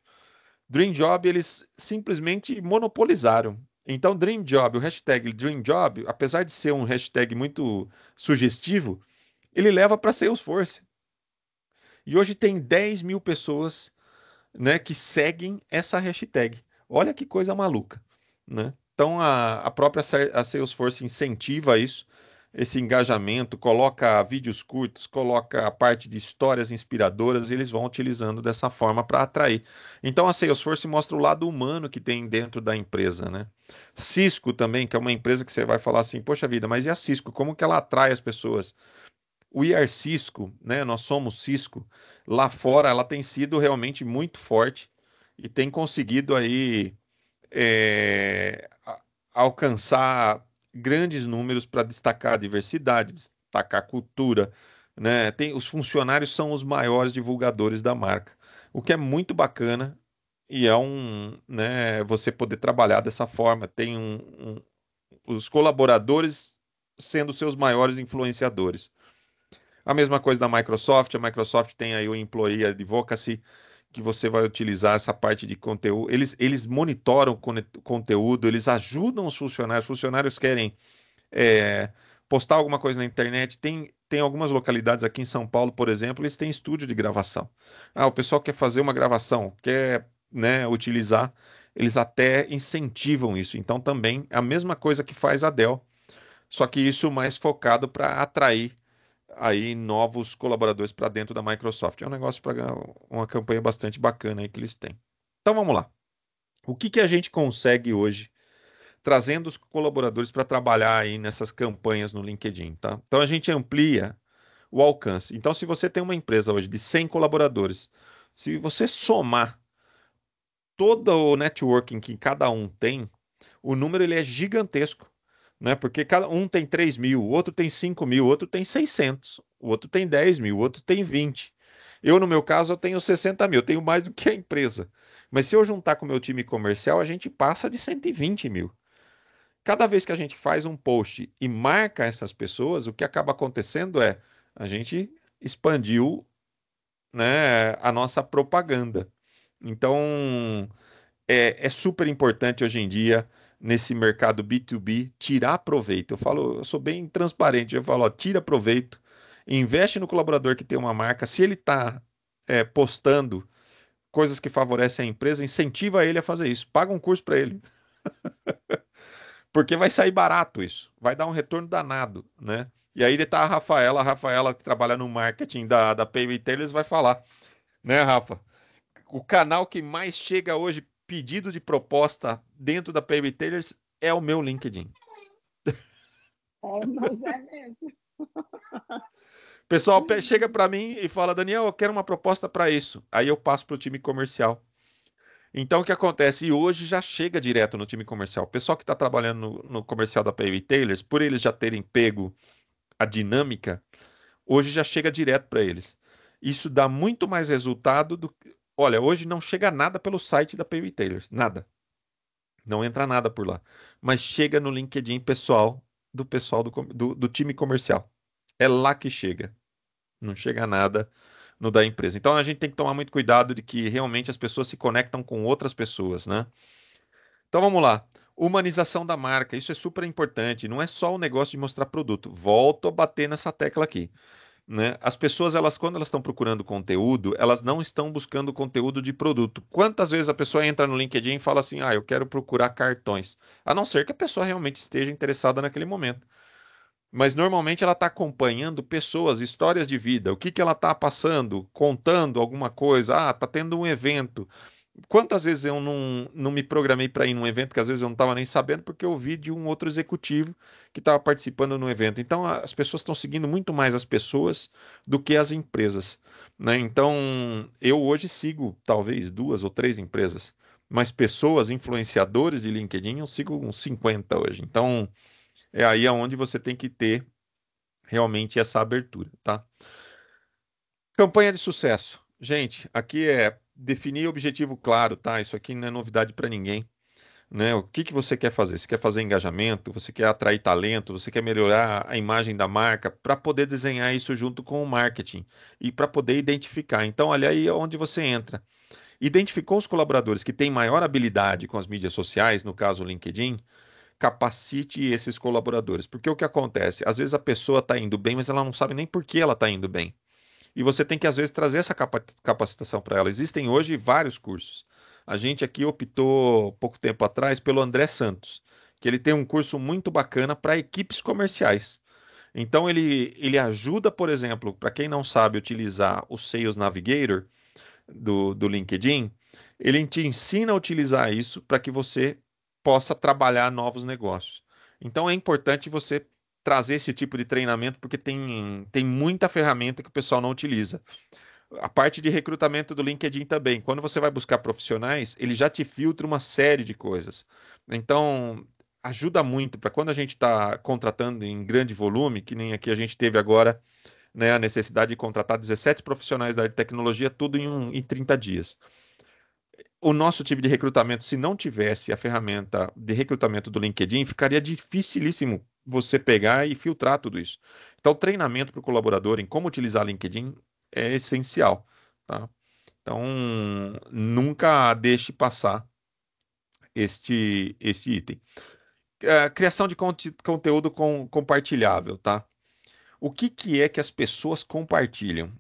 S1: Dream Job eles simplesmente monopolizaram. Então, Dream Job, o hashtag Dream Job, apesar de ser um hashtag muito sugestivo, ele leva para Salesforce. E hoje tem 10 mil pessoas né, que seguem essa hashtag. Olha que coisa maluca. Né? Então, a, a própria a Salesforce incentiva isso esse engajamento, coloca vídeos curtos, coloca a parte de histórias inspiradoras, e eles vão utilizando dessa forma para atrair. Então a Salesforce mostra o lado humano que tem dentro da empresa, né? Cisco também, que é uma empresa que você vai falar assim, poxa vida, mas e a Cisco? Como que ela atrai as pessoas? o IR Cisco, né, nós somos Cisco, lá fora ela tem sido realmente muito forte e tem conseguido aí é, alcançar grandes números para destacar a diversidade, destacar a cultura. Né? Tem, os funcionários são os maiores divulgadores da marca, o que é muito bacana e é um né, você poder trabalhar dessa forma. Tem um, um, os colaboradores sendo seus maiores influenciadores. A mesma coisa da Microsoft, a Microsoft tem aí o Employee Advocacy, que você vai utilizar essa parte de conteúdo. Eles, eles monitoram o conteúdo, eles ajudam os funcionários. Os funcionários querem é, postar alguma coisa na internet. Tem, tem algumas localidades aqui em São Paulo, por exemplo, eles têm estúdio de gravação. Ah, o pessoal quer fazer uma gravação, quer né, utilizar. Eles até incentivam isso. Então, também a mesma coisa que faz a Dell, só que isso mais focado para atrair aí novos colaboradores para dentro da Microsoft. É um negócio para uma campanha bastante bacana aí que eles têm. Então vamos lá. O que, que a gente consegue hoje trazendo os colaboradores para trabalhar aí nessas campanhas no LinkedIn, tá? Então a gente amplia o alcance. Então se você tem uma empresa hoje de 100 colaboradores, se você somar todo o networking que cada um tem, o número ele é gigantesco né? Porque cada um tem 3 mil, o outro tem 5 mil, o outro tem 600, o outro tem 10 mil, o outro tem 20. Eu, no meu caso, eu tenho 60 mil, eu tenho mais do que a empresa. Mas se eu juntar com o meu time comercial, a gente passa de 120 mil. Cada vez que a gente faz um post e marca essas pessoas, o que acaba acontecendo é a gente expandiu né, a nossa propaganda. Então, é, é super importante hoje em dia nesse mercado B2B, tirar proveito. Eu falo, eu sou bem transparente, eu falo, ó, tira proveito, investe no colaborador que tem uma marca, se ele está é, postando coisas que favorecem a empresa, incentiva ele a fazer isso, paga um curso para ele. Porque vai sair barato isso, vai dar um retorno danado, né? E aí ele tá a Rafaela, a Rafaela que trabalha no marketing da, da Pay Retailers vai falar, né, Rafa? O canal que mais chega hoje pedido de proposta dentro da Pay Retailers é o meu LinkedIn.
S3: É, mas é mesmo.
S1: Pessoal chega para mim e fala, Daniel, eu quero uma proposta para isso. Aí eu passo para o time comercial. Então, o que acontece? E hoje já chega direto no time comercial. O pessoal que está trabalhando no, no, comercial da Pay Retailers, por eles já terem pego a dinâmica, hoje já chega direto para eles. Isso dá muito mais resultado do, que Olha, hoje não chega nada pelo site da Pay Retailers, nada. Não entra nada por lá. Mas chega no LinkedIn pessoal do pessoal do, do, do time comercial. É lá que chega. Não chega nada no da empresa. Então a gente tem que tomar muito cuidado de que realmente as pessoas se conectam com outras pessoas, né? Então vamos lá. Humanização da marca, isso é super importante. Não é só o negócio de mostrar produto. Volto a bater nessa tecla aqui. Né? As pessoas, elas, quando elas estão procurando conteúdo, elas não estão buscando conteúdo de produto. Quantas vezes a pessoa entra no LinkedIn e fala assim, ah, eu quero procurar cartões. A não ser que a pessoa realmente esteja interessada naquele momento. Mas normalmente ela está acompanhando pessoas, histórias de vida, o que, que ela está passando, contando alguma coisa, ah, está tendo um evento Quantas vezes eu não, não me programei para ir num evento que às vezes eu não estava nem sabendo porque eu ouvi de um outro executivo que estava participando no evento. Então as pessoas estão seguindo muito mais as pessoas do que as empresas. Né? Então eu hoje sigo talvez duas ou três empresas, mas pessoas, influenciadores de LinkedIn, eu sigo uns 50 hoje. Então é aí aonde você tem que ter realmente essa abertura, tá? Campanha de sucesso. Gente, aqui é definir objetivo claro, tá? Isso aqui não é novidade para ninguém. Né? O que, que você quer fazer? Você quer fazer engajamento? Você quer atrair talento? Você quer melhorar a imagem da marca para poder desenhar isso junto com o marketing e para poder identificar. Então, olha aí onde você entra. Identificou os colaboradores que têm maior habilidade com as mídias sociais, no caso o LinkedIn, capacite esses colaboradores. Porque o que acontece? Às vezes a pessoa está indo bem, mas ela não sabe nem por que ela está indo bem e você tem que, às vezes, trazer essa capacitação para ela. Existem hoje vários cursos. A gente aqui optou, pouco tempo atrás, pelo André Santos, que ele tem um curso muito bacana para equipes comerciais. Então, ele, ele ajuda, por exemplo, para quem não sabe utilizar o Sales Navigator do, do LinkedIn, ele te ensina a utilizar isso para que você possa trabalhar novos negócios. Então, é importante você trazer esse tipo de treinamento, porque tem, tem muita ferramenta que o pessoal não utiliza. A parte de recrutamento do LinkedIn também. Quando você vai buscar profissionais, ele já te filtra uma série de coisas. Então, ajuda muito para quando a gente está contratando em grande volume, que nem aqui a gente teve agora né, a necessidade de contratar 17 profissionais da tecnologia, tudo em, um, em 30 dias o nosso time de recrutamento, se não tivesse a ferramenta de recrutamento do LinkedIn, ficaria dificilíssimo você pegar e filtrar tudo isso. Então, treinamento para o colaborador em como utilizar LinkedIn é essencial. Tá? Então, nunca deixe passar este, este item. É, criação de conte conteúdo com, compartilhável, tá? O que, que é que as pessoas compartilham?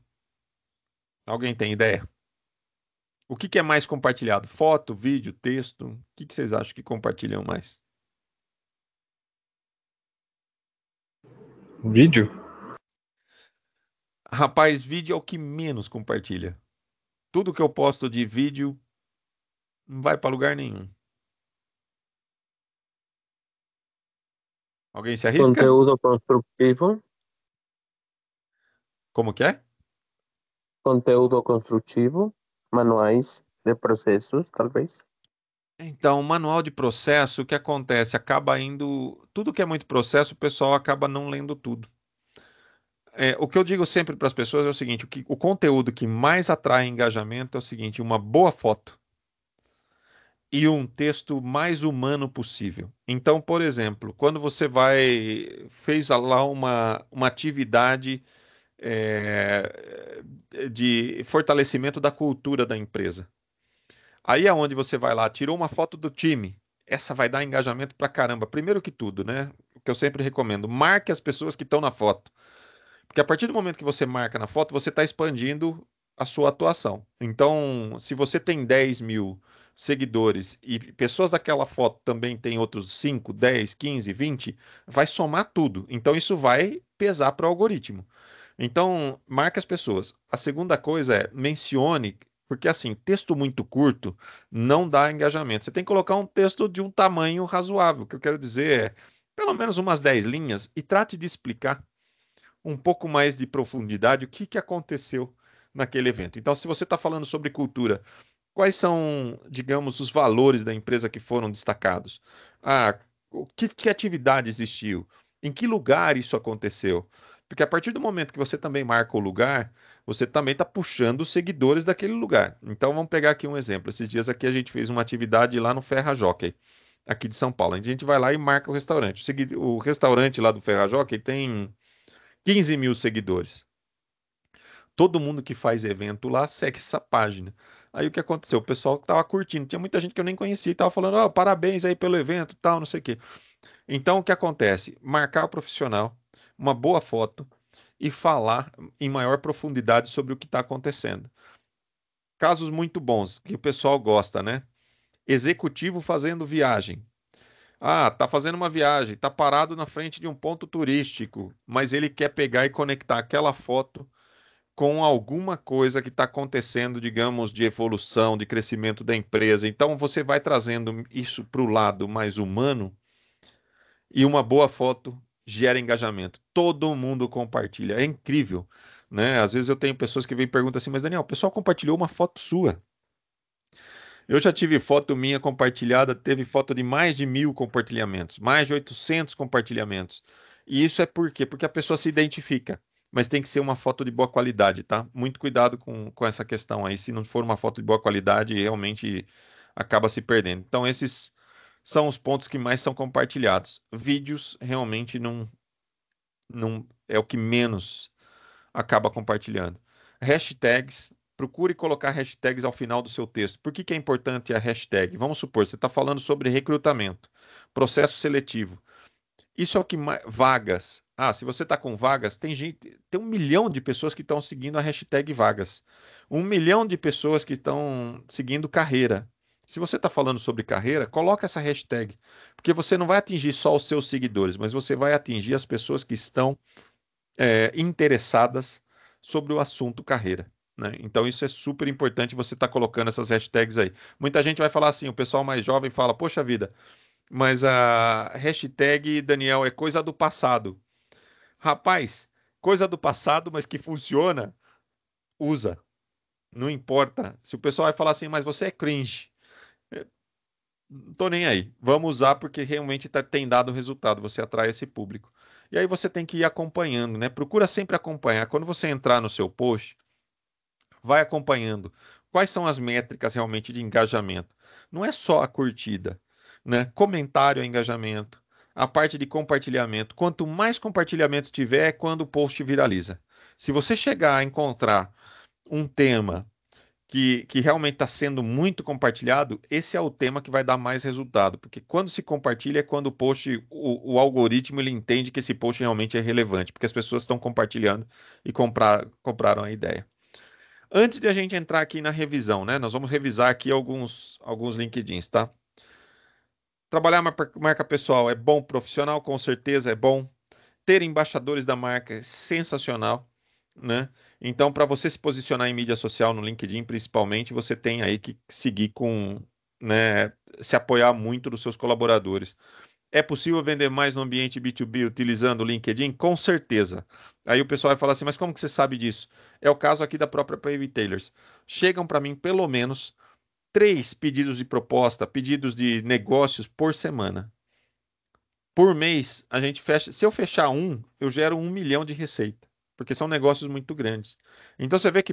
S1: Alguém tem ideia? O que, que é mais compartilhado? Foto, vídeo, texto? O que, que vocês acham que compartilham mais? Vídeo? Rapaz, vídeo é o que menos compartilha. Tudo que eu posto de vídeo não vai para lugar nenhum. Alguém se arrisca? Conteúdo construtivo. Como que é? Conteúdo construtivo
S5: manuais de processos, talvez.
S1: Então, o manual de processo, o que acontece? Acaba indo. Tudo que é muito processo, o pessoal acaba não lendo tudo. É, o que eu digo sempre para as pessoas é o seguinte: o, que, o conteúdo que mais atrai engajamento é o seguinte: uma boa foto e um texto mais humano possível. Então, por exemplo, quando você vai fez lá uma, uma atividade é, de fortalecimento da cultura da empresa. Aí é você vai lá, tirou uma foto do time. Essa vai dar engajamento pra caramba. Primeiro que tudo, né? O que eu sempre recomendo, marque as pessoas que estão na foto. Porque a partir do momento que você marca na foto, você está expandindo a sua atuação. Então, se você tem 10 mil seguidores e pessoas daquela foto também têm outros 5, 10, 15, 20, vai somar tudo. Então, isso vai pesar para o algoritmo. Então, marque as pessoas. A segunda coisa é mencione, porque assim, texto muito curto não dá engajamento. Você tem que colocar um texto de um tamanho razoável. O que eu quero dizer é pelo menos umas 10 linhas e trate de explicar um pouco mais de profundidade o que, que aconteceu naquele evento. Então, se você está falando sobre cultura, quais são, digamos, os valores da empresa que foram destacados? Ah, que, que atividade existiu? Em que lugar isso aconteceu? Porque a partir do momento que você também marca o lugar, você também está puxando os seguidores daquele lugar. Então vamos pegar aqui um exemplo. Esses dias aqui a gente fez uma atividade lá no Ferra Jockey, aqui de São Paulo. A gente vai lá e marca o restaurante. O, restaurante lá do Ferra Jockey tem 15 mil seguidores. Todo mundo que faz evento lá segue essa página. Aí o que aconteceu? O pessoal que estava curtindo, tinha muita gente que eu nem conhecia e estava falando, ó, oh, parabéns aí pelo evento, tal, não sei o quê. Então o que acontece? Marcar o profissional, uma boa foto e falar em maior profundidade sobre o que está acontecendo. Casos muito bons, que o pessoal gosta, né? Executivo fazendo viagem. Ah, tá fazendo uma viagem, tá parado na frente de um ponto turístico, mas ele quer pegar e conectar aquela foto com alguma coisa que está acontecendo, digamos, de evolução, de crescimento da empresa. Então você vai trazendo isso para o lado mais humano e uma boa foto gera engajamento. Todo mundo compartilha. É incrível. Né? Às vezes eu tenho pessoas que vêm e perguntam assim, mas Daniel, o pessoal compartilhou uma foto sua. Eu já tive foto minha compartilhada, teve foto de mais de mil compartilhamentos, mais de 800 compartilhamentos. E isso é por quê? Porque a pessoa se identifica. Mas tem que ser uma foto de boa qualidade, tá? Muito cuidado com, com essa questão aí. Se não for uma foto de boa qualidade, realmente acaba se perdendo. Então, esses são os pontos que mais são compartilhados. Vídeos realmente não, não é o que menos acaba compartilhando. Hashtags, procure colocar hashtags ao final do seu texto. Por que, que é importante a hashtag? Vamos supor, você está falando sobre recrutamento, processo seletivo. Isso é o que mais. Vagas. Ah, se você está com vagas, tem gente. Tem um milhão de pessoas que estão seguindo a hashtag vagas. Um milhão de pessoas que estão seguindo carreira. Se você está falando sobre carreira, coloca essa hashtag, porque você não vai atingir só os seus seguidores, mas você vai atingir as pessoas que estão é, interessadas sobre o assunto carreira. Né? Então isso é super importante você estar tá colocando essas hashtags aí. Muita gente vai falar assim, o pessoal mais jovem fala, poxa vida, mas a hashtag Daniel é coisa do passado. Rapaz, coisa do passado, mas que funciona, usa. Não importa. Se o pessoal vai falar assim, mas você é cringe não tô nem aí. Vamos usar porque realmente tá, tem dado resultado, você atrai esse público. E aí você tem que ir acompanhando, né? Procura sempre acompanhar. Quando você entrar no seu post, vai acompanhando. Quais são as métricas realmente de engajamento? Não é só a curtida, né? Comentário é engajamento. A parte de compartilhamento. Quanto mais compartilhamento tiver, é quando o post viraliza. Se você chegar a encontrar um tema que, que realmente está sendo muito compartilhado, esse é o tema que vai dar mais resultado, porque quando se compartilha é quando o post, o, o algoritmo ele entende que esse post realmente é relevante, porque as pessoas estão compartilhando e comprar, compraram a ideia. Antes de a gente entrar aqui na revisão, né? Nós vamos revisar aqui alguns, alguns LinkedIns, tá? Trabalhar marca pessoal é bom, profissional com certeza é bom. Ter embaixadores da marca é sensacional né? Então, para você se posicionar em mídia social, no LinkedIn principalmente, você tem aí que seguir com, né, se apoiar muito dos seus colaboradores. É possível vender mais no ambiente B2B utilizando o LinkedIn? Com certeza. Aí o pessoal vai falar assim, mas como que você sabe disso? É o caso aqui da própria Pay Retailers. Chegam para mim pelo menos três pedidos de proposta, pedidos de negócios por semana. Por mês, a gente fecha. Se eu fechar um, eu gero um milhão de receita porque são negócios muito grandes. Então você vê que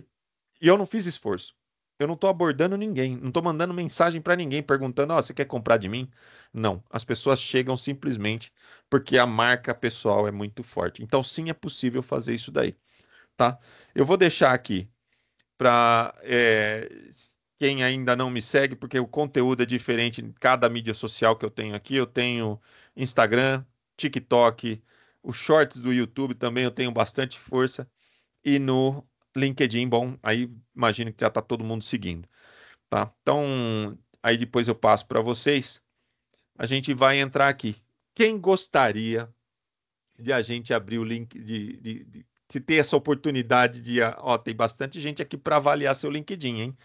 S1: e eu não fiz esforço. Eu não estou abordando ninguém, não estou mandando mensagem para ninguém perguntando: oh, você quer comprar de mim?". Não, as pessoas chegam simplesmente porque a marca pessoal é muito forte. Então sim é possível fazer isso daí, tá? Eu vou deixar aqui para é, eh, quem ainda não me segue, porque o conteúdo é diferente em cada mídia social que eu tenho aqui. Eu tenho Instagram, TikTok, os shorts do YouTube também eu tenho bastante força. E no LinkedIn, bom, aí imagino que já está todo mundo seguindo. Tá? Então, aí depois eu passo para vocês. A gente vai entrar aqui. Quem gostaria de a gente abrir o link, de, de, de, de ter essa oportunidade de. Ah, ó, tem bastante gente aqui para avaliar seu LinkedIn, hein?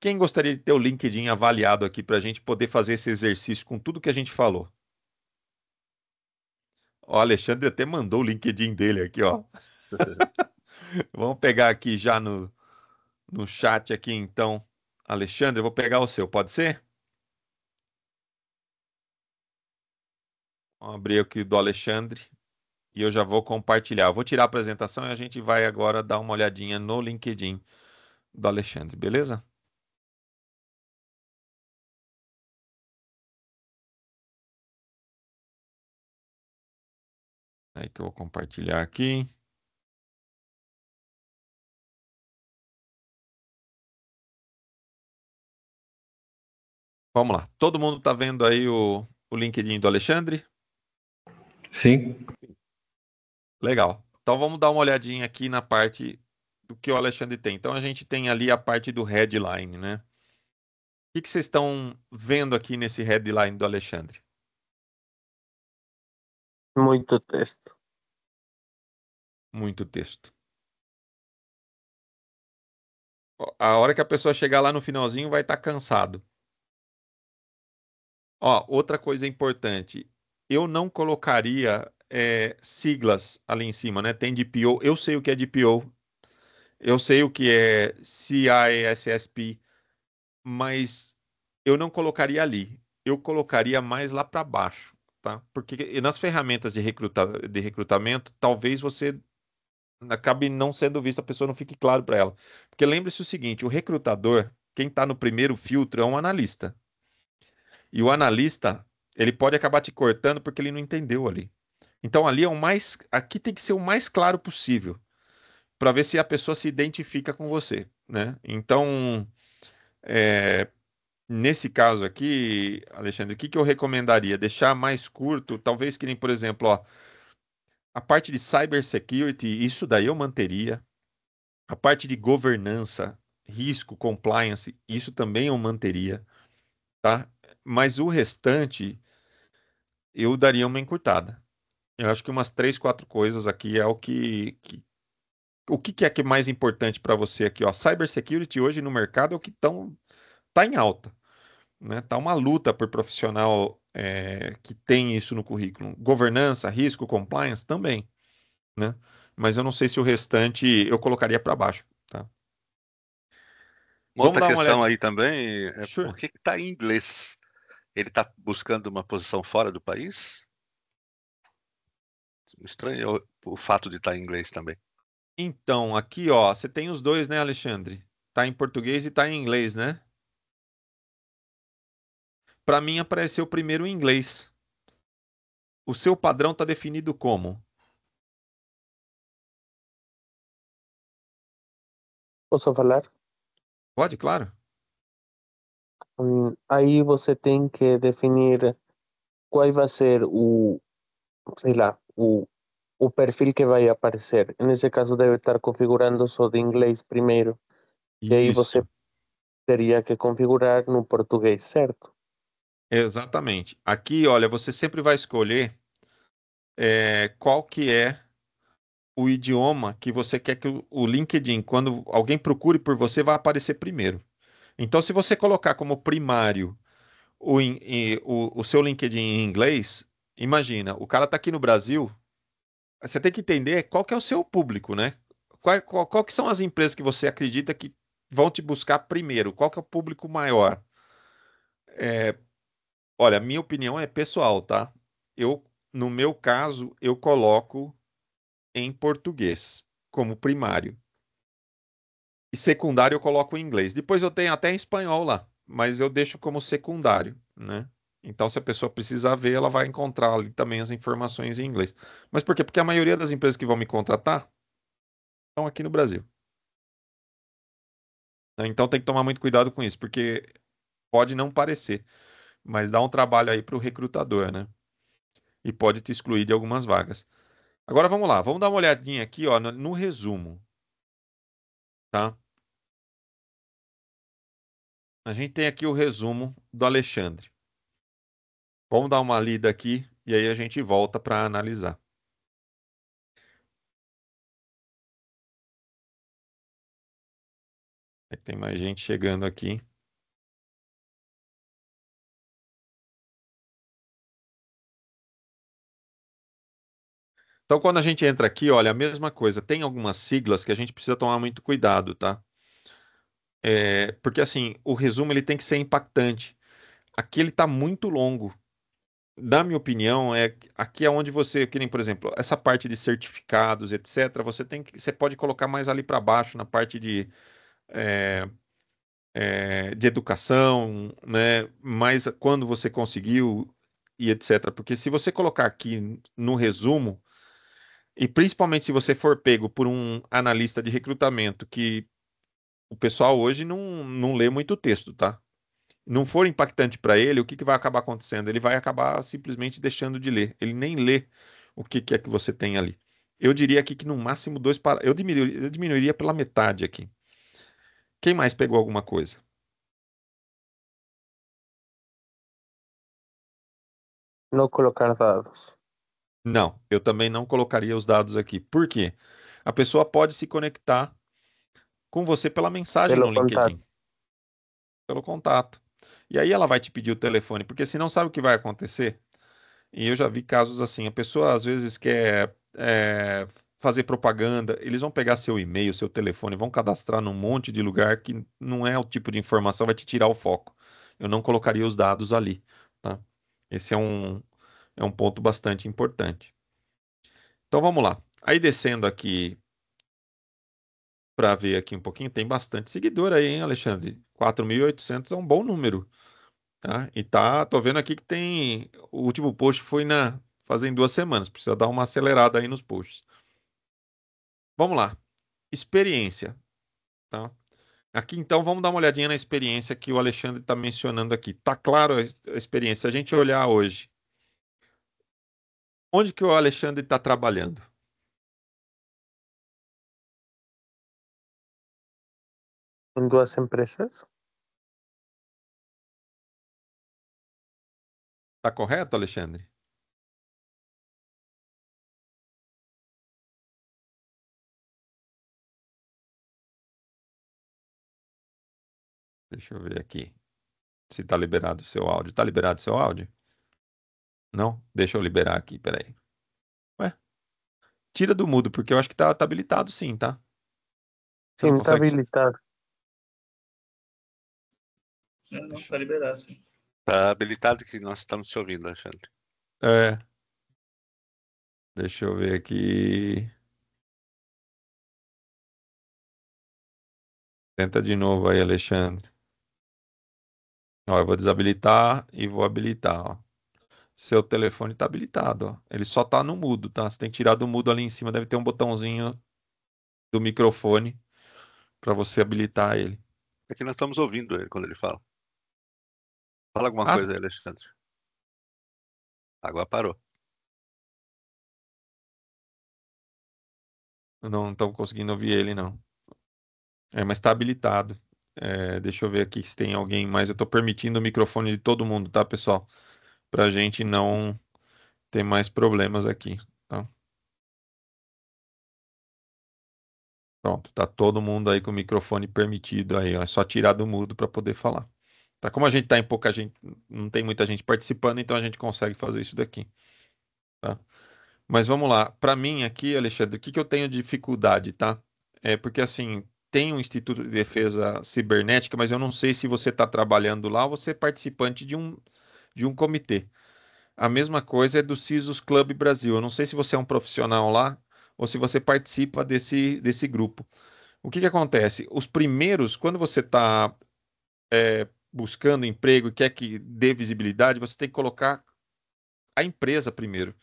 S1: Quem gostaria de ter o LinkedIn avaliado aqui para a gente poder fazer esse exercício com tudo que a gente falou? O Alexandre até mandou o LinkedIn dele aqui, ó. Vamos pegar aqui já no, no chat aqui, então. Alexandre, eu vou pegar o seu, pode ser? Vamos abrir aqui do Alexandre e eu já vou compartilhar. Eu vou tirar a apresentação e a gente vai agora dar uma olhadinha no LinkedIn do Alexandre, beleza?
S2: Aí né, que eu vou compartilhar aqui. Vamos lá.
S1: Todo mundo está vendo aí o, o LinkedIn do Alexandre? Sim. Legal. Então vamos dar uma olhadinha aqui na parte do que o Alexandre tem. Então a gente tem ali a parte do headline, né? O que, que vocês estão vendo aqui nesse headline do Alexandre?
S2: Muito texto. Muito texto. A hora que a pessoa chegar lá
S1: no finalzinho vai estar tá cansado. Ó, outra coisa importante. Eu não colocaria é, siglas ali em cima, né? Tem DPO. Eu sei o que é DPO. Eu sei o que é CISSP. Mas eu não colocaria ali. Eu colocaria mais lá para baixo tá? Porque nas ferramentas de, recruta, de recrutamento, talvez você acabe não sendo visto, a pessoa não fique claro para ela. Porque lembre-se o seguinte, o recrutador, quem está no primeiro filtro é um analista. E o analista, ele pode acabar te cortando porque ele não entendeu ali. Então ali é o mais, aqui tem que ser o mais claro possível para ver se a pessoa se identifica com você, né? Então, é, nesse caso aqui, Alexandre, o que, que eu recomendaria? Deixar mais curto, talvez que nem, por exemplo, ó, a parte de cybersecurity, isso daí eu manteria. A parte de governança, risco, compliance, isso também eu manteria, tá? Mas o restante, eu daria uma encurtada. Eu acho que umas três, quatro coisas aqui é o que, que o que, que, é que é mais importante para você aqui? Ó, cybersecurity hoje no mercado é o que estão está em alta. Né? Tá uma luta por profissional é, que tem isso no currículo. Governança, risco, compliance também. Né? Mas eu não sei se o restante eu colocaria para baixo. Tá? Uma outra questão aí também é sure. por que está em inglês? Ele está buscando uma posição fora do país? Estranho o, fato de estar tá em inglês também. Então, aqui ó, você tem os dois, né, Alexandre? Tá em português e tá em inglês, né? Para mim, apareceu primeiro em inglês.
S2: O seu padrão está definido como? Posso falar? Pode, claro.
S5: Hum, aí você tem que definir qual vai ser o, sei lá, o, o perfil que vai aparecer. Nesse caso, deve estar configurando só de inglês primeiro. Isso. E aí você teria que configurar no português, certo? Exatamente.
S1: Aqui, olha, você sempre vai escolher é, qual que é o idioma que você quer que o, LinkedIn, quando alguém procure por você, vai aparecer primeiro. Então, se você colocar como primário o, in, in, o, o seu LinkedIn em inglês, imagina, o cara está aqui no Brasil, você tem que entender qual que é o seu público, né? Qual, qual, qual, que são as empresas que você acredita que vão te buscar primeiro? Qual que é o público maior? É, Olha, minha opinião é pessoal, tá? Eu, no meu caso, eu coloco em português como primário. E secundário eu coloco em inglês. Depois eu tenho até em espanhol lá, mas eu deixo como secundário, né? Então, se a pessoa precisar ver, ela vai encontrar ali também as informações em inglês. Mas por quê? Porque a maioria das empresas que vão me contratar estão aqui no Brasil. Então, tem que tomar muito cuidado com isso, porque pode não parecer mas dá um trabalho aí para o recrutador, né? E pode te excluir de algumas vagas. Agora vamos lá, vamos dar uma olhadinha aqui, ó, no, no resumo, tá? A gente tem aqui o resumo do Alexandre. Vamos dar uma lida aqui e aí a gente volta para analisar.
S2: É tem mais gente chegando aqui.
S1: Então, quando a gente entra aqui, olha, a mesma coisa. Tem algumas siglas que a gente precisa tomar muito cuidado, tá? É, porque, assim, o resumo ele tem que ser impactante. Aqui ele está muito longo. Na minha opinião, é aqui é onde você, que nem, por exemplo, essa parte de certificados, etc., você tem que, você pode colocar mais ali para baixo na parte de é, é, de educação, né? Mas quando você conseguiu e etc. Porque se você colocar aqui no resumo, e principalmente se você for pego por um analista de recrutamento que o pessoal hoje não, não lê muito texto, tá? Não for impactante para ele, o que, que vai acabar acontecendo? Ele vai acabar simplesmente deixando de ler. Ele nem lê o que, que é que você tem ali. Eu diria aqui que no máximo dois para. Eu, eu diminuiria pela metade aqui. Quem mais pegou alguma coisa? Não colocar dados. Não, eu também não colocaria os dados aqui. Por quê? A pessoa pode se conectar com você pela mensagem pelo no contato. LinkedIn. Pelo contato. E aí ela vai te pedir o telefone, porque se não sabe o que vai acontecer. E eu já vi casos assim, a pessoa às vezes quer é, fazer propaganda, eles vão pegar seu e-mail, seu telefone, vão cadastrar num monte de lugar que não é o tipo de informação, vai te tirar o foco. Eu não colocaria os dados ali. Tá? Esse é um, é um ponto bastante importante. Então vamos lá. Aí descendo aqui para ver aqui um pouquinho, tem bastante seguidor aí, hein, Alexandre? 4.800 é um bom número. Tá? E tá, tô vendo aqui que tem. O último post foi na. Fazem duas semanas, precisa dar uma acelerada aí nos posts. Vamos lá. Experiência. Tá? Aqui então vamos dar uma olhadinha na experiência que o Alexandre está mencionando aqui. Tá claro a experiência? Se a gente olhar hoje onde que o Alexandre está trabalhando?
S2: Em duas empresas. Está correto, Alexandre? Deixa
S1: eu ver aqui se está liberado o seu áudio. Está liberado o seu áudio? Não? Deixa eu liberar aqui, peraí. Ué? Tira do mudo, porque eu acho que tá, tá habilitado sim, tá? sim, tá consegue... tá habilitado.
S5: não, tá liberado sim. Tá habilitado que nós estamos te ouvindo, Alexandre.
S2: É. Deixa eu ver aqui. Tenta de novo aí, Alexandre.
S1: Ó, eu vou desabilitar e vou habilitar. Ó seu telefone está habilitado. Ó. Ele só está no mudo, tá? Você tem que tirar do mudo ali em cima, deve ter um botãozinho do microfone para você habilitar ele. É que nós estamos ouvindo
S2: ele quando ele fala. Fala alguma ah, coisa aí, Alexandre. Agora parou. Não
S1: estamos conseguindo ouvir ele, não. É, mas está habilitado. É, deixa eu ver aqui se tem alguém mais. Eu estou permitindo o microfone de todo mundo, tá, pessoal? para a gente não ter mais problemas aqui. Tá? Pronto, tá todo mundo aí com o microfone permitido aí, ó, é só tirar do mudo para poder falar. Tá? Como a gente tá em pouca gente, não tem muita gente participando, então a gente consegue fazer isso daqui. Tá? Mas vamos lá, para mim aqui, Alexandre, o que, que eu tenho dificuldade, tá? É porque assim, tem um Instituto de Defesa Cibernética, mas eu não sei se você está trabalhando lá ou você é participante de um, de um comitê. A mesma coisa é do Cisos Club Brasil. Eu não sei se você é um profissional lá ou se você participa desse, desse grupo. O que, que acontece? Os primeiros, quando você está é, buscando emprego e quer que dê visibilidade, você tem que colocar a empresa primeiro.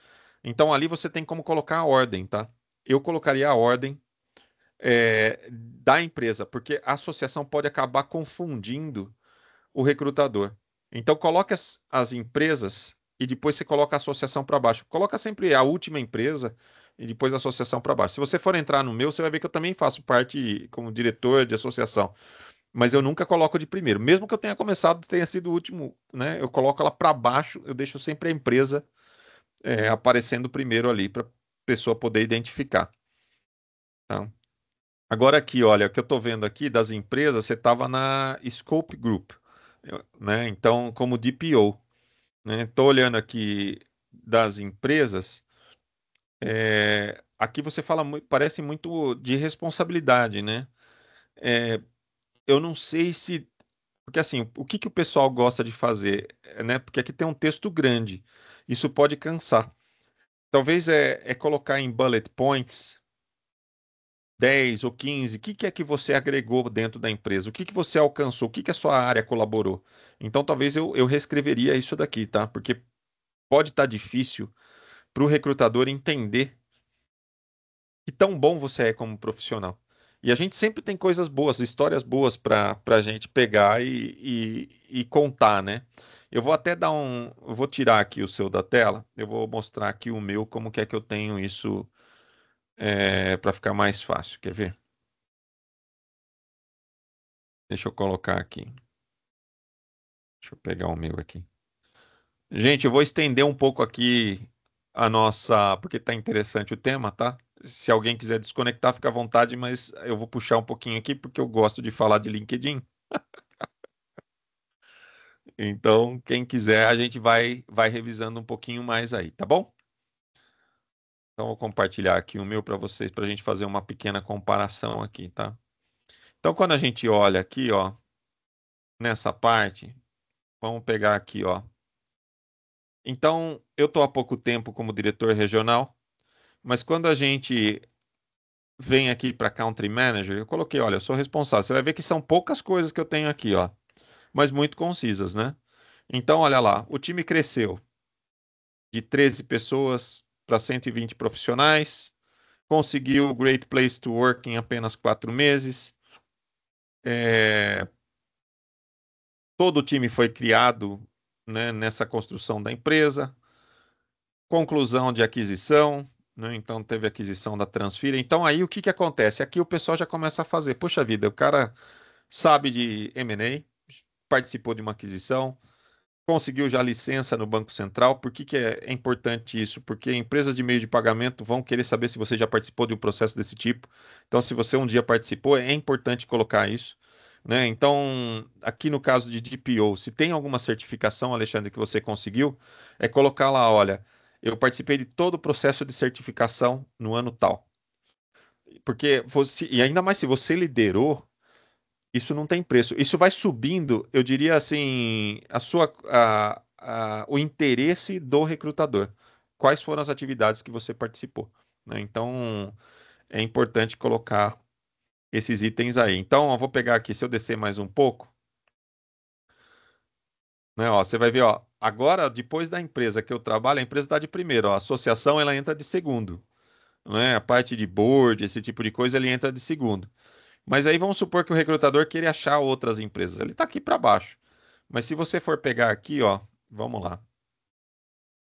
S1: Então ali você tem como colocar a ordem, tá? Eu colocaria a ordem é, da empresa, porque a associação pode acabar confundindo o recrutador. Então coloque as, as empresas e depois você coloca a associação para baixo. Coloca sempre a última empresa e depois a associação para baixo. Se você for entrar no meu, você vai ver que eu também faço parte como diretor de associação. Mas eu nunca coloco de primeiro. Mesmo que eu tenha começado, tenha sido o último, né? Eu coloco ela para baixo, eu deixo sempre a empresa é, aparecendo primeiro ali para pessoa poder identificar. Tá? Agora aqui, olha, o que eu estou vendo aqui das empresas, você estava na Scope Group né? Então, como DPO. Estou né? olhando aqui das empresas. É, aqui você fala, parece muito de responsabilidade, né? É, eu não sei se. Porque assim, o que, que o pessoal gosta de fazer? É, né? Porque aqui tem um texto grande. Isso pode cansar. Talvez é, é colocar em bullet points 10 ou 15, o que, que é que você agregou dentro da empresa, o que, que você alcançou, o que, que a sua área colaborou. Então, talvez eu, eu reescreveria isso daqui, tá? Porque pode estar tá difícil para o recrutador entender que tão bom você é como profissional. E a gente sempre tem coisas boas, histórias boas para a gente pegar e, e, e, contar, né? Eu vou até dar um. vou tirar aqui o seu da tela, eu vou mostrar aqui o meu, como que é que eu tenho isso é, para ficar mais fácil. Quer ver? Deixa eu colocar aqui. Deixa eu pegar o meu aqui. Gente, eu vou estender um pouco aqui a nossa. Porque está interessante o tema, tá? Se alguém quiser desconectar, fica à vontade, mas eu vou puxar um pouquinho aqui, porque eu gosto de falar de LinkedIn. então, quem quiser, a gente vai, vai revisando um pouquinho mais aí, tá bom? Então, vou compartilhar aqui o meu para vocês, para a gente fazer uma pequena comparação aqui, tá? Então, quando a gente olha aqui, ó, nessa parte, vamos pegar aqui, ó. Então, eu estou há pouco tempo como diretor regional, mas quando a gente vem aqui para Country Manager, eu coloquei, olha, eu sou responsável. Você vai ver que são poucas coisas que eu tenho aqui, ó, mas muito concisas, né? Então, olha lá, o time cresceu de 13 pessoas para 120 profissionais, conseguiu o Great Place to Work em apenas quatro meses. É... Todo o time foi criado né, nessa construção da empresa. Conclusão de aquisição, né, então teve aquisição da Transfira. Então aí o que, que acontece? Aqui o pessoal já começa a fazer. Puxa vida, o cara sabe de M&A, participou de uma aquisição, conseguiu já licença no Banco Central. Por que, que é, é importante isso? Porque empresas de meio de pagamento vão querer saber se você já participou de um processo desse tipo. Então, se você um dia participou, é importante colocar isso. Né? Então, aqui no caso de DPO, se tem alguma certificação, Alexandre, que você conseguiu, é colocar lá, olha, eu participei de todo o processo de certificação no ano tal. Porque você, e ainda mais se você liderou, isso não tem preço. Isso vai subindo, eu diria assim, a sua, a, a, o interesse do recrutador. Quais foram as atividades que você participou? Né? Então, é importante colocar esses itens aí. Então, eu vou pegar aqui, se eu descer mais um pouco, né, ó, você vai ver, ó, agora, depois da empresa que eu trabalho, a empresa está de primeiro, ó, a associação ela entra de segundo. Né? A parte de board, esse tipo de coisa, ele entra de segundo. Mas aí vamos supor que o recrutador queira achar outras empresas. Ele está aqui para baixo. Mas se você for pegar aqui, ó, vamos lá.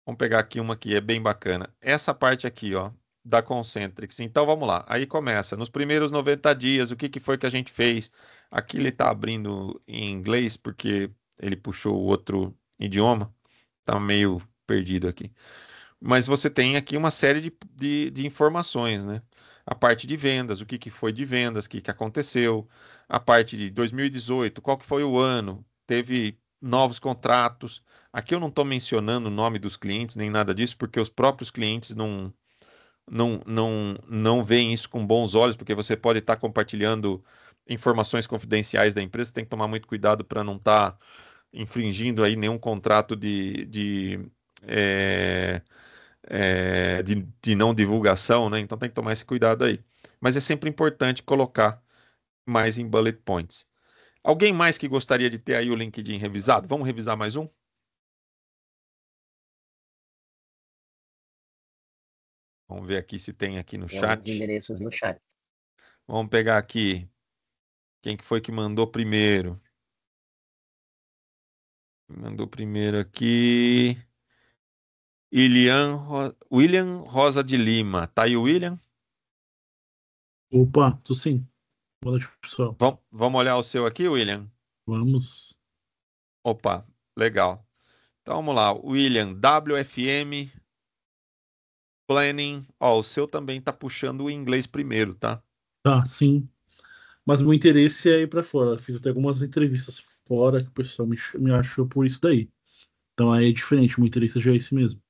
S1: Vamos pegar aqui uma que é bem bacana. Essa parte aqui, ó, da Concentrix. Então vamos lá. Aí começa. Nos primeiros 90 dias, o que, que foi que a gente fez? Aqui ele está abrindo em inglês, porque ele puxou o outro idioma. Está meio perdido aqui. Mas você tem aqui uma série de, de, de informações, né? a parte de vendas, o que, que foi de vendas, o que, que aconteceu, a parte de 2018, qual que foi o ano, teve novos contratos. Aqui eu não estou mencionando o nome dos clientes nem nada disso, porque os próprios clientes não, não, não, não veem isso com bons olhos, porque você pode estar tá compartilhando informações confidenciais da empresa, tem que tomar muito cuidado para não estar tá infringindo aí nenhum contrato de, de é é, de, de não divulgação, né? Então tem que tomar esse cuidado aí. Mas é sempre importante colocar mais em bullet points. Alguém mais que gostaria de ter aí o LinkedIn revisado? Vamos revisar mais um? Vamos ver aqui se tem aqui no tem chat.
S2: endereços no chat.
S1: Vamos pegar aqui. Quem que foi que mandou primeiro? Mandou primeiro aqui. William Rosa de Lima. Tá aí o William?
S6: Opa, tu sim. Boa noite, pessoal.
S1: Vom, vamos olhar o seu aqui, William?
S6: Vamos.
S1: Opa, legal. Então vamos lá. William, WFM Planning. Ó, o seu também tá puxando o inglês primeiro, tá?
S6: Tá, sim. Mas meu interesse é ir para fora. Fiz até algumas entrevistas fora que o pessoal me, me achou por isso daí. Então aí é diferente, meu interesse já é esse mesmo.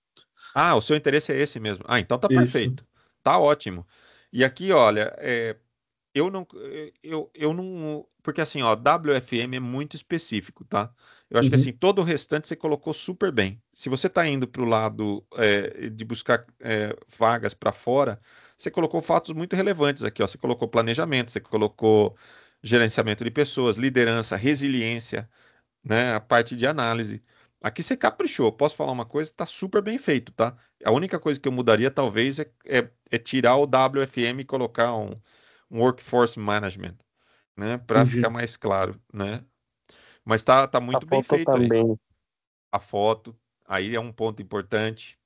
S1: Ah, o seu interesse é esse mesmo. Ah, então tá Isso. perfeito. Tá ótimo. E aqui, olha, é, eu não. É, eu, eu não. Porque assim, ó, WFM é muito específico, tá? Eu acho uhum. que assim, todo o restante você colocou super bem. Se você tá indo pro lado é, de buscar é, vagas para fora, você colocou fatos muito relevantes aqui, ó. Você colocou planejamento, você colocou gerenciamento de pessoas, liderança, resiliência, né? A parte de análise. Aqui você caprichou. Posso falar uma coisa? Tá super bem feito, tá? A única coisa que eu mudaria, talvez, é, é, é tirar o WFM e colocar um, um Workforce Management, né? Para uhum. ficar mais claro, né? Mas tá, tá muito a bem feito também. Tá aí. A foto, aí é um ponto importante.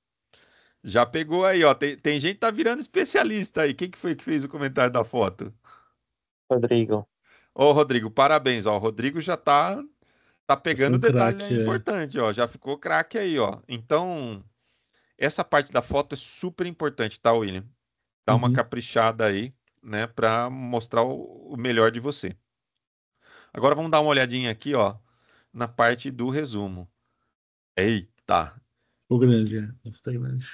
S1: Já pegou aí, ó. Tem, tem gente que tá virando especialista aí. Quem que foi que fez o comentário da foto? Rodrigo. Ô, Rodrigo, parabéns. Ó, o Rodrigo já tá Tá pegando um detalhe craque, é. importante, é. ó. Já ficou craque aí, ó. Então, essa parte da foto é super importante, tá, William? Dá uhum. uma caprichada aí, né, para mostrar o melhor de você. Agora vamos dar uma olhadinha aqui, ó, na parte do resumo. Eita!
S6: O grande, é. esse tá grande.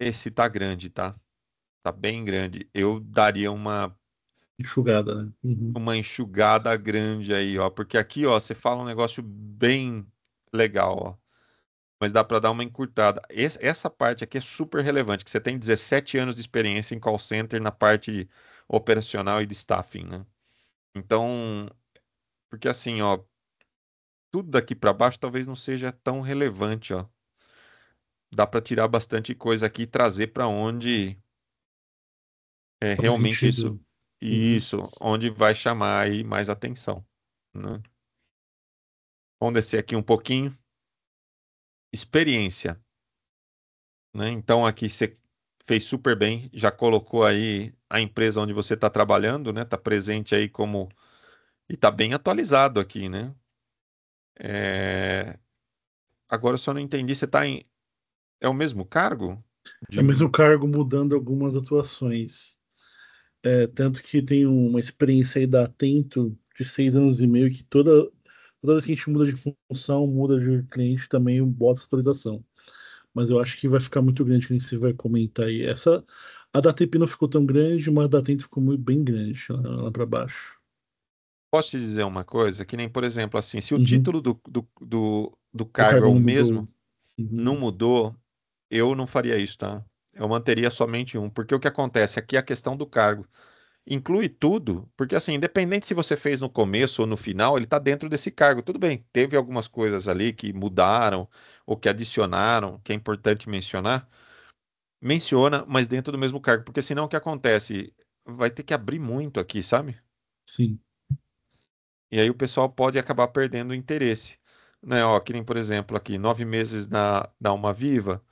S1: Esse tá grande, tá? Tá bem grande. Eu daria uma
S6: Enxugada, né? Uhum.
S1: Uma enxugada grande aí, ó. Porque aqui, ó, você fala um negócio bem legal, ó. Mas dá para dar uma encurtada. Esse, essa parte aqui é super relevante, que você tem 17 anos de experiência em call center na parte operacional e de staffing, né? Então, porque assim, ó, tudo daqui para baixo talvez não seja tão relevante, ó. Dá para tirar bastante coisa aqui e trazer para onde é, realmente sentido. isso Uhum. Isso, onde vai chamar aí mais atenção. Né? Vamos descer aqui um pouquinho. Experiência. Né? Então, aqui você fez super bem, já colocou aí a empresa onde você está trabalhando, né? Está presente aí como. E está bem atualizado aqui, né? É... Agora eu só não entendi, você está em. É o mesmo cargo?
S6: De... É o mesmo cargo, mudando algumas atuações. É, tanto que tem uma experiência aí da Atento de seis anos e meio que toda, toda vez que a gente muda de função, muda de cliente, também bota essa atualização. Mas eu acho que vai ficar muito grande que a gente vai comentar aí. Essa, a da TP não ficou tão grande, mas a da Atento ficou muito, bem grande lá, lá para baixo.
S1: Posso te dizer uma coisa? Que nem, por exemplo, assim, se o uhum. título do, do, do, do cargo é o mesmo, uhum. não mudou, eu não faria isso, tá? Eu manteria somente um, porque o que acontece aqui é a questão do cargo. Inclui tudo, porque assim, independente se você fez no começo ou no final, ele está dentro desse cargo. Tudo bem, teve algumas coisas ali que mudaram ou que adicionaram, que é importante mencionar. Menciona, mas dentro do mesmo cargo, porque senão o que acontece? Vai ter que abrir muito aqui, sabe? Sim. E aí o pessoal pode acabar perdendo o interesse. Né? Ó, que nem, por exemplo, aqui, nove meses na, na Uma Viva,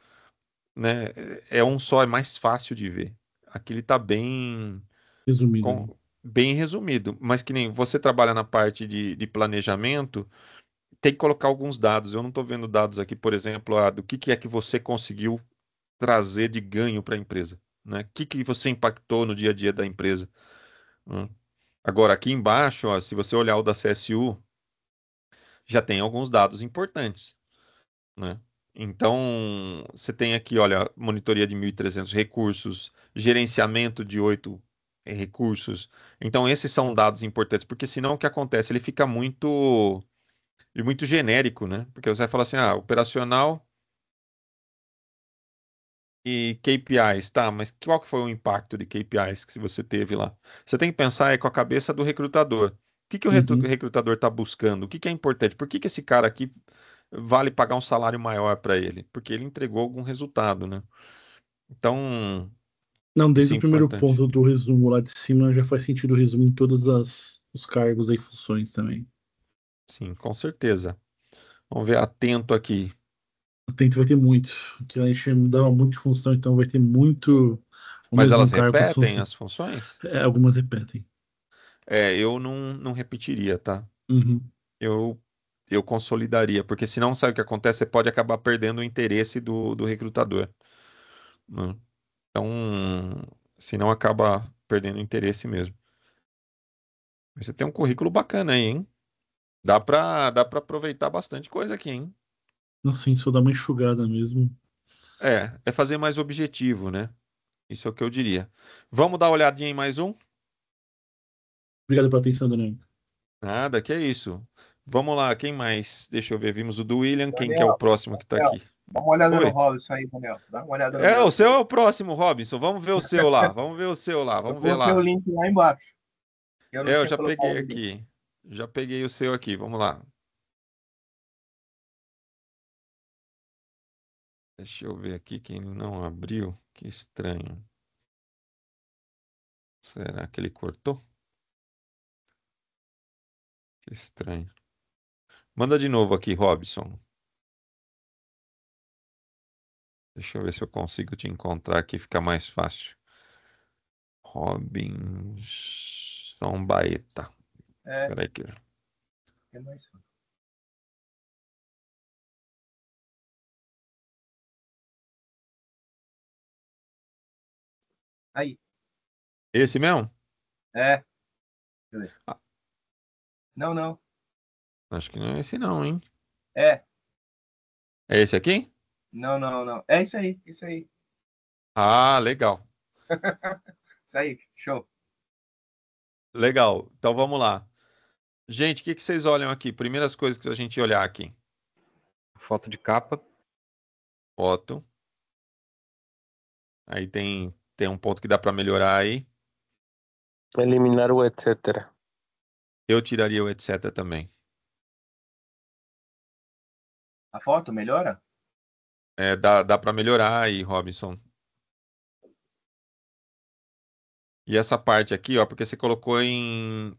S1: né, é, é um só, é mais fácil de ver. Aqui ele tá bem resumido. Com, né? bem resumido, mas que nem você trabalha na parte de, de planejamento, tem que colocar alguns dados. Eu não estou vendo dados aqui, por exemplo, ah, do que, que é que você conseguiu trazer de ganho para a empresa. Né? O que, que você impactou no dia a dia da empresa. Hum. Agora, aqui embaixo, ó, se você olhar o da CSU, já tem alguns dados importantes. Né? Então, você tem aqui, olha, monitoria de 1.300 recursos, gerenciamento de 8 eh, recursos. Então, esses são dados importantes, porque senão o que acontece? Ele fica muito e muito genérico, né? Porque você vai falar assim, ah, operacional e KPIs, tá, mas qual que foi o impacto de KPIs que você teve lá? Você tem que pensar é, com a cabeça do recrutador. O que, que o uhum. recrutador está buscando? O que, que é importante? Por que, que esse cara aqui vale pagar um salário maior para ele, porque ele entregou algum resultado, né? Então. Não, desde é o primeiro importante.
S6: ponto do resumo lá de cima já faz sentido o resumo em todos as, os cargos e funções também. Sim, com
S1: certeza. Vamos ver atento aqui.
S6: Atento vai ter muito. Aqui a gente mudava muito de função, então vai ter muito.
S1: Mas elas repetem funções. as funções? É, algumas repetem. É, eu não, não repetiria, tá? Uhum. Eu eu consolidaria, porque senão sabe o que acontece? Você pode acabar perdendo o interesse do, do recrutador. Né? então se não acaba perdendo o interesse mesmo. você tem um currículo bacana aí, hein? Dá pra, dá pra aproveitar bastante coisa aqui, hein? Assim, só dá uma enxugada mesmo. É, é fazer mais objetivo, né? Isso é o que eu diria. Vamos dar uma olhadinha em mais um?
S6: Obrigado pela atenção, Daniel.
S1: Nada, que é isso. Vamos lá, quem mais? Deixa eu ver, vimos o do William, Daniel, quem que é o próximo que está aqui?
S5: Dá uma olhada Oi? no Robson aí, Daniel. Dá uma olhada É, o seu
S1: é o próximo, Robson. Vamos ver o seu lá. Vamos ver o seu lá. Vamos eu ver lá. o
S5: link lá embaixo. Eu, é, eu já peguei
S1: aqui. Já peguei o seu aqui. Vamos lá.
S2: Deixa eu ver aqui quem não abriu. Que estranho. Será que ele cortou? Que estranho.
S1: Manda de novo aqui, Robson. Deixa eu ver se eu consigo te encontrar aqui, fica mais fácil. Robinson Baeta. É. Peraí que...
S5: É mais fácil.
S2: Aí. Esse mesmo?
S5: É. Ah. Não, não.
S2: Acho que não é esse
S1: não, hein? É. É esse aqui?
S5: Não, não, não. É isso aí, isso aí.
S1: Ah, legal.
S5: isso aí, show.
S1: Legal. Então vamos lá. Gente, o que, que vocês olham aqui? Primeiras coisas que a gente olhar aqui. Foto de capa. Foto. Aí tem, tem um ponto que dá para melhorar aí. Eliminar o etc. Eu tiraria o etc também.
S5: A foto melhora?
S2: É, dá, dá para melhorar aí,
S1: Robinson. E essa parte aqui, ó, porque você colocou em.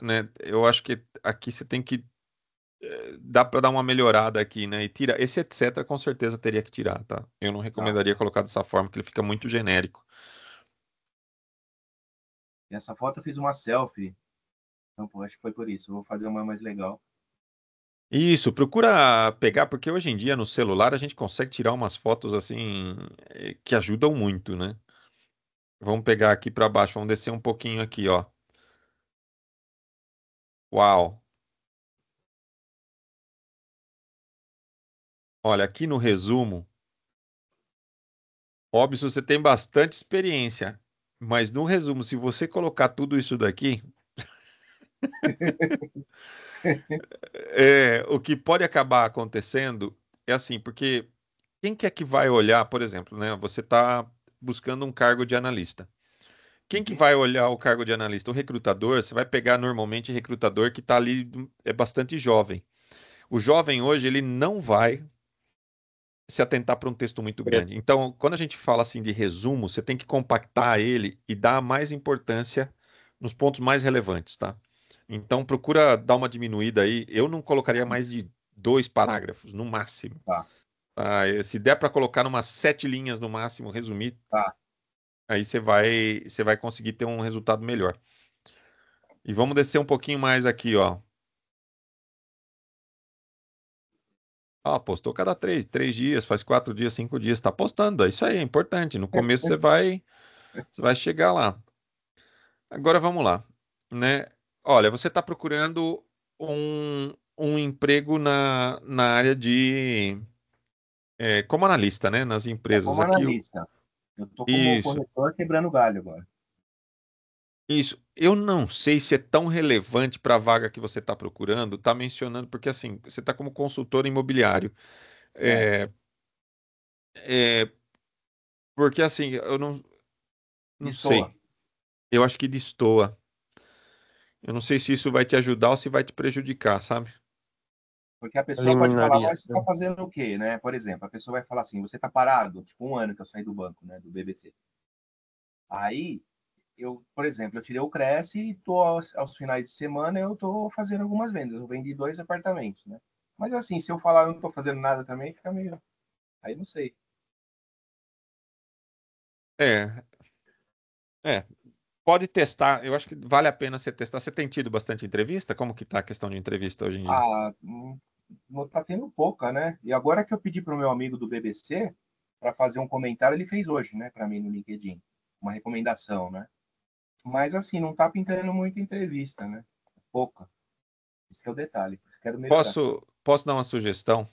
S1: Né, eu acho que aqui você tem que. É, dá para dar uma melhorada aqui, né? E tira. Esse etc. com certeza teria que tirar, tá? Eu não recomendaria tá. colocar dessa forma, que ele fica muito genérico.
S5: Essa foto eu fiz uma selfie. Então, pô, acho que foi por isso. Eu vou fazer uma mais legal.
S1: Isso, procura pegar, porque hoje em dia no celular a gente consegue tirar umas fotos assim eh, que ajudam muito, né? Vamos pegar aqui para baixo, vamos descer um pouquinho aqui, ó. Uau!
S2: Olha, aqui no resumo,
S1: óbvio, você tem bastante experiência, mas no resumo, se você colocar tudo isso daqui, é, o que pode acabar acontecendo é assim, porque quem que é que vai olhar, por exemplo, né? Você está buscando um cargo de analista. Quem que uhum. vai olhar o cargo de analista? O recrutador, você vai pegar normalmente recrutador que está ali, é bastante jovem. O jovem hoje, ele não vai se atentar para um texto muito é. grande. Então, quando a gente fala assim de resumo, você tem que compactar ele e dar mais importância nos pontos mais relevantes, tá? Então procura dar uma diminuída aí. Eu não colocaria mais de dois parágrafos, no máximo. Tá. Ah, se der para colocar umas sete linhas no máximo, resumir, tá. aí você vai, você vai conseguir ter um resultado melhor. E vamos descer um pouquinho mais aqui, ó. Ah, postou cada três, três dias, faz quatro dias, cinco dias, está postando. É isso aí é importante. No começo você vai, você vai chegar lá. Agora vamos lá, né? olha, você está procurando um, um emprego na, na área de. É, como analista, né? Nas é empresas. É como aqui, analista. Eu estou como Isso.
S5: corretor quebrando galho agora.
S1: Isso. Eu não sei se é tão relevante para a vaga que você está procurando, está mencionando, porque assim, você está como consultor imobiliário. É. É, é, porque assim, eu não, não Distoa. sei. Eu acho que destoa. Eu não sei se isso vai te ajudar ou se vai te prejudicar, sabe?
S5: Porque a pessoa pode falar, mas você está fazendo o quê, né? Por exemplo, a pessoa vai falar assim, você está parado, tipo um ano que eu saí do banco, né, do BBC. Aí, eu, por exemplo, eu tirei o Cresce e tô aos, aos, finais de semana eu tô fazendo algumas vendas. Eu vendi dois apartamentos, né? Mas assim, se eu falar eu não tô fazendo nada também, fica meio. Aí não sei.
S1: É. É, pode testar, eu acho que vale a pena você testar. Você tem tido bastante entrevista? Como que tá a questão de entrevista hoje em dia?
S5: Ah, hum, tá tendo pouca, né? E agora que eu pedi para o meu amigo do BBC para fazer um comentário, ele fez hoje, né, para mim no LinkedIn, uma recomendação, né? Mas assim, não tá pintando muita entrevista, né? Pouca. Isso é o detalhe. Quero posso,
S1: posso dar uma sugestão?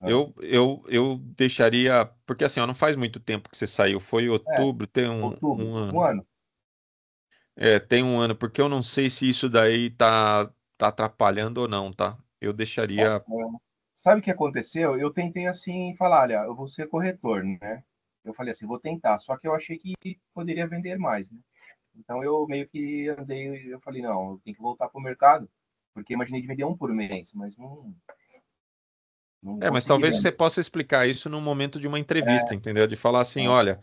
S1: Ah. Eu, eu, eu deixaria. Porque assim, ó, não faz muito tempo que você saiu. Foi é, outubro, é, tem um, outubro, um ano. Um ano. É, tem um ano, porque eu não sei se isso daí tá, tá atrapalhando ou não, tá? Eu deixaria.
S5: sabe o que aconteceu? Eu tentei assim falar, olha, eu vou ser corretor, né? Eu falei assim, vou tentar, só que eu achei que poderia vender mais, né? Então eu meio que andei, eu falei, não, eu tenho que voltar para o mercado, porque imaginei de vender um por mês, mas não.
S1: não é, mas talvez vender. você possa explicar isso no momento de uma entrevista, é. entendeu? De falar assim, é. olha,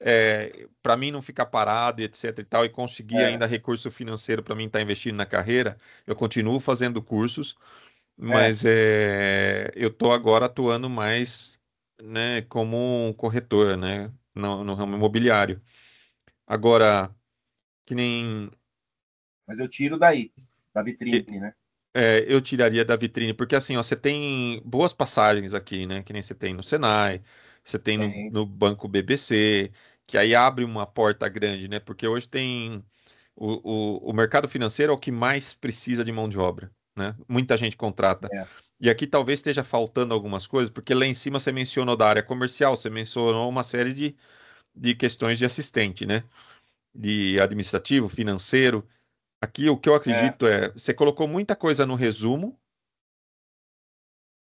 S1: é, para mim não ficar parado, etc e tal, e conseguir é. ainda recurso financeiro para mim estar tá investindo na carreira, eu continuo fazendo cursos, é. mas é. eu estou agora atuando mais né, como um corretor né, no, no ramo imobiliário. Agora, que nem. Mas eu tiro daí, da vitrine, e... né? É, eu tiraria da vitrine, porque assim, ó, você tem boas passagens aqui, né? Que nem você tem no Senai, você tem no, no, banco BBC, que aí abre uma porta grande, né? Porque hoje tem o, o, o mercado financeiro é o que mais precisa de mão de obra, né? Muita gente contrata. É. E aqui talvez esteja faltando algumas coisas, porque lá em cima você mencionou da área comercial, você mencionou uma série de, de questões de assistente, né? De administrativo, financeiro. Aqui o que eu é. acredito é, é você colocou muita coisa no resumo,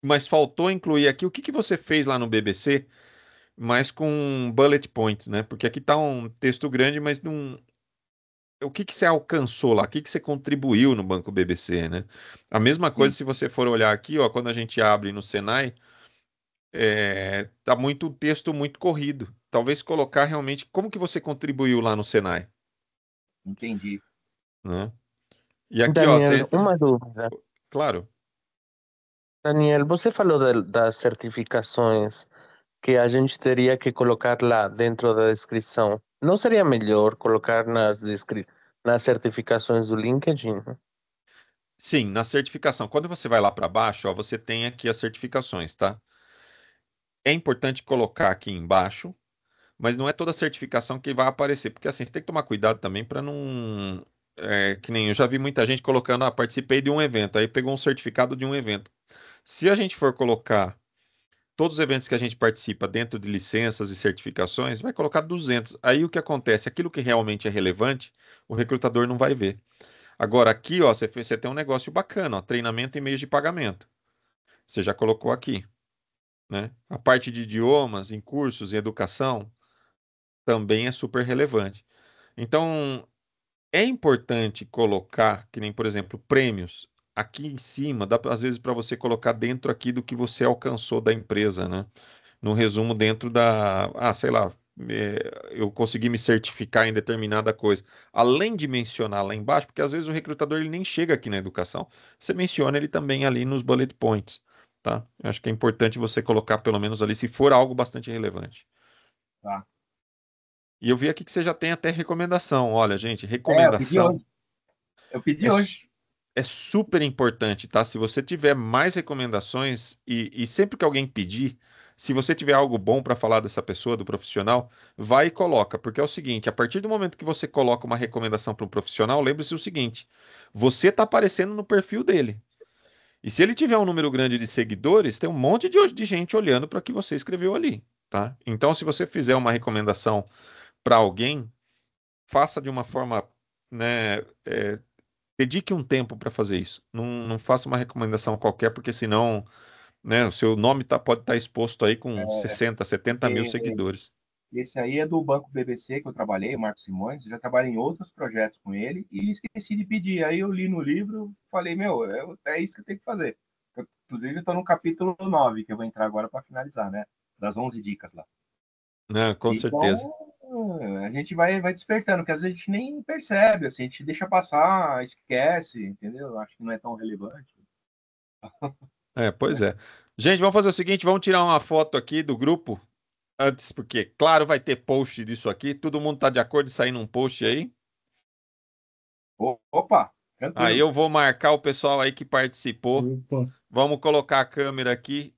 S1: mas faltou incluir aqui o que, que você fez lá no BBC, mas com bullet points, né? Porque aqui tá um texto grande, mas não. O que, que você alcançou lá? O que, que você contribuiu no Banco BBC, né? A mesma coisa Sim. se você for olhar aqui, ó, quando a gente abre no Senai, é, tá muito texto muito corrido. Talvez colocar realmente como que você contribuiu lá no Senai. Entendi. Né? E aqui, ó, você...
S5: uma dúvida. Claro. Daniel, você falou de, das certificações que a
S1: gente teria que colocar lá dentro da descrição. Não seria melhor colocar nas, descri nas certificações do LinkedIn? Sim, na certificação. Quando você vai lá para baixo, ó, você tem aqui as certificações, tá? É importante colocar aqui embaixo, mas não é toda certificação que vai aparecer, porque assim, você tem que tomar cuidado também para não. É, que nem eu já vi muita gente colocando, ah, participei de um evento, aí pegou um certificado de um evento. Se a gente for colocar todos os eventos que a gente participa dentro de licenças e certificações, vai colocar 200. Aí o que acontece? Aquilo que realmente é relevante, o recrutador não vai ver. Agora, aqui, ó, você, você tem um negócio bacana, ó, treinamento e meios de pagamento. Você já colocou aqui. Né? A parte de idiomas, em cursos, em educação, também é super relevante. Então, é importante colocar, que nem, por exemplo, prêmios aqui em cima, dá às vezes para você colocar dentro aqui do que você alcançou da empresa, né? No resumo, dentro da. Ah, sei lá, é, eu consegui me certificar em determinada coisa, além de mencionar lá embaixo, porque às vezes o recrutador ele nem chega aqui na educação, você menciona ele também ali nos bullet points, tá? Eu acho que é importante você colocar pelo menos ali, se for algo bastante relevante. Tá. E eu vi aqui que você já tem até recomendação. Olha, gente, recomendação. É, eu pedi hoje. Eu pedi é, hoje é super importante, tá? Se você tiver mais recomendações e, e sempre que alguém pedir, se você tiver algo bom para falar dessa pessoa, do profissional, vai e coloca, porque é o seguinte: a partir do momento que você coloca uma recomendação para um profissional, lembre-se o seguinte: você está aparecendo no perfil dele. E se ele tiver um número grande de seguidores, tem um monte de, de gente olhando para o que você escreveu ali, tá? Então, se você fizer uma recomendação para alguém, faça de uma forma né, é, dedique um tempo para fazer isso. Não, não faça uma recomendação qualquer, porque senão né, o seu nome tá, pode estar tá exposto aí com é, 60, 70 mil seguidores.
S5: Esse aí é do Banco BBC que eu trabalhei, o Marcos Simões, já trabalhei em outros projetos com ele e esqueci de pedir. Aí eu li no livro, falei, meu, é, é isso que eu tenho que fazer. Eu, inclusive, estou no capítulo 9, que eu vou entrar agora para finalizar, né? Das 11 dicas
S1: lá. Não, com então, certeza.
S5: Né? a gente vai, vai despertando, que às vezes a gente nem percebe, assim, a gente deixa passar, esquece, entendeu? Acho que não é tão relevante.
S1: É, pois é. Gente, vamos fazer o seguinte, vamos tirar uma foto aqui do grupo, antes, porque, claro, vai ter post disso aqui, todo mundo tá de acordo em sair num post aí? Opa! Tranquilo. Aí eu vou marcar o pessoal aí que participou. Opa. Vamos colocar a câmera aqui.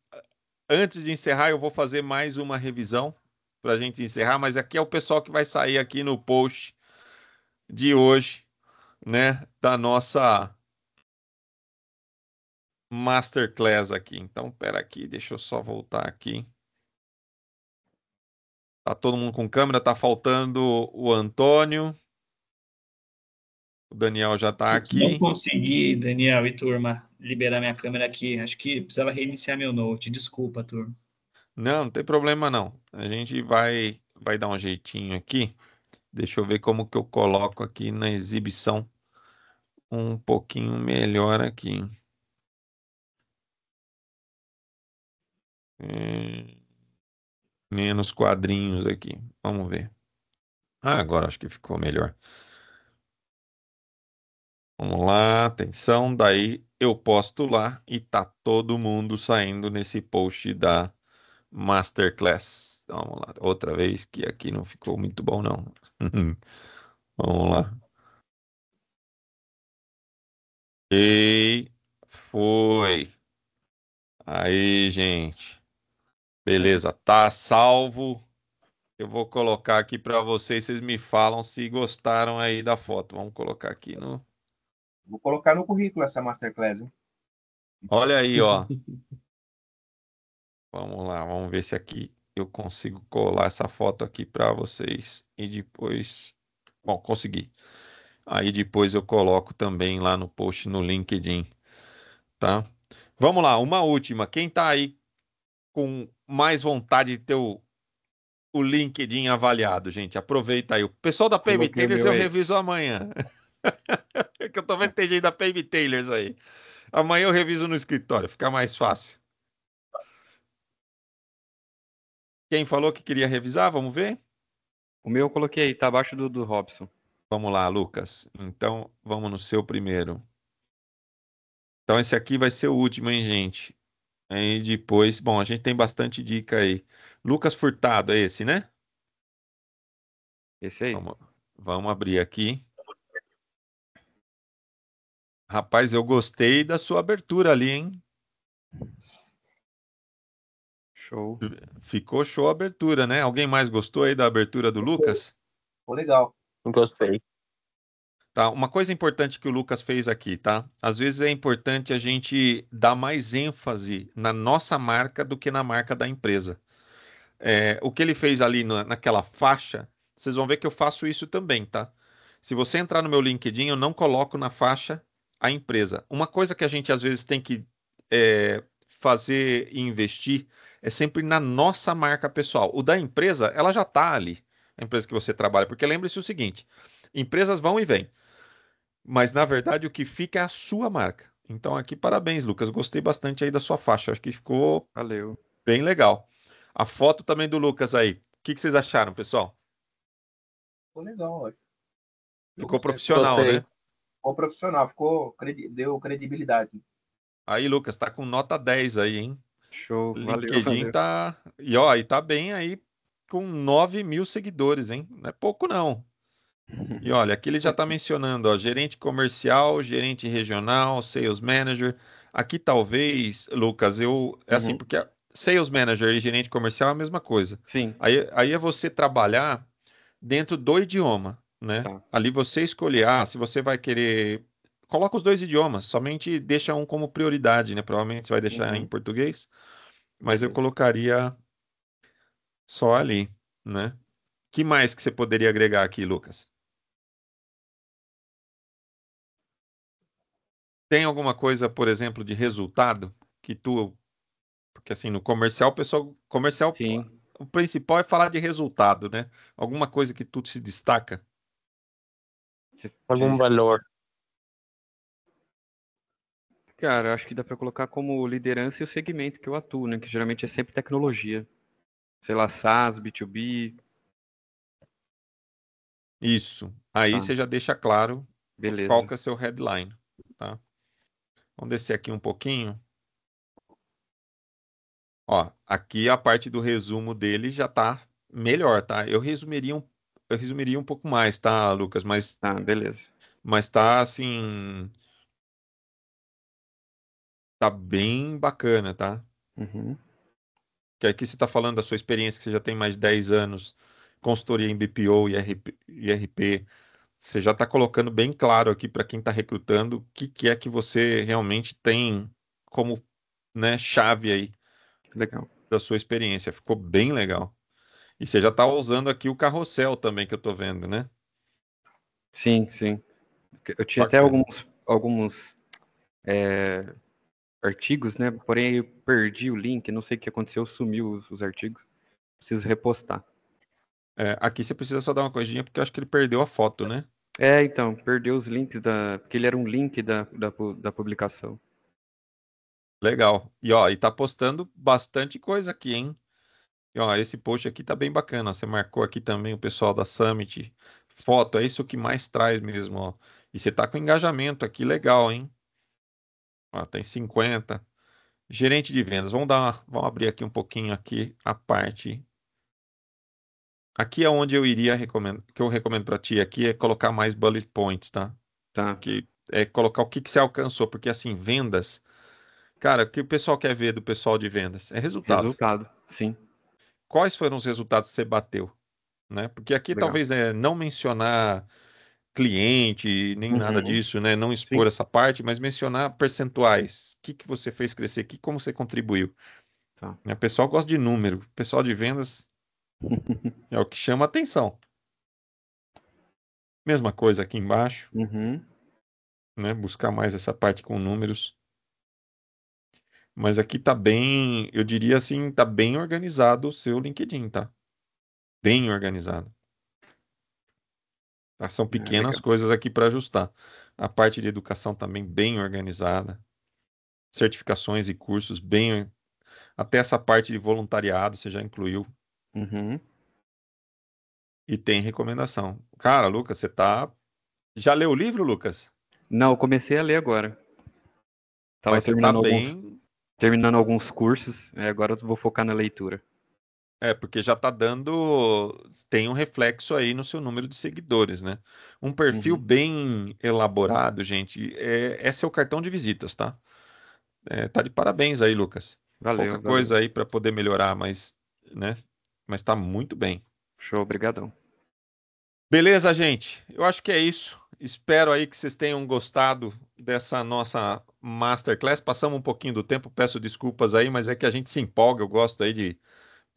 S1: Antes de encerrar, eu vou fazer mais uma revisão para a gente encerrar, mas aqui é o pessoal que vai sair aqui no post de hoje, né, da nossa masterclass aqui. Então, pera aqui, deixa eu só voltar aqui. Tá todo mundo com câmera, tá faltando o Antônio. O Daniel já está aqui. Não
S6: consegui, Daniel e turma, liberar minha câmera aqui. Acho que precisava reiniciar meu note. Desculpa, turma.
S1: Não, não tem problema não. A gente vai vai dar um jeitinho aqui. Deixa eu ver como que eu coloco aqui na exibição um pouquinho melhor aqui.
S2: É...
S1: Menos quadrinhos aqui. Vamos ver. Ah, agora acho que ficou melhor. Vamos lá, atenção. Daí eu posto lá e tá todo mundo saindo nesse post da Masterclass. Então, vamos lá, outra vez que aqui não ficou muito bom, não. vamos lá. E foi. Aí, gente. Beleza, tá salvo. Eu vou colocar aqui para vocês, vocês me falam se gostaram aí da foto. Vamos colocar aqui no
S5: Vou colocar no currículo essa masterclass. Hein?
S1: Olha aí, ó. Vamos lá, vamos ver se aqui eu consigo colar essa foto aqui para vocês e depois, bom, consegui. Aí depois eu coloco também lá no post no LinkedIn, tá? Vamos lá, uma última. Quem tá aí com mais vontade de ter o, o LinkedIn avaliado, gente? Aproveita aí. O pessoal da PayMe Taylors eu aí. reviso amanhã. É que eu tô vendo que tem gente da PayMe Taylors aí. Amanhã eu reviso no escritório, fica mais fácil. Quem falou que queria revisar? Vamos ver? O meu eu coloquei tá abaixo do, do Robson. Vamos lá, Lucas. Então, vamos no seu primeiro. Então, esse aqui vai ser o último, hein, gente? Aí depois, bom, a gente tem bastante dica aí. Lucas Furtado é esse, né? Esse aí. Vamos, vamos abrir aqui. Rapaz, eu gostei da sua abertura ali, hein? Show. Ficou show a abertura, né? Alguém mais gostou aí da abertura do Lucas? Ficou legal. Gostei. Tá, uma coisa importante que o Lucas fez aqui, tá? Às vezes é importante a gente dar mais ênfase na nossa marca do que na marca da empresa. É, o que ele fez ali na, naquela faixa, vocês vão ver que eu faço isso também, tá? Se você entrar no meu LinkedIn, eu não coloco na faixa a empresa. Uma coisa que a gente às vezes tem que é, fazer e investir é sempre na nossa marca pessoal. O da empresa, ela já está ali, a empresa que você trabalha. Porque lembre-se o seguinte: empresas vão e vêm. Mas na verdade o que fica é a sua marca. Então aqui parabéns, Lucas. Gostei bastante aí da sua faixa. Acho que ficou Valeu. bem legal. A foto também do Lucas aí. O que, que vocês acharam, pessoal?
S5: Ficou legal, acho.
S1: Ficou profissional, né? gostei. né?
S5: Ficou profissional, ficou, deu credibilidade.
S1: Aí, Lucas, tá com nota 10 aí, hein? Show, LinkedIn valeu, tá. E ó, e tá bem aí com 9 mil seguidores, hein? Não é pouco, não. E olha, aqui ele já está mencionando, ó, gerente comercial, gerente regional, sales manager. Aqui talvez, Lucas, eu. É assim, uhum. assim, porque sales manager e gerente comercial é a mesma coisa. Sim. Aí, aí é você trabalhar dentro do idioma, né? Tá. Ali você escolher, ah, se você vai querer coloca os dois idiomas, somente deixa um como prioridade, né? Provavelmente você vai deixar uhum. em português, mas eu colocaria só ali, né? Que mais que você poderia agregar aqui, Lucas? Tem alguma coisa, por exemplo, de resultado que tu porque assim, no comercial, pessoal, comercial Sim. o principal é falar de resultado, né? Alguma coisa que tu se destaca?
S2: Algum valor.
S4: Cara, acho que dá para colocar como liderança e o segmento que eu atuo, né? Que geralmente é sempre tecnologia. Sei lá,
S1: SaaS, B2B. Isso. Aí tá. você já deixa claro Beleza. qual que é seu headline, tá? Vamos descer aqui um pouquinho. Ó, aqui a parte do resumo dele já tá melhor, tá? Eu resumiria um, eu resumiria um pouco mais, tá, Lucas? Mas. Ah, beleza. Mas tá assim tá bem bacana, tá? Uhum. Que aqui você está falando da sua experiência, que você já tem mais de 10 anos, consultoria em BPO e RP, e RP você já está colocando bem claro aqui para quem está recrutando o que, que é que você realmente tem como né, chave aí legal. da sua experiência. Ficou bem legal. E você já está usando aqui o carrossel também que eu estou vendo, né? Sim, sim. Eu tinha Bacana. até alguns, alguns é artigos, né? Porém, eu perdi o link, não sei o que aconteceu, sumiu os, os artigos. Preciso repostar. É, aqui você precisa só dar uma coisinha, porque eu acho que ele perdeu a foto, né? É, então, perdeu os links da. Porque ele era um link da, da, da publicação. Legal. E ó, e tá postando bastante coisa aqui, hein? E, ó, esse post aqui tá bem bacana. Ó. Você marcou aqui também o pessoal da Summit. Foto, é isso que mais traz mesmo, ó. E você tá com engajamento aqui legal, hein? Ah, tem 50. Gerente de vendas. Vamos dar, uma, vamos abrir aqui um pouquinho aqui a parte. Aqui é onde eu iria recomendo, que eu recomendo para ti aqui é colocar mais bullet points, tá? Tá. Que é colocar o que que você alcançou, porque assim, vendas, cara, o que o pessoal quer ver do pessoal de vendas é resultado. Resultado, sim. Quais foram os resultados que você bateu, né? Porque aqui Legal. talvez é não mencionar cliente, nem uhum. nada disso, né? Não expor Sim. essa parte, mas mencionar percentuais. O que, que você fez crescer aqui, como você contribuiu. Tá. Né, o pessoal gosta de número, o pessoal de vendas é o que chama atenção. Mesma coisa aqui embaixo. Uhum. Né? Buscar mais essa parte com números. Mas aqui tá bem, eu diria assim, tá bem organizado o seu LinkedIn, tá? Bem organizado. Tá? São ah, pequenas é coisas aqui para ajustar. A parte de educação também bem organizada, certificações e cursos bem. Até essa parte de voluntariado você já incluiu. Uhum. E tem recomendação. Cara, Lucas, você tá. Já leu o livro, Lucas? Não, eu comecei a ler agora. Tava Mas tá terminando, tá bem... alguns, terminando alguns cursos, é, agora eu vou focar na leitura. É, porque já tá dando. Tem um reflexo aí no seu número de seguidores, né? Um perfil uhum. bem elaborado, gente, é, é seu cartão de visitas, tá? É, tá de parabéns aí, Lucas. Valeu. Pouca valeu. coisa aí para poder melhorar, mas, né? Mas tá muito bem. Show, obrigadão. Beleza, gente? Eu acho que é isso. Espero aí que vocês tenham gostado dessa nossa masterclass. Passamos um pouquinho do tempo, peço desculpas aí, mas é que a gente se empolga, eu gosto aí de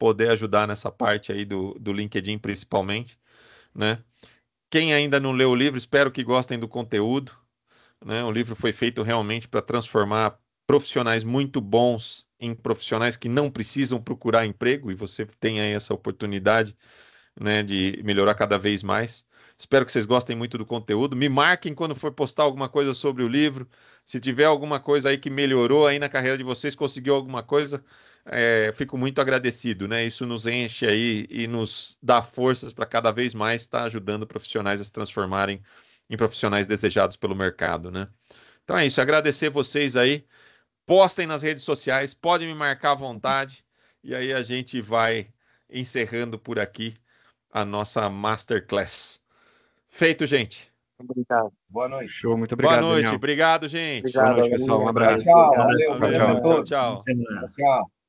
S1: poder ajudar nessa parte aí do, do LinkedIn, principalmente, né? Quem ainda não leu o livro, espero que gostem do conteúdo. Né? O livro foi feito realmente para transformar profissionais muito bons em profissionais que não precisam procurar emprego e você tem aí essa oportunidade né, de melhorar cada vez mais. Espero que vocês gostem muito do conteúdo. Me marquem quando for postar alguma coisa sobre o livro. Se tiver alguma coisa aí que melhorou aí na carreira de vocês, conseguiu alguma coisa, é, fico muito agradecido, né? Isso nos enche aí e nos dá forças para cada vez mais estar tá ajudando profissionais a se transformarem em profissionais desejados pelo mercado, né? Então é isso, agradecer vocês aí. Postem nas redes sociais, podem me marcar à vontade. E aí a gente vai encerrando por aqui a nossa masterclass. Feito, gente. Obrigado.
S5: Boa noite. Show, muito obrigado. Boa noite, Daniel.
S1: obrigado, gente. Obrigado, Boa noite, pessoal. Um abraço. Tchau, valeu,
S4: valeu, Tchau. tchau.
S2: tchau.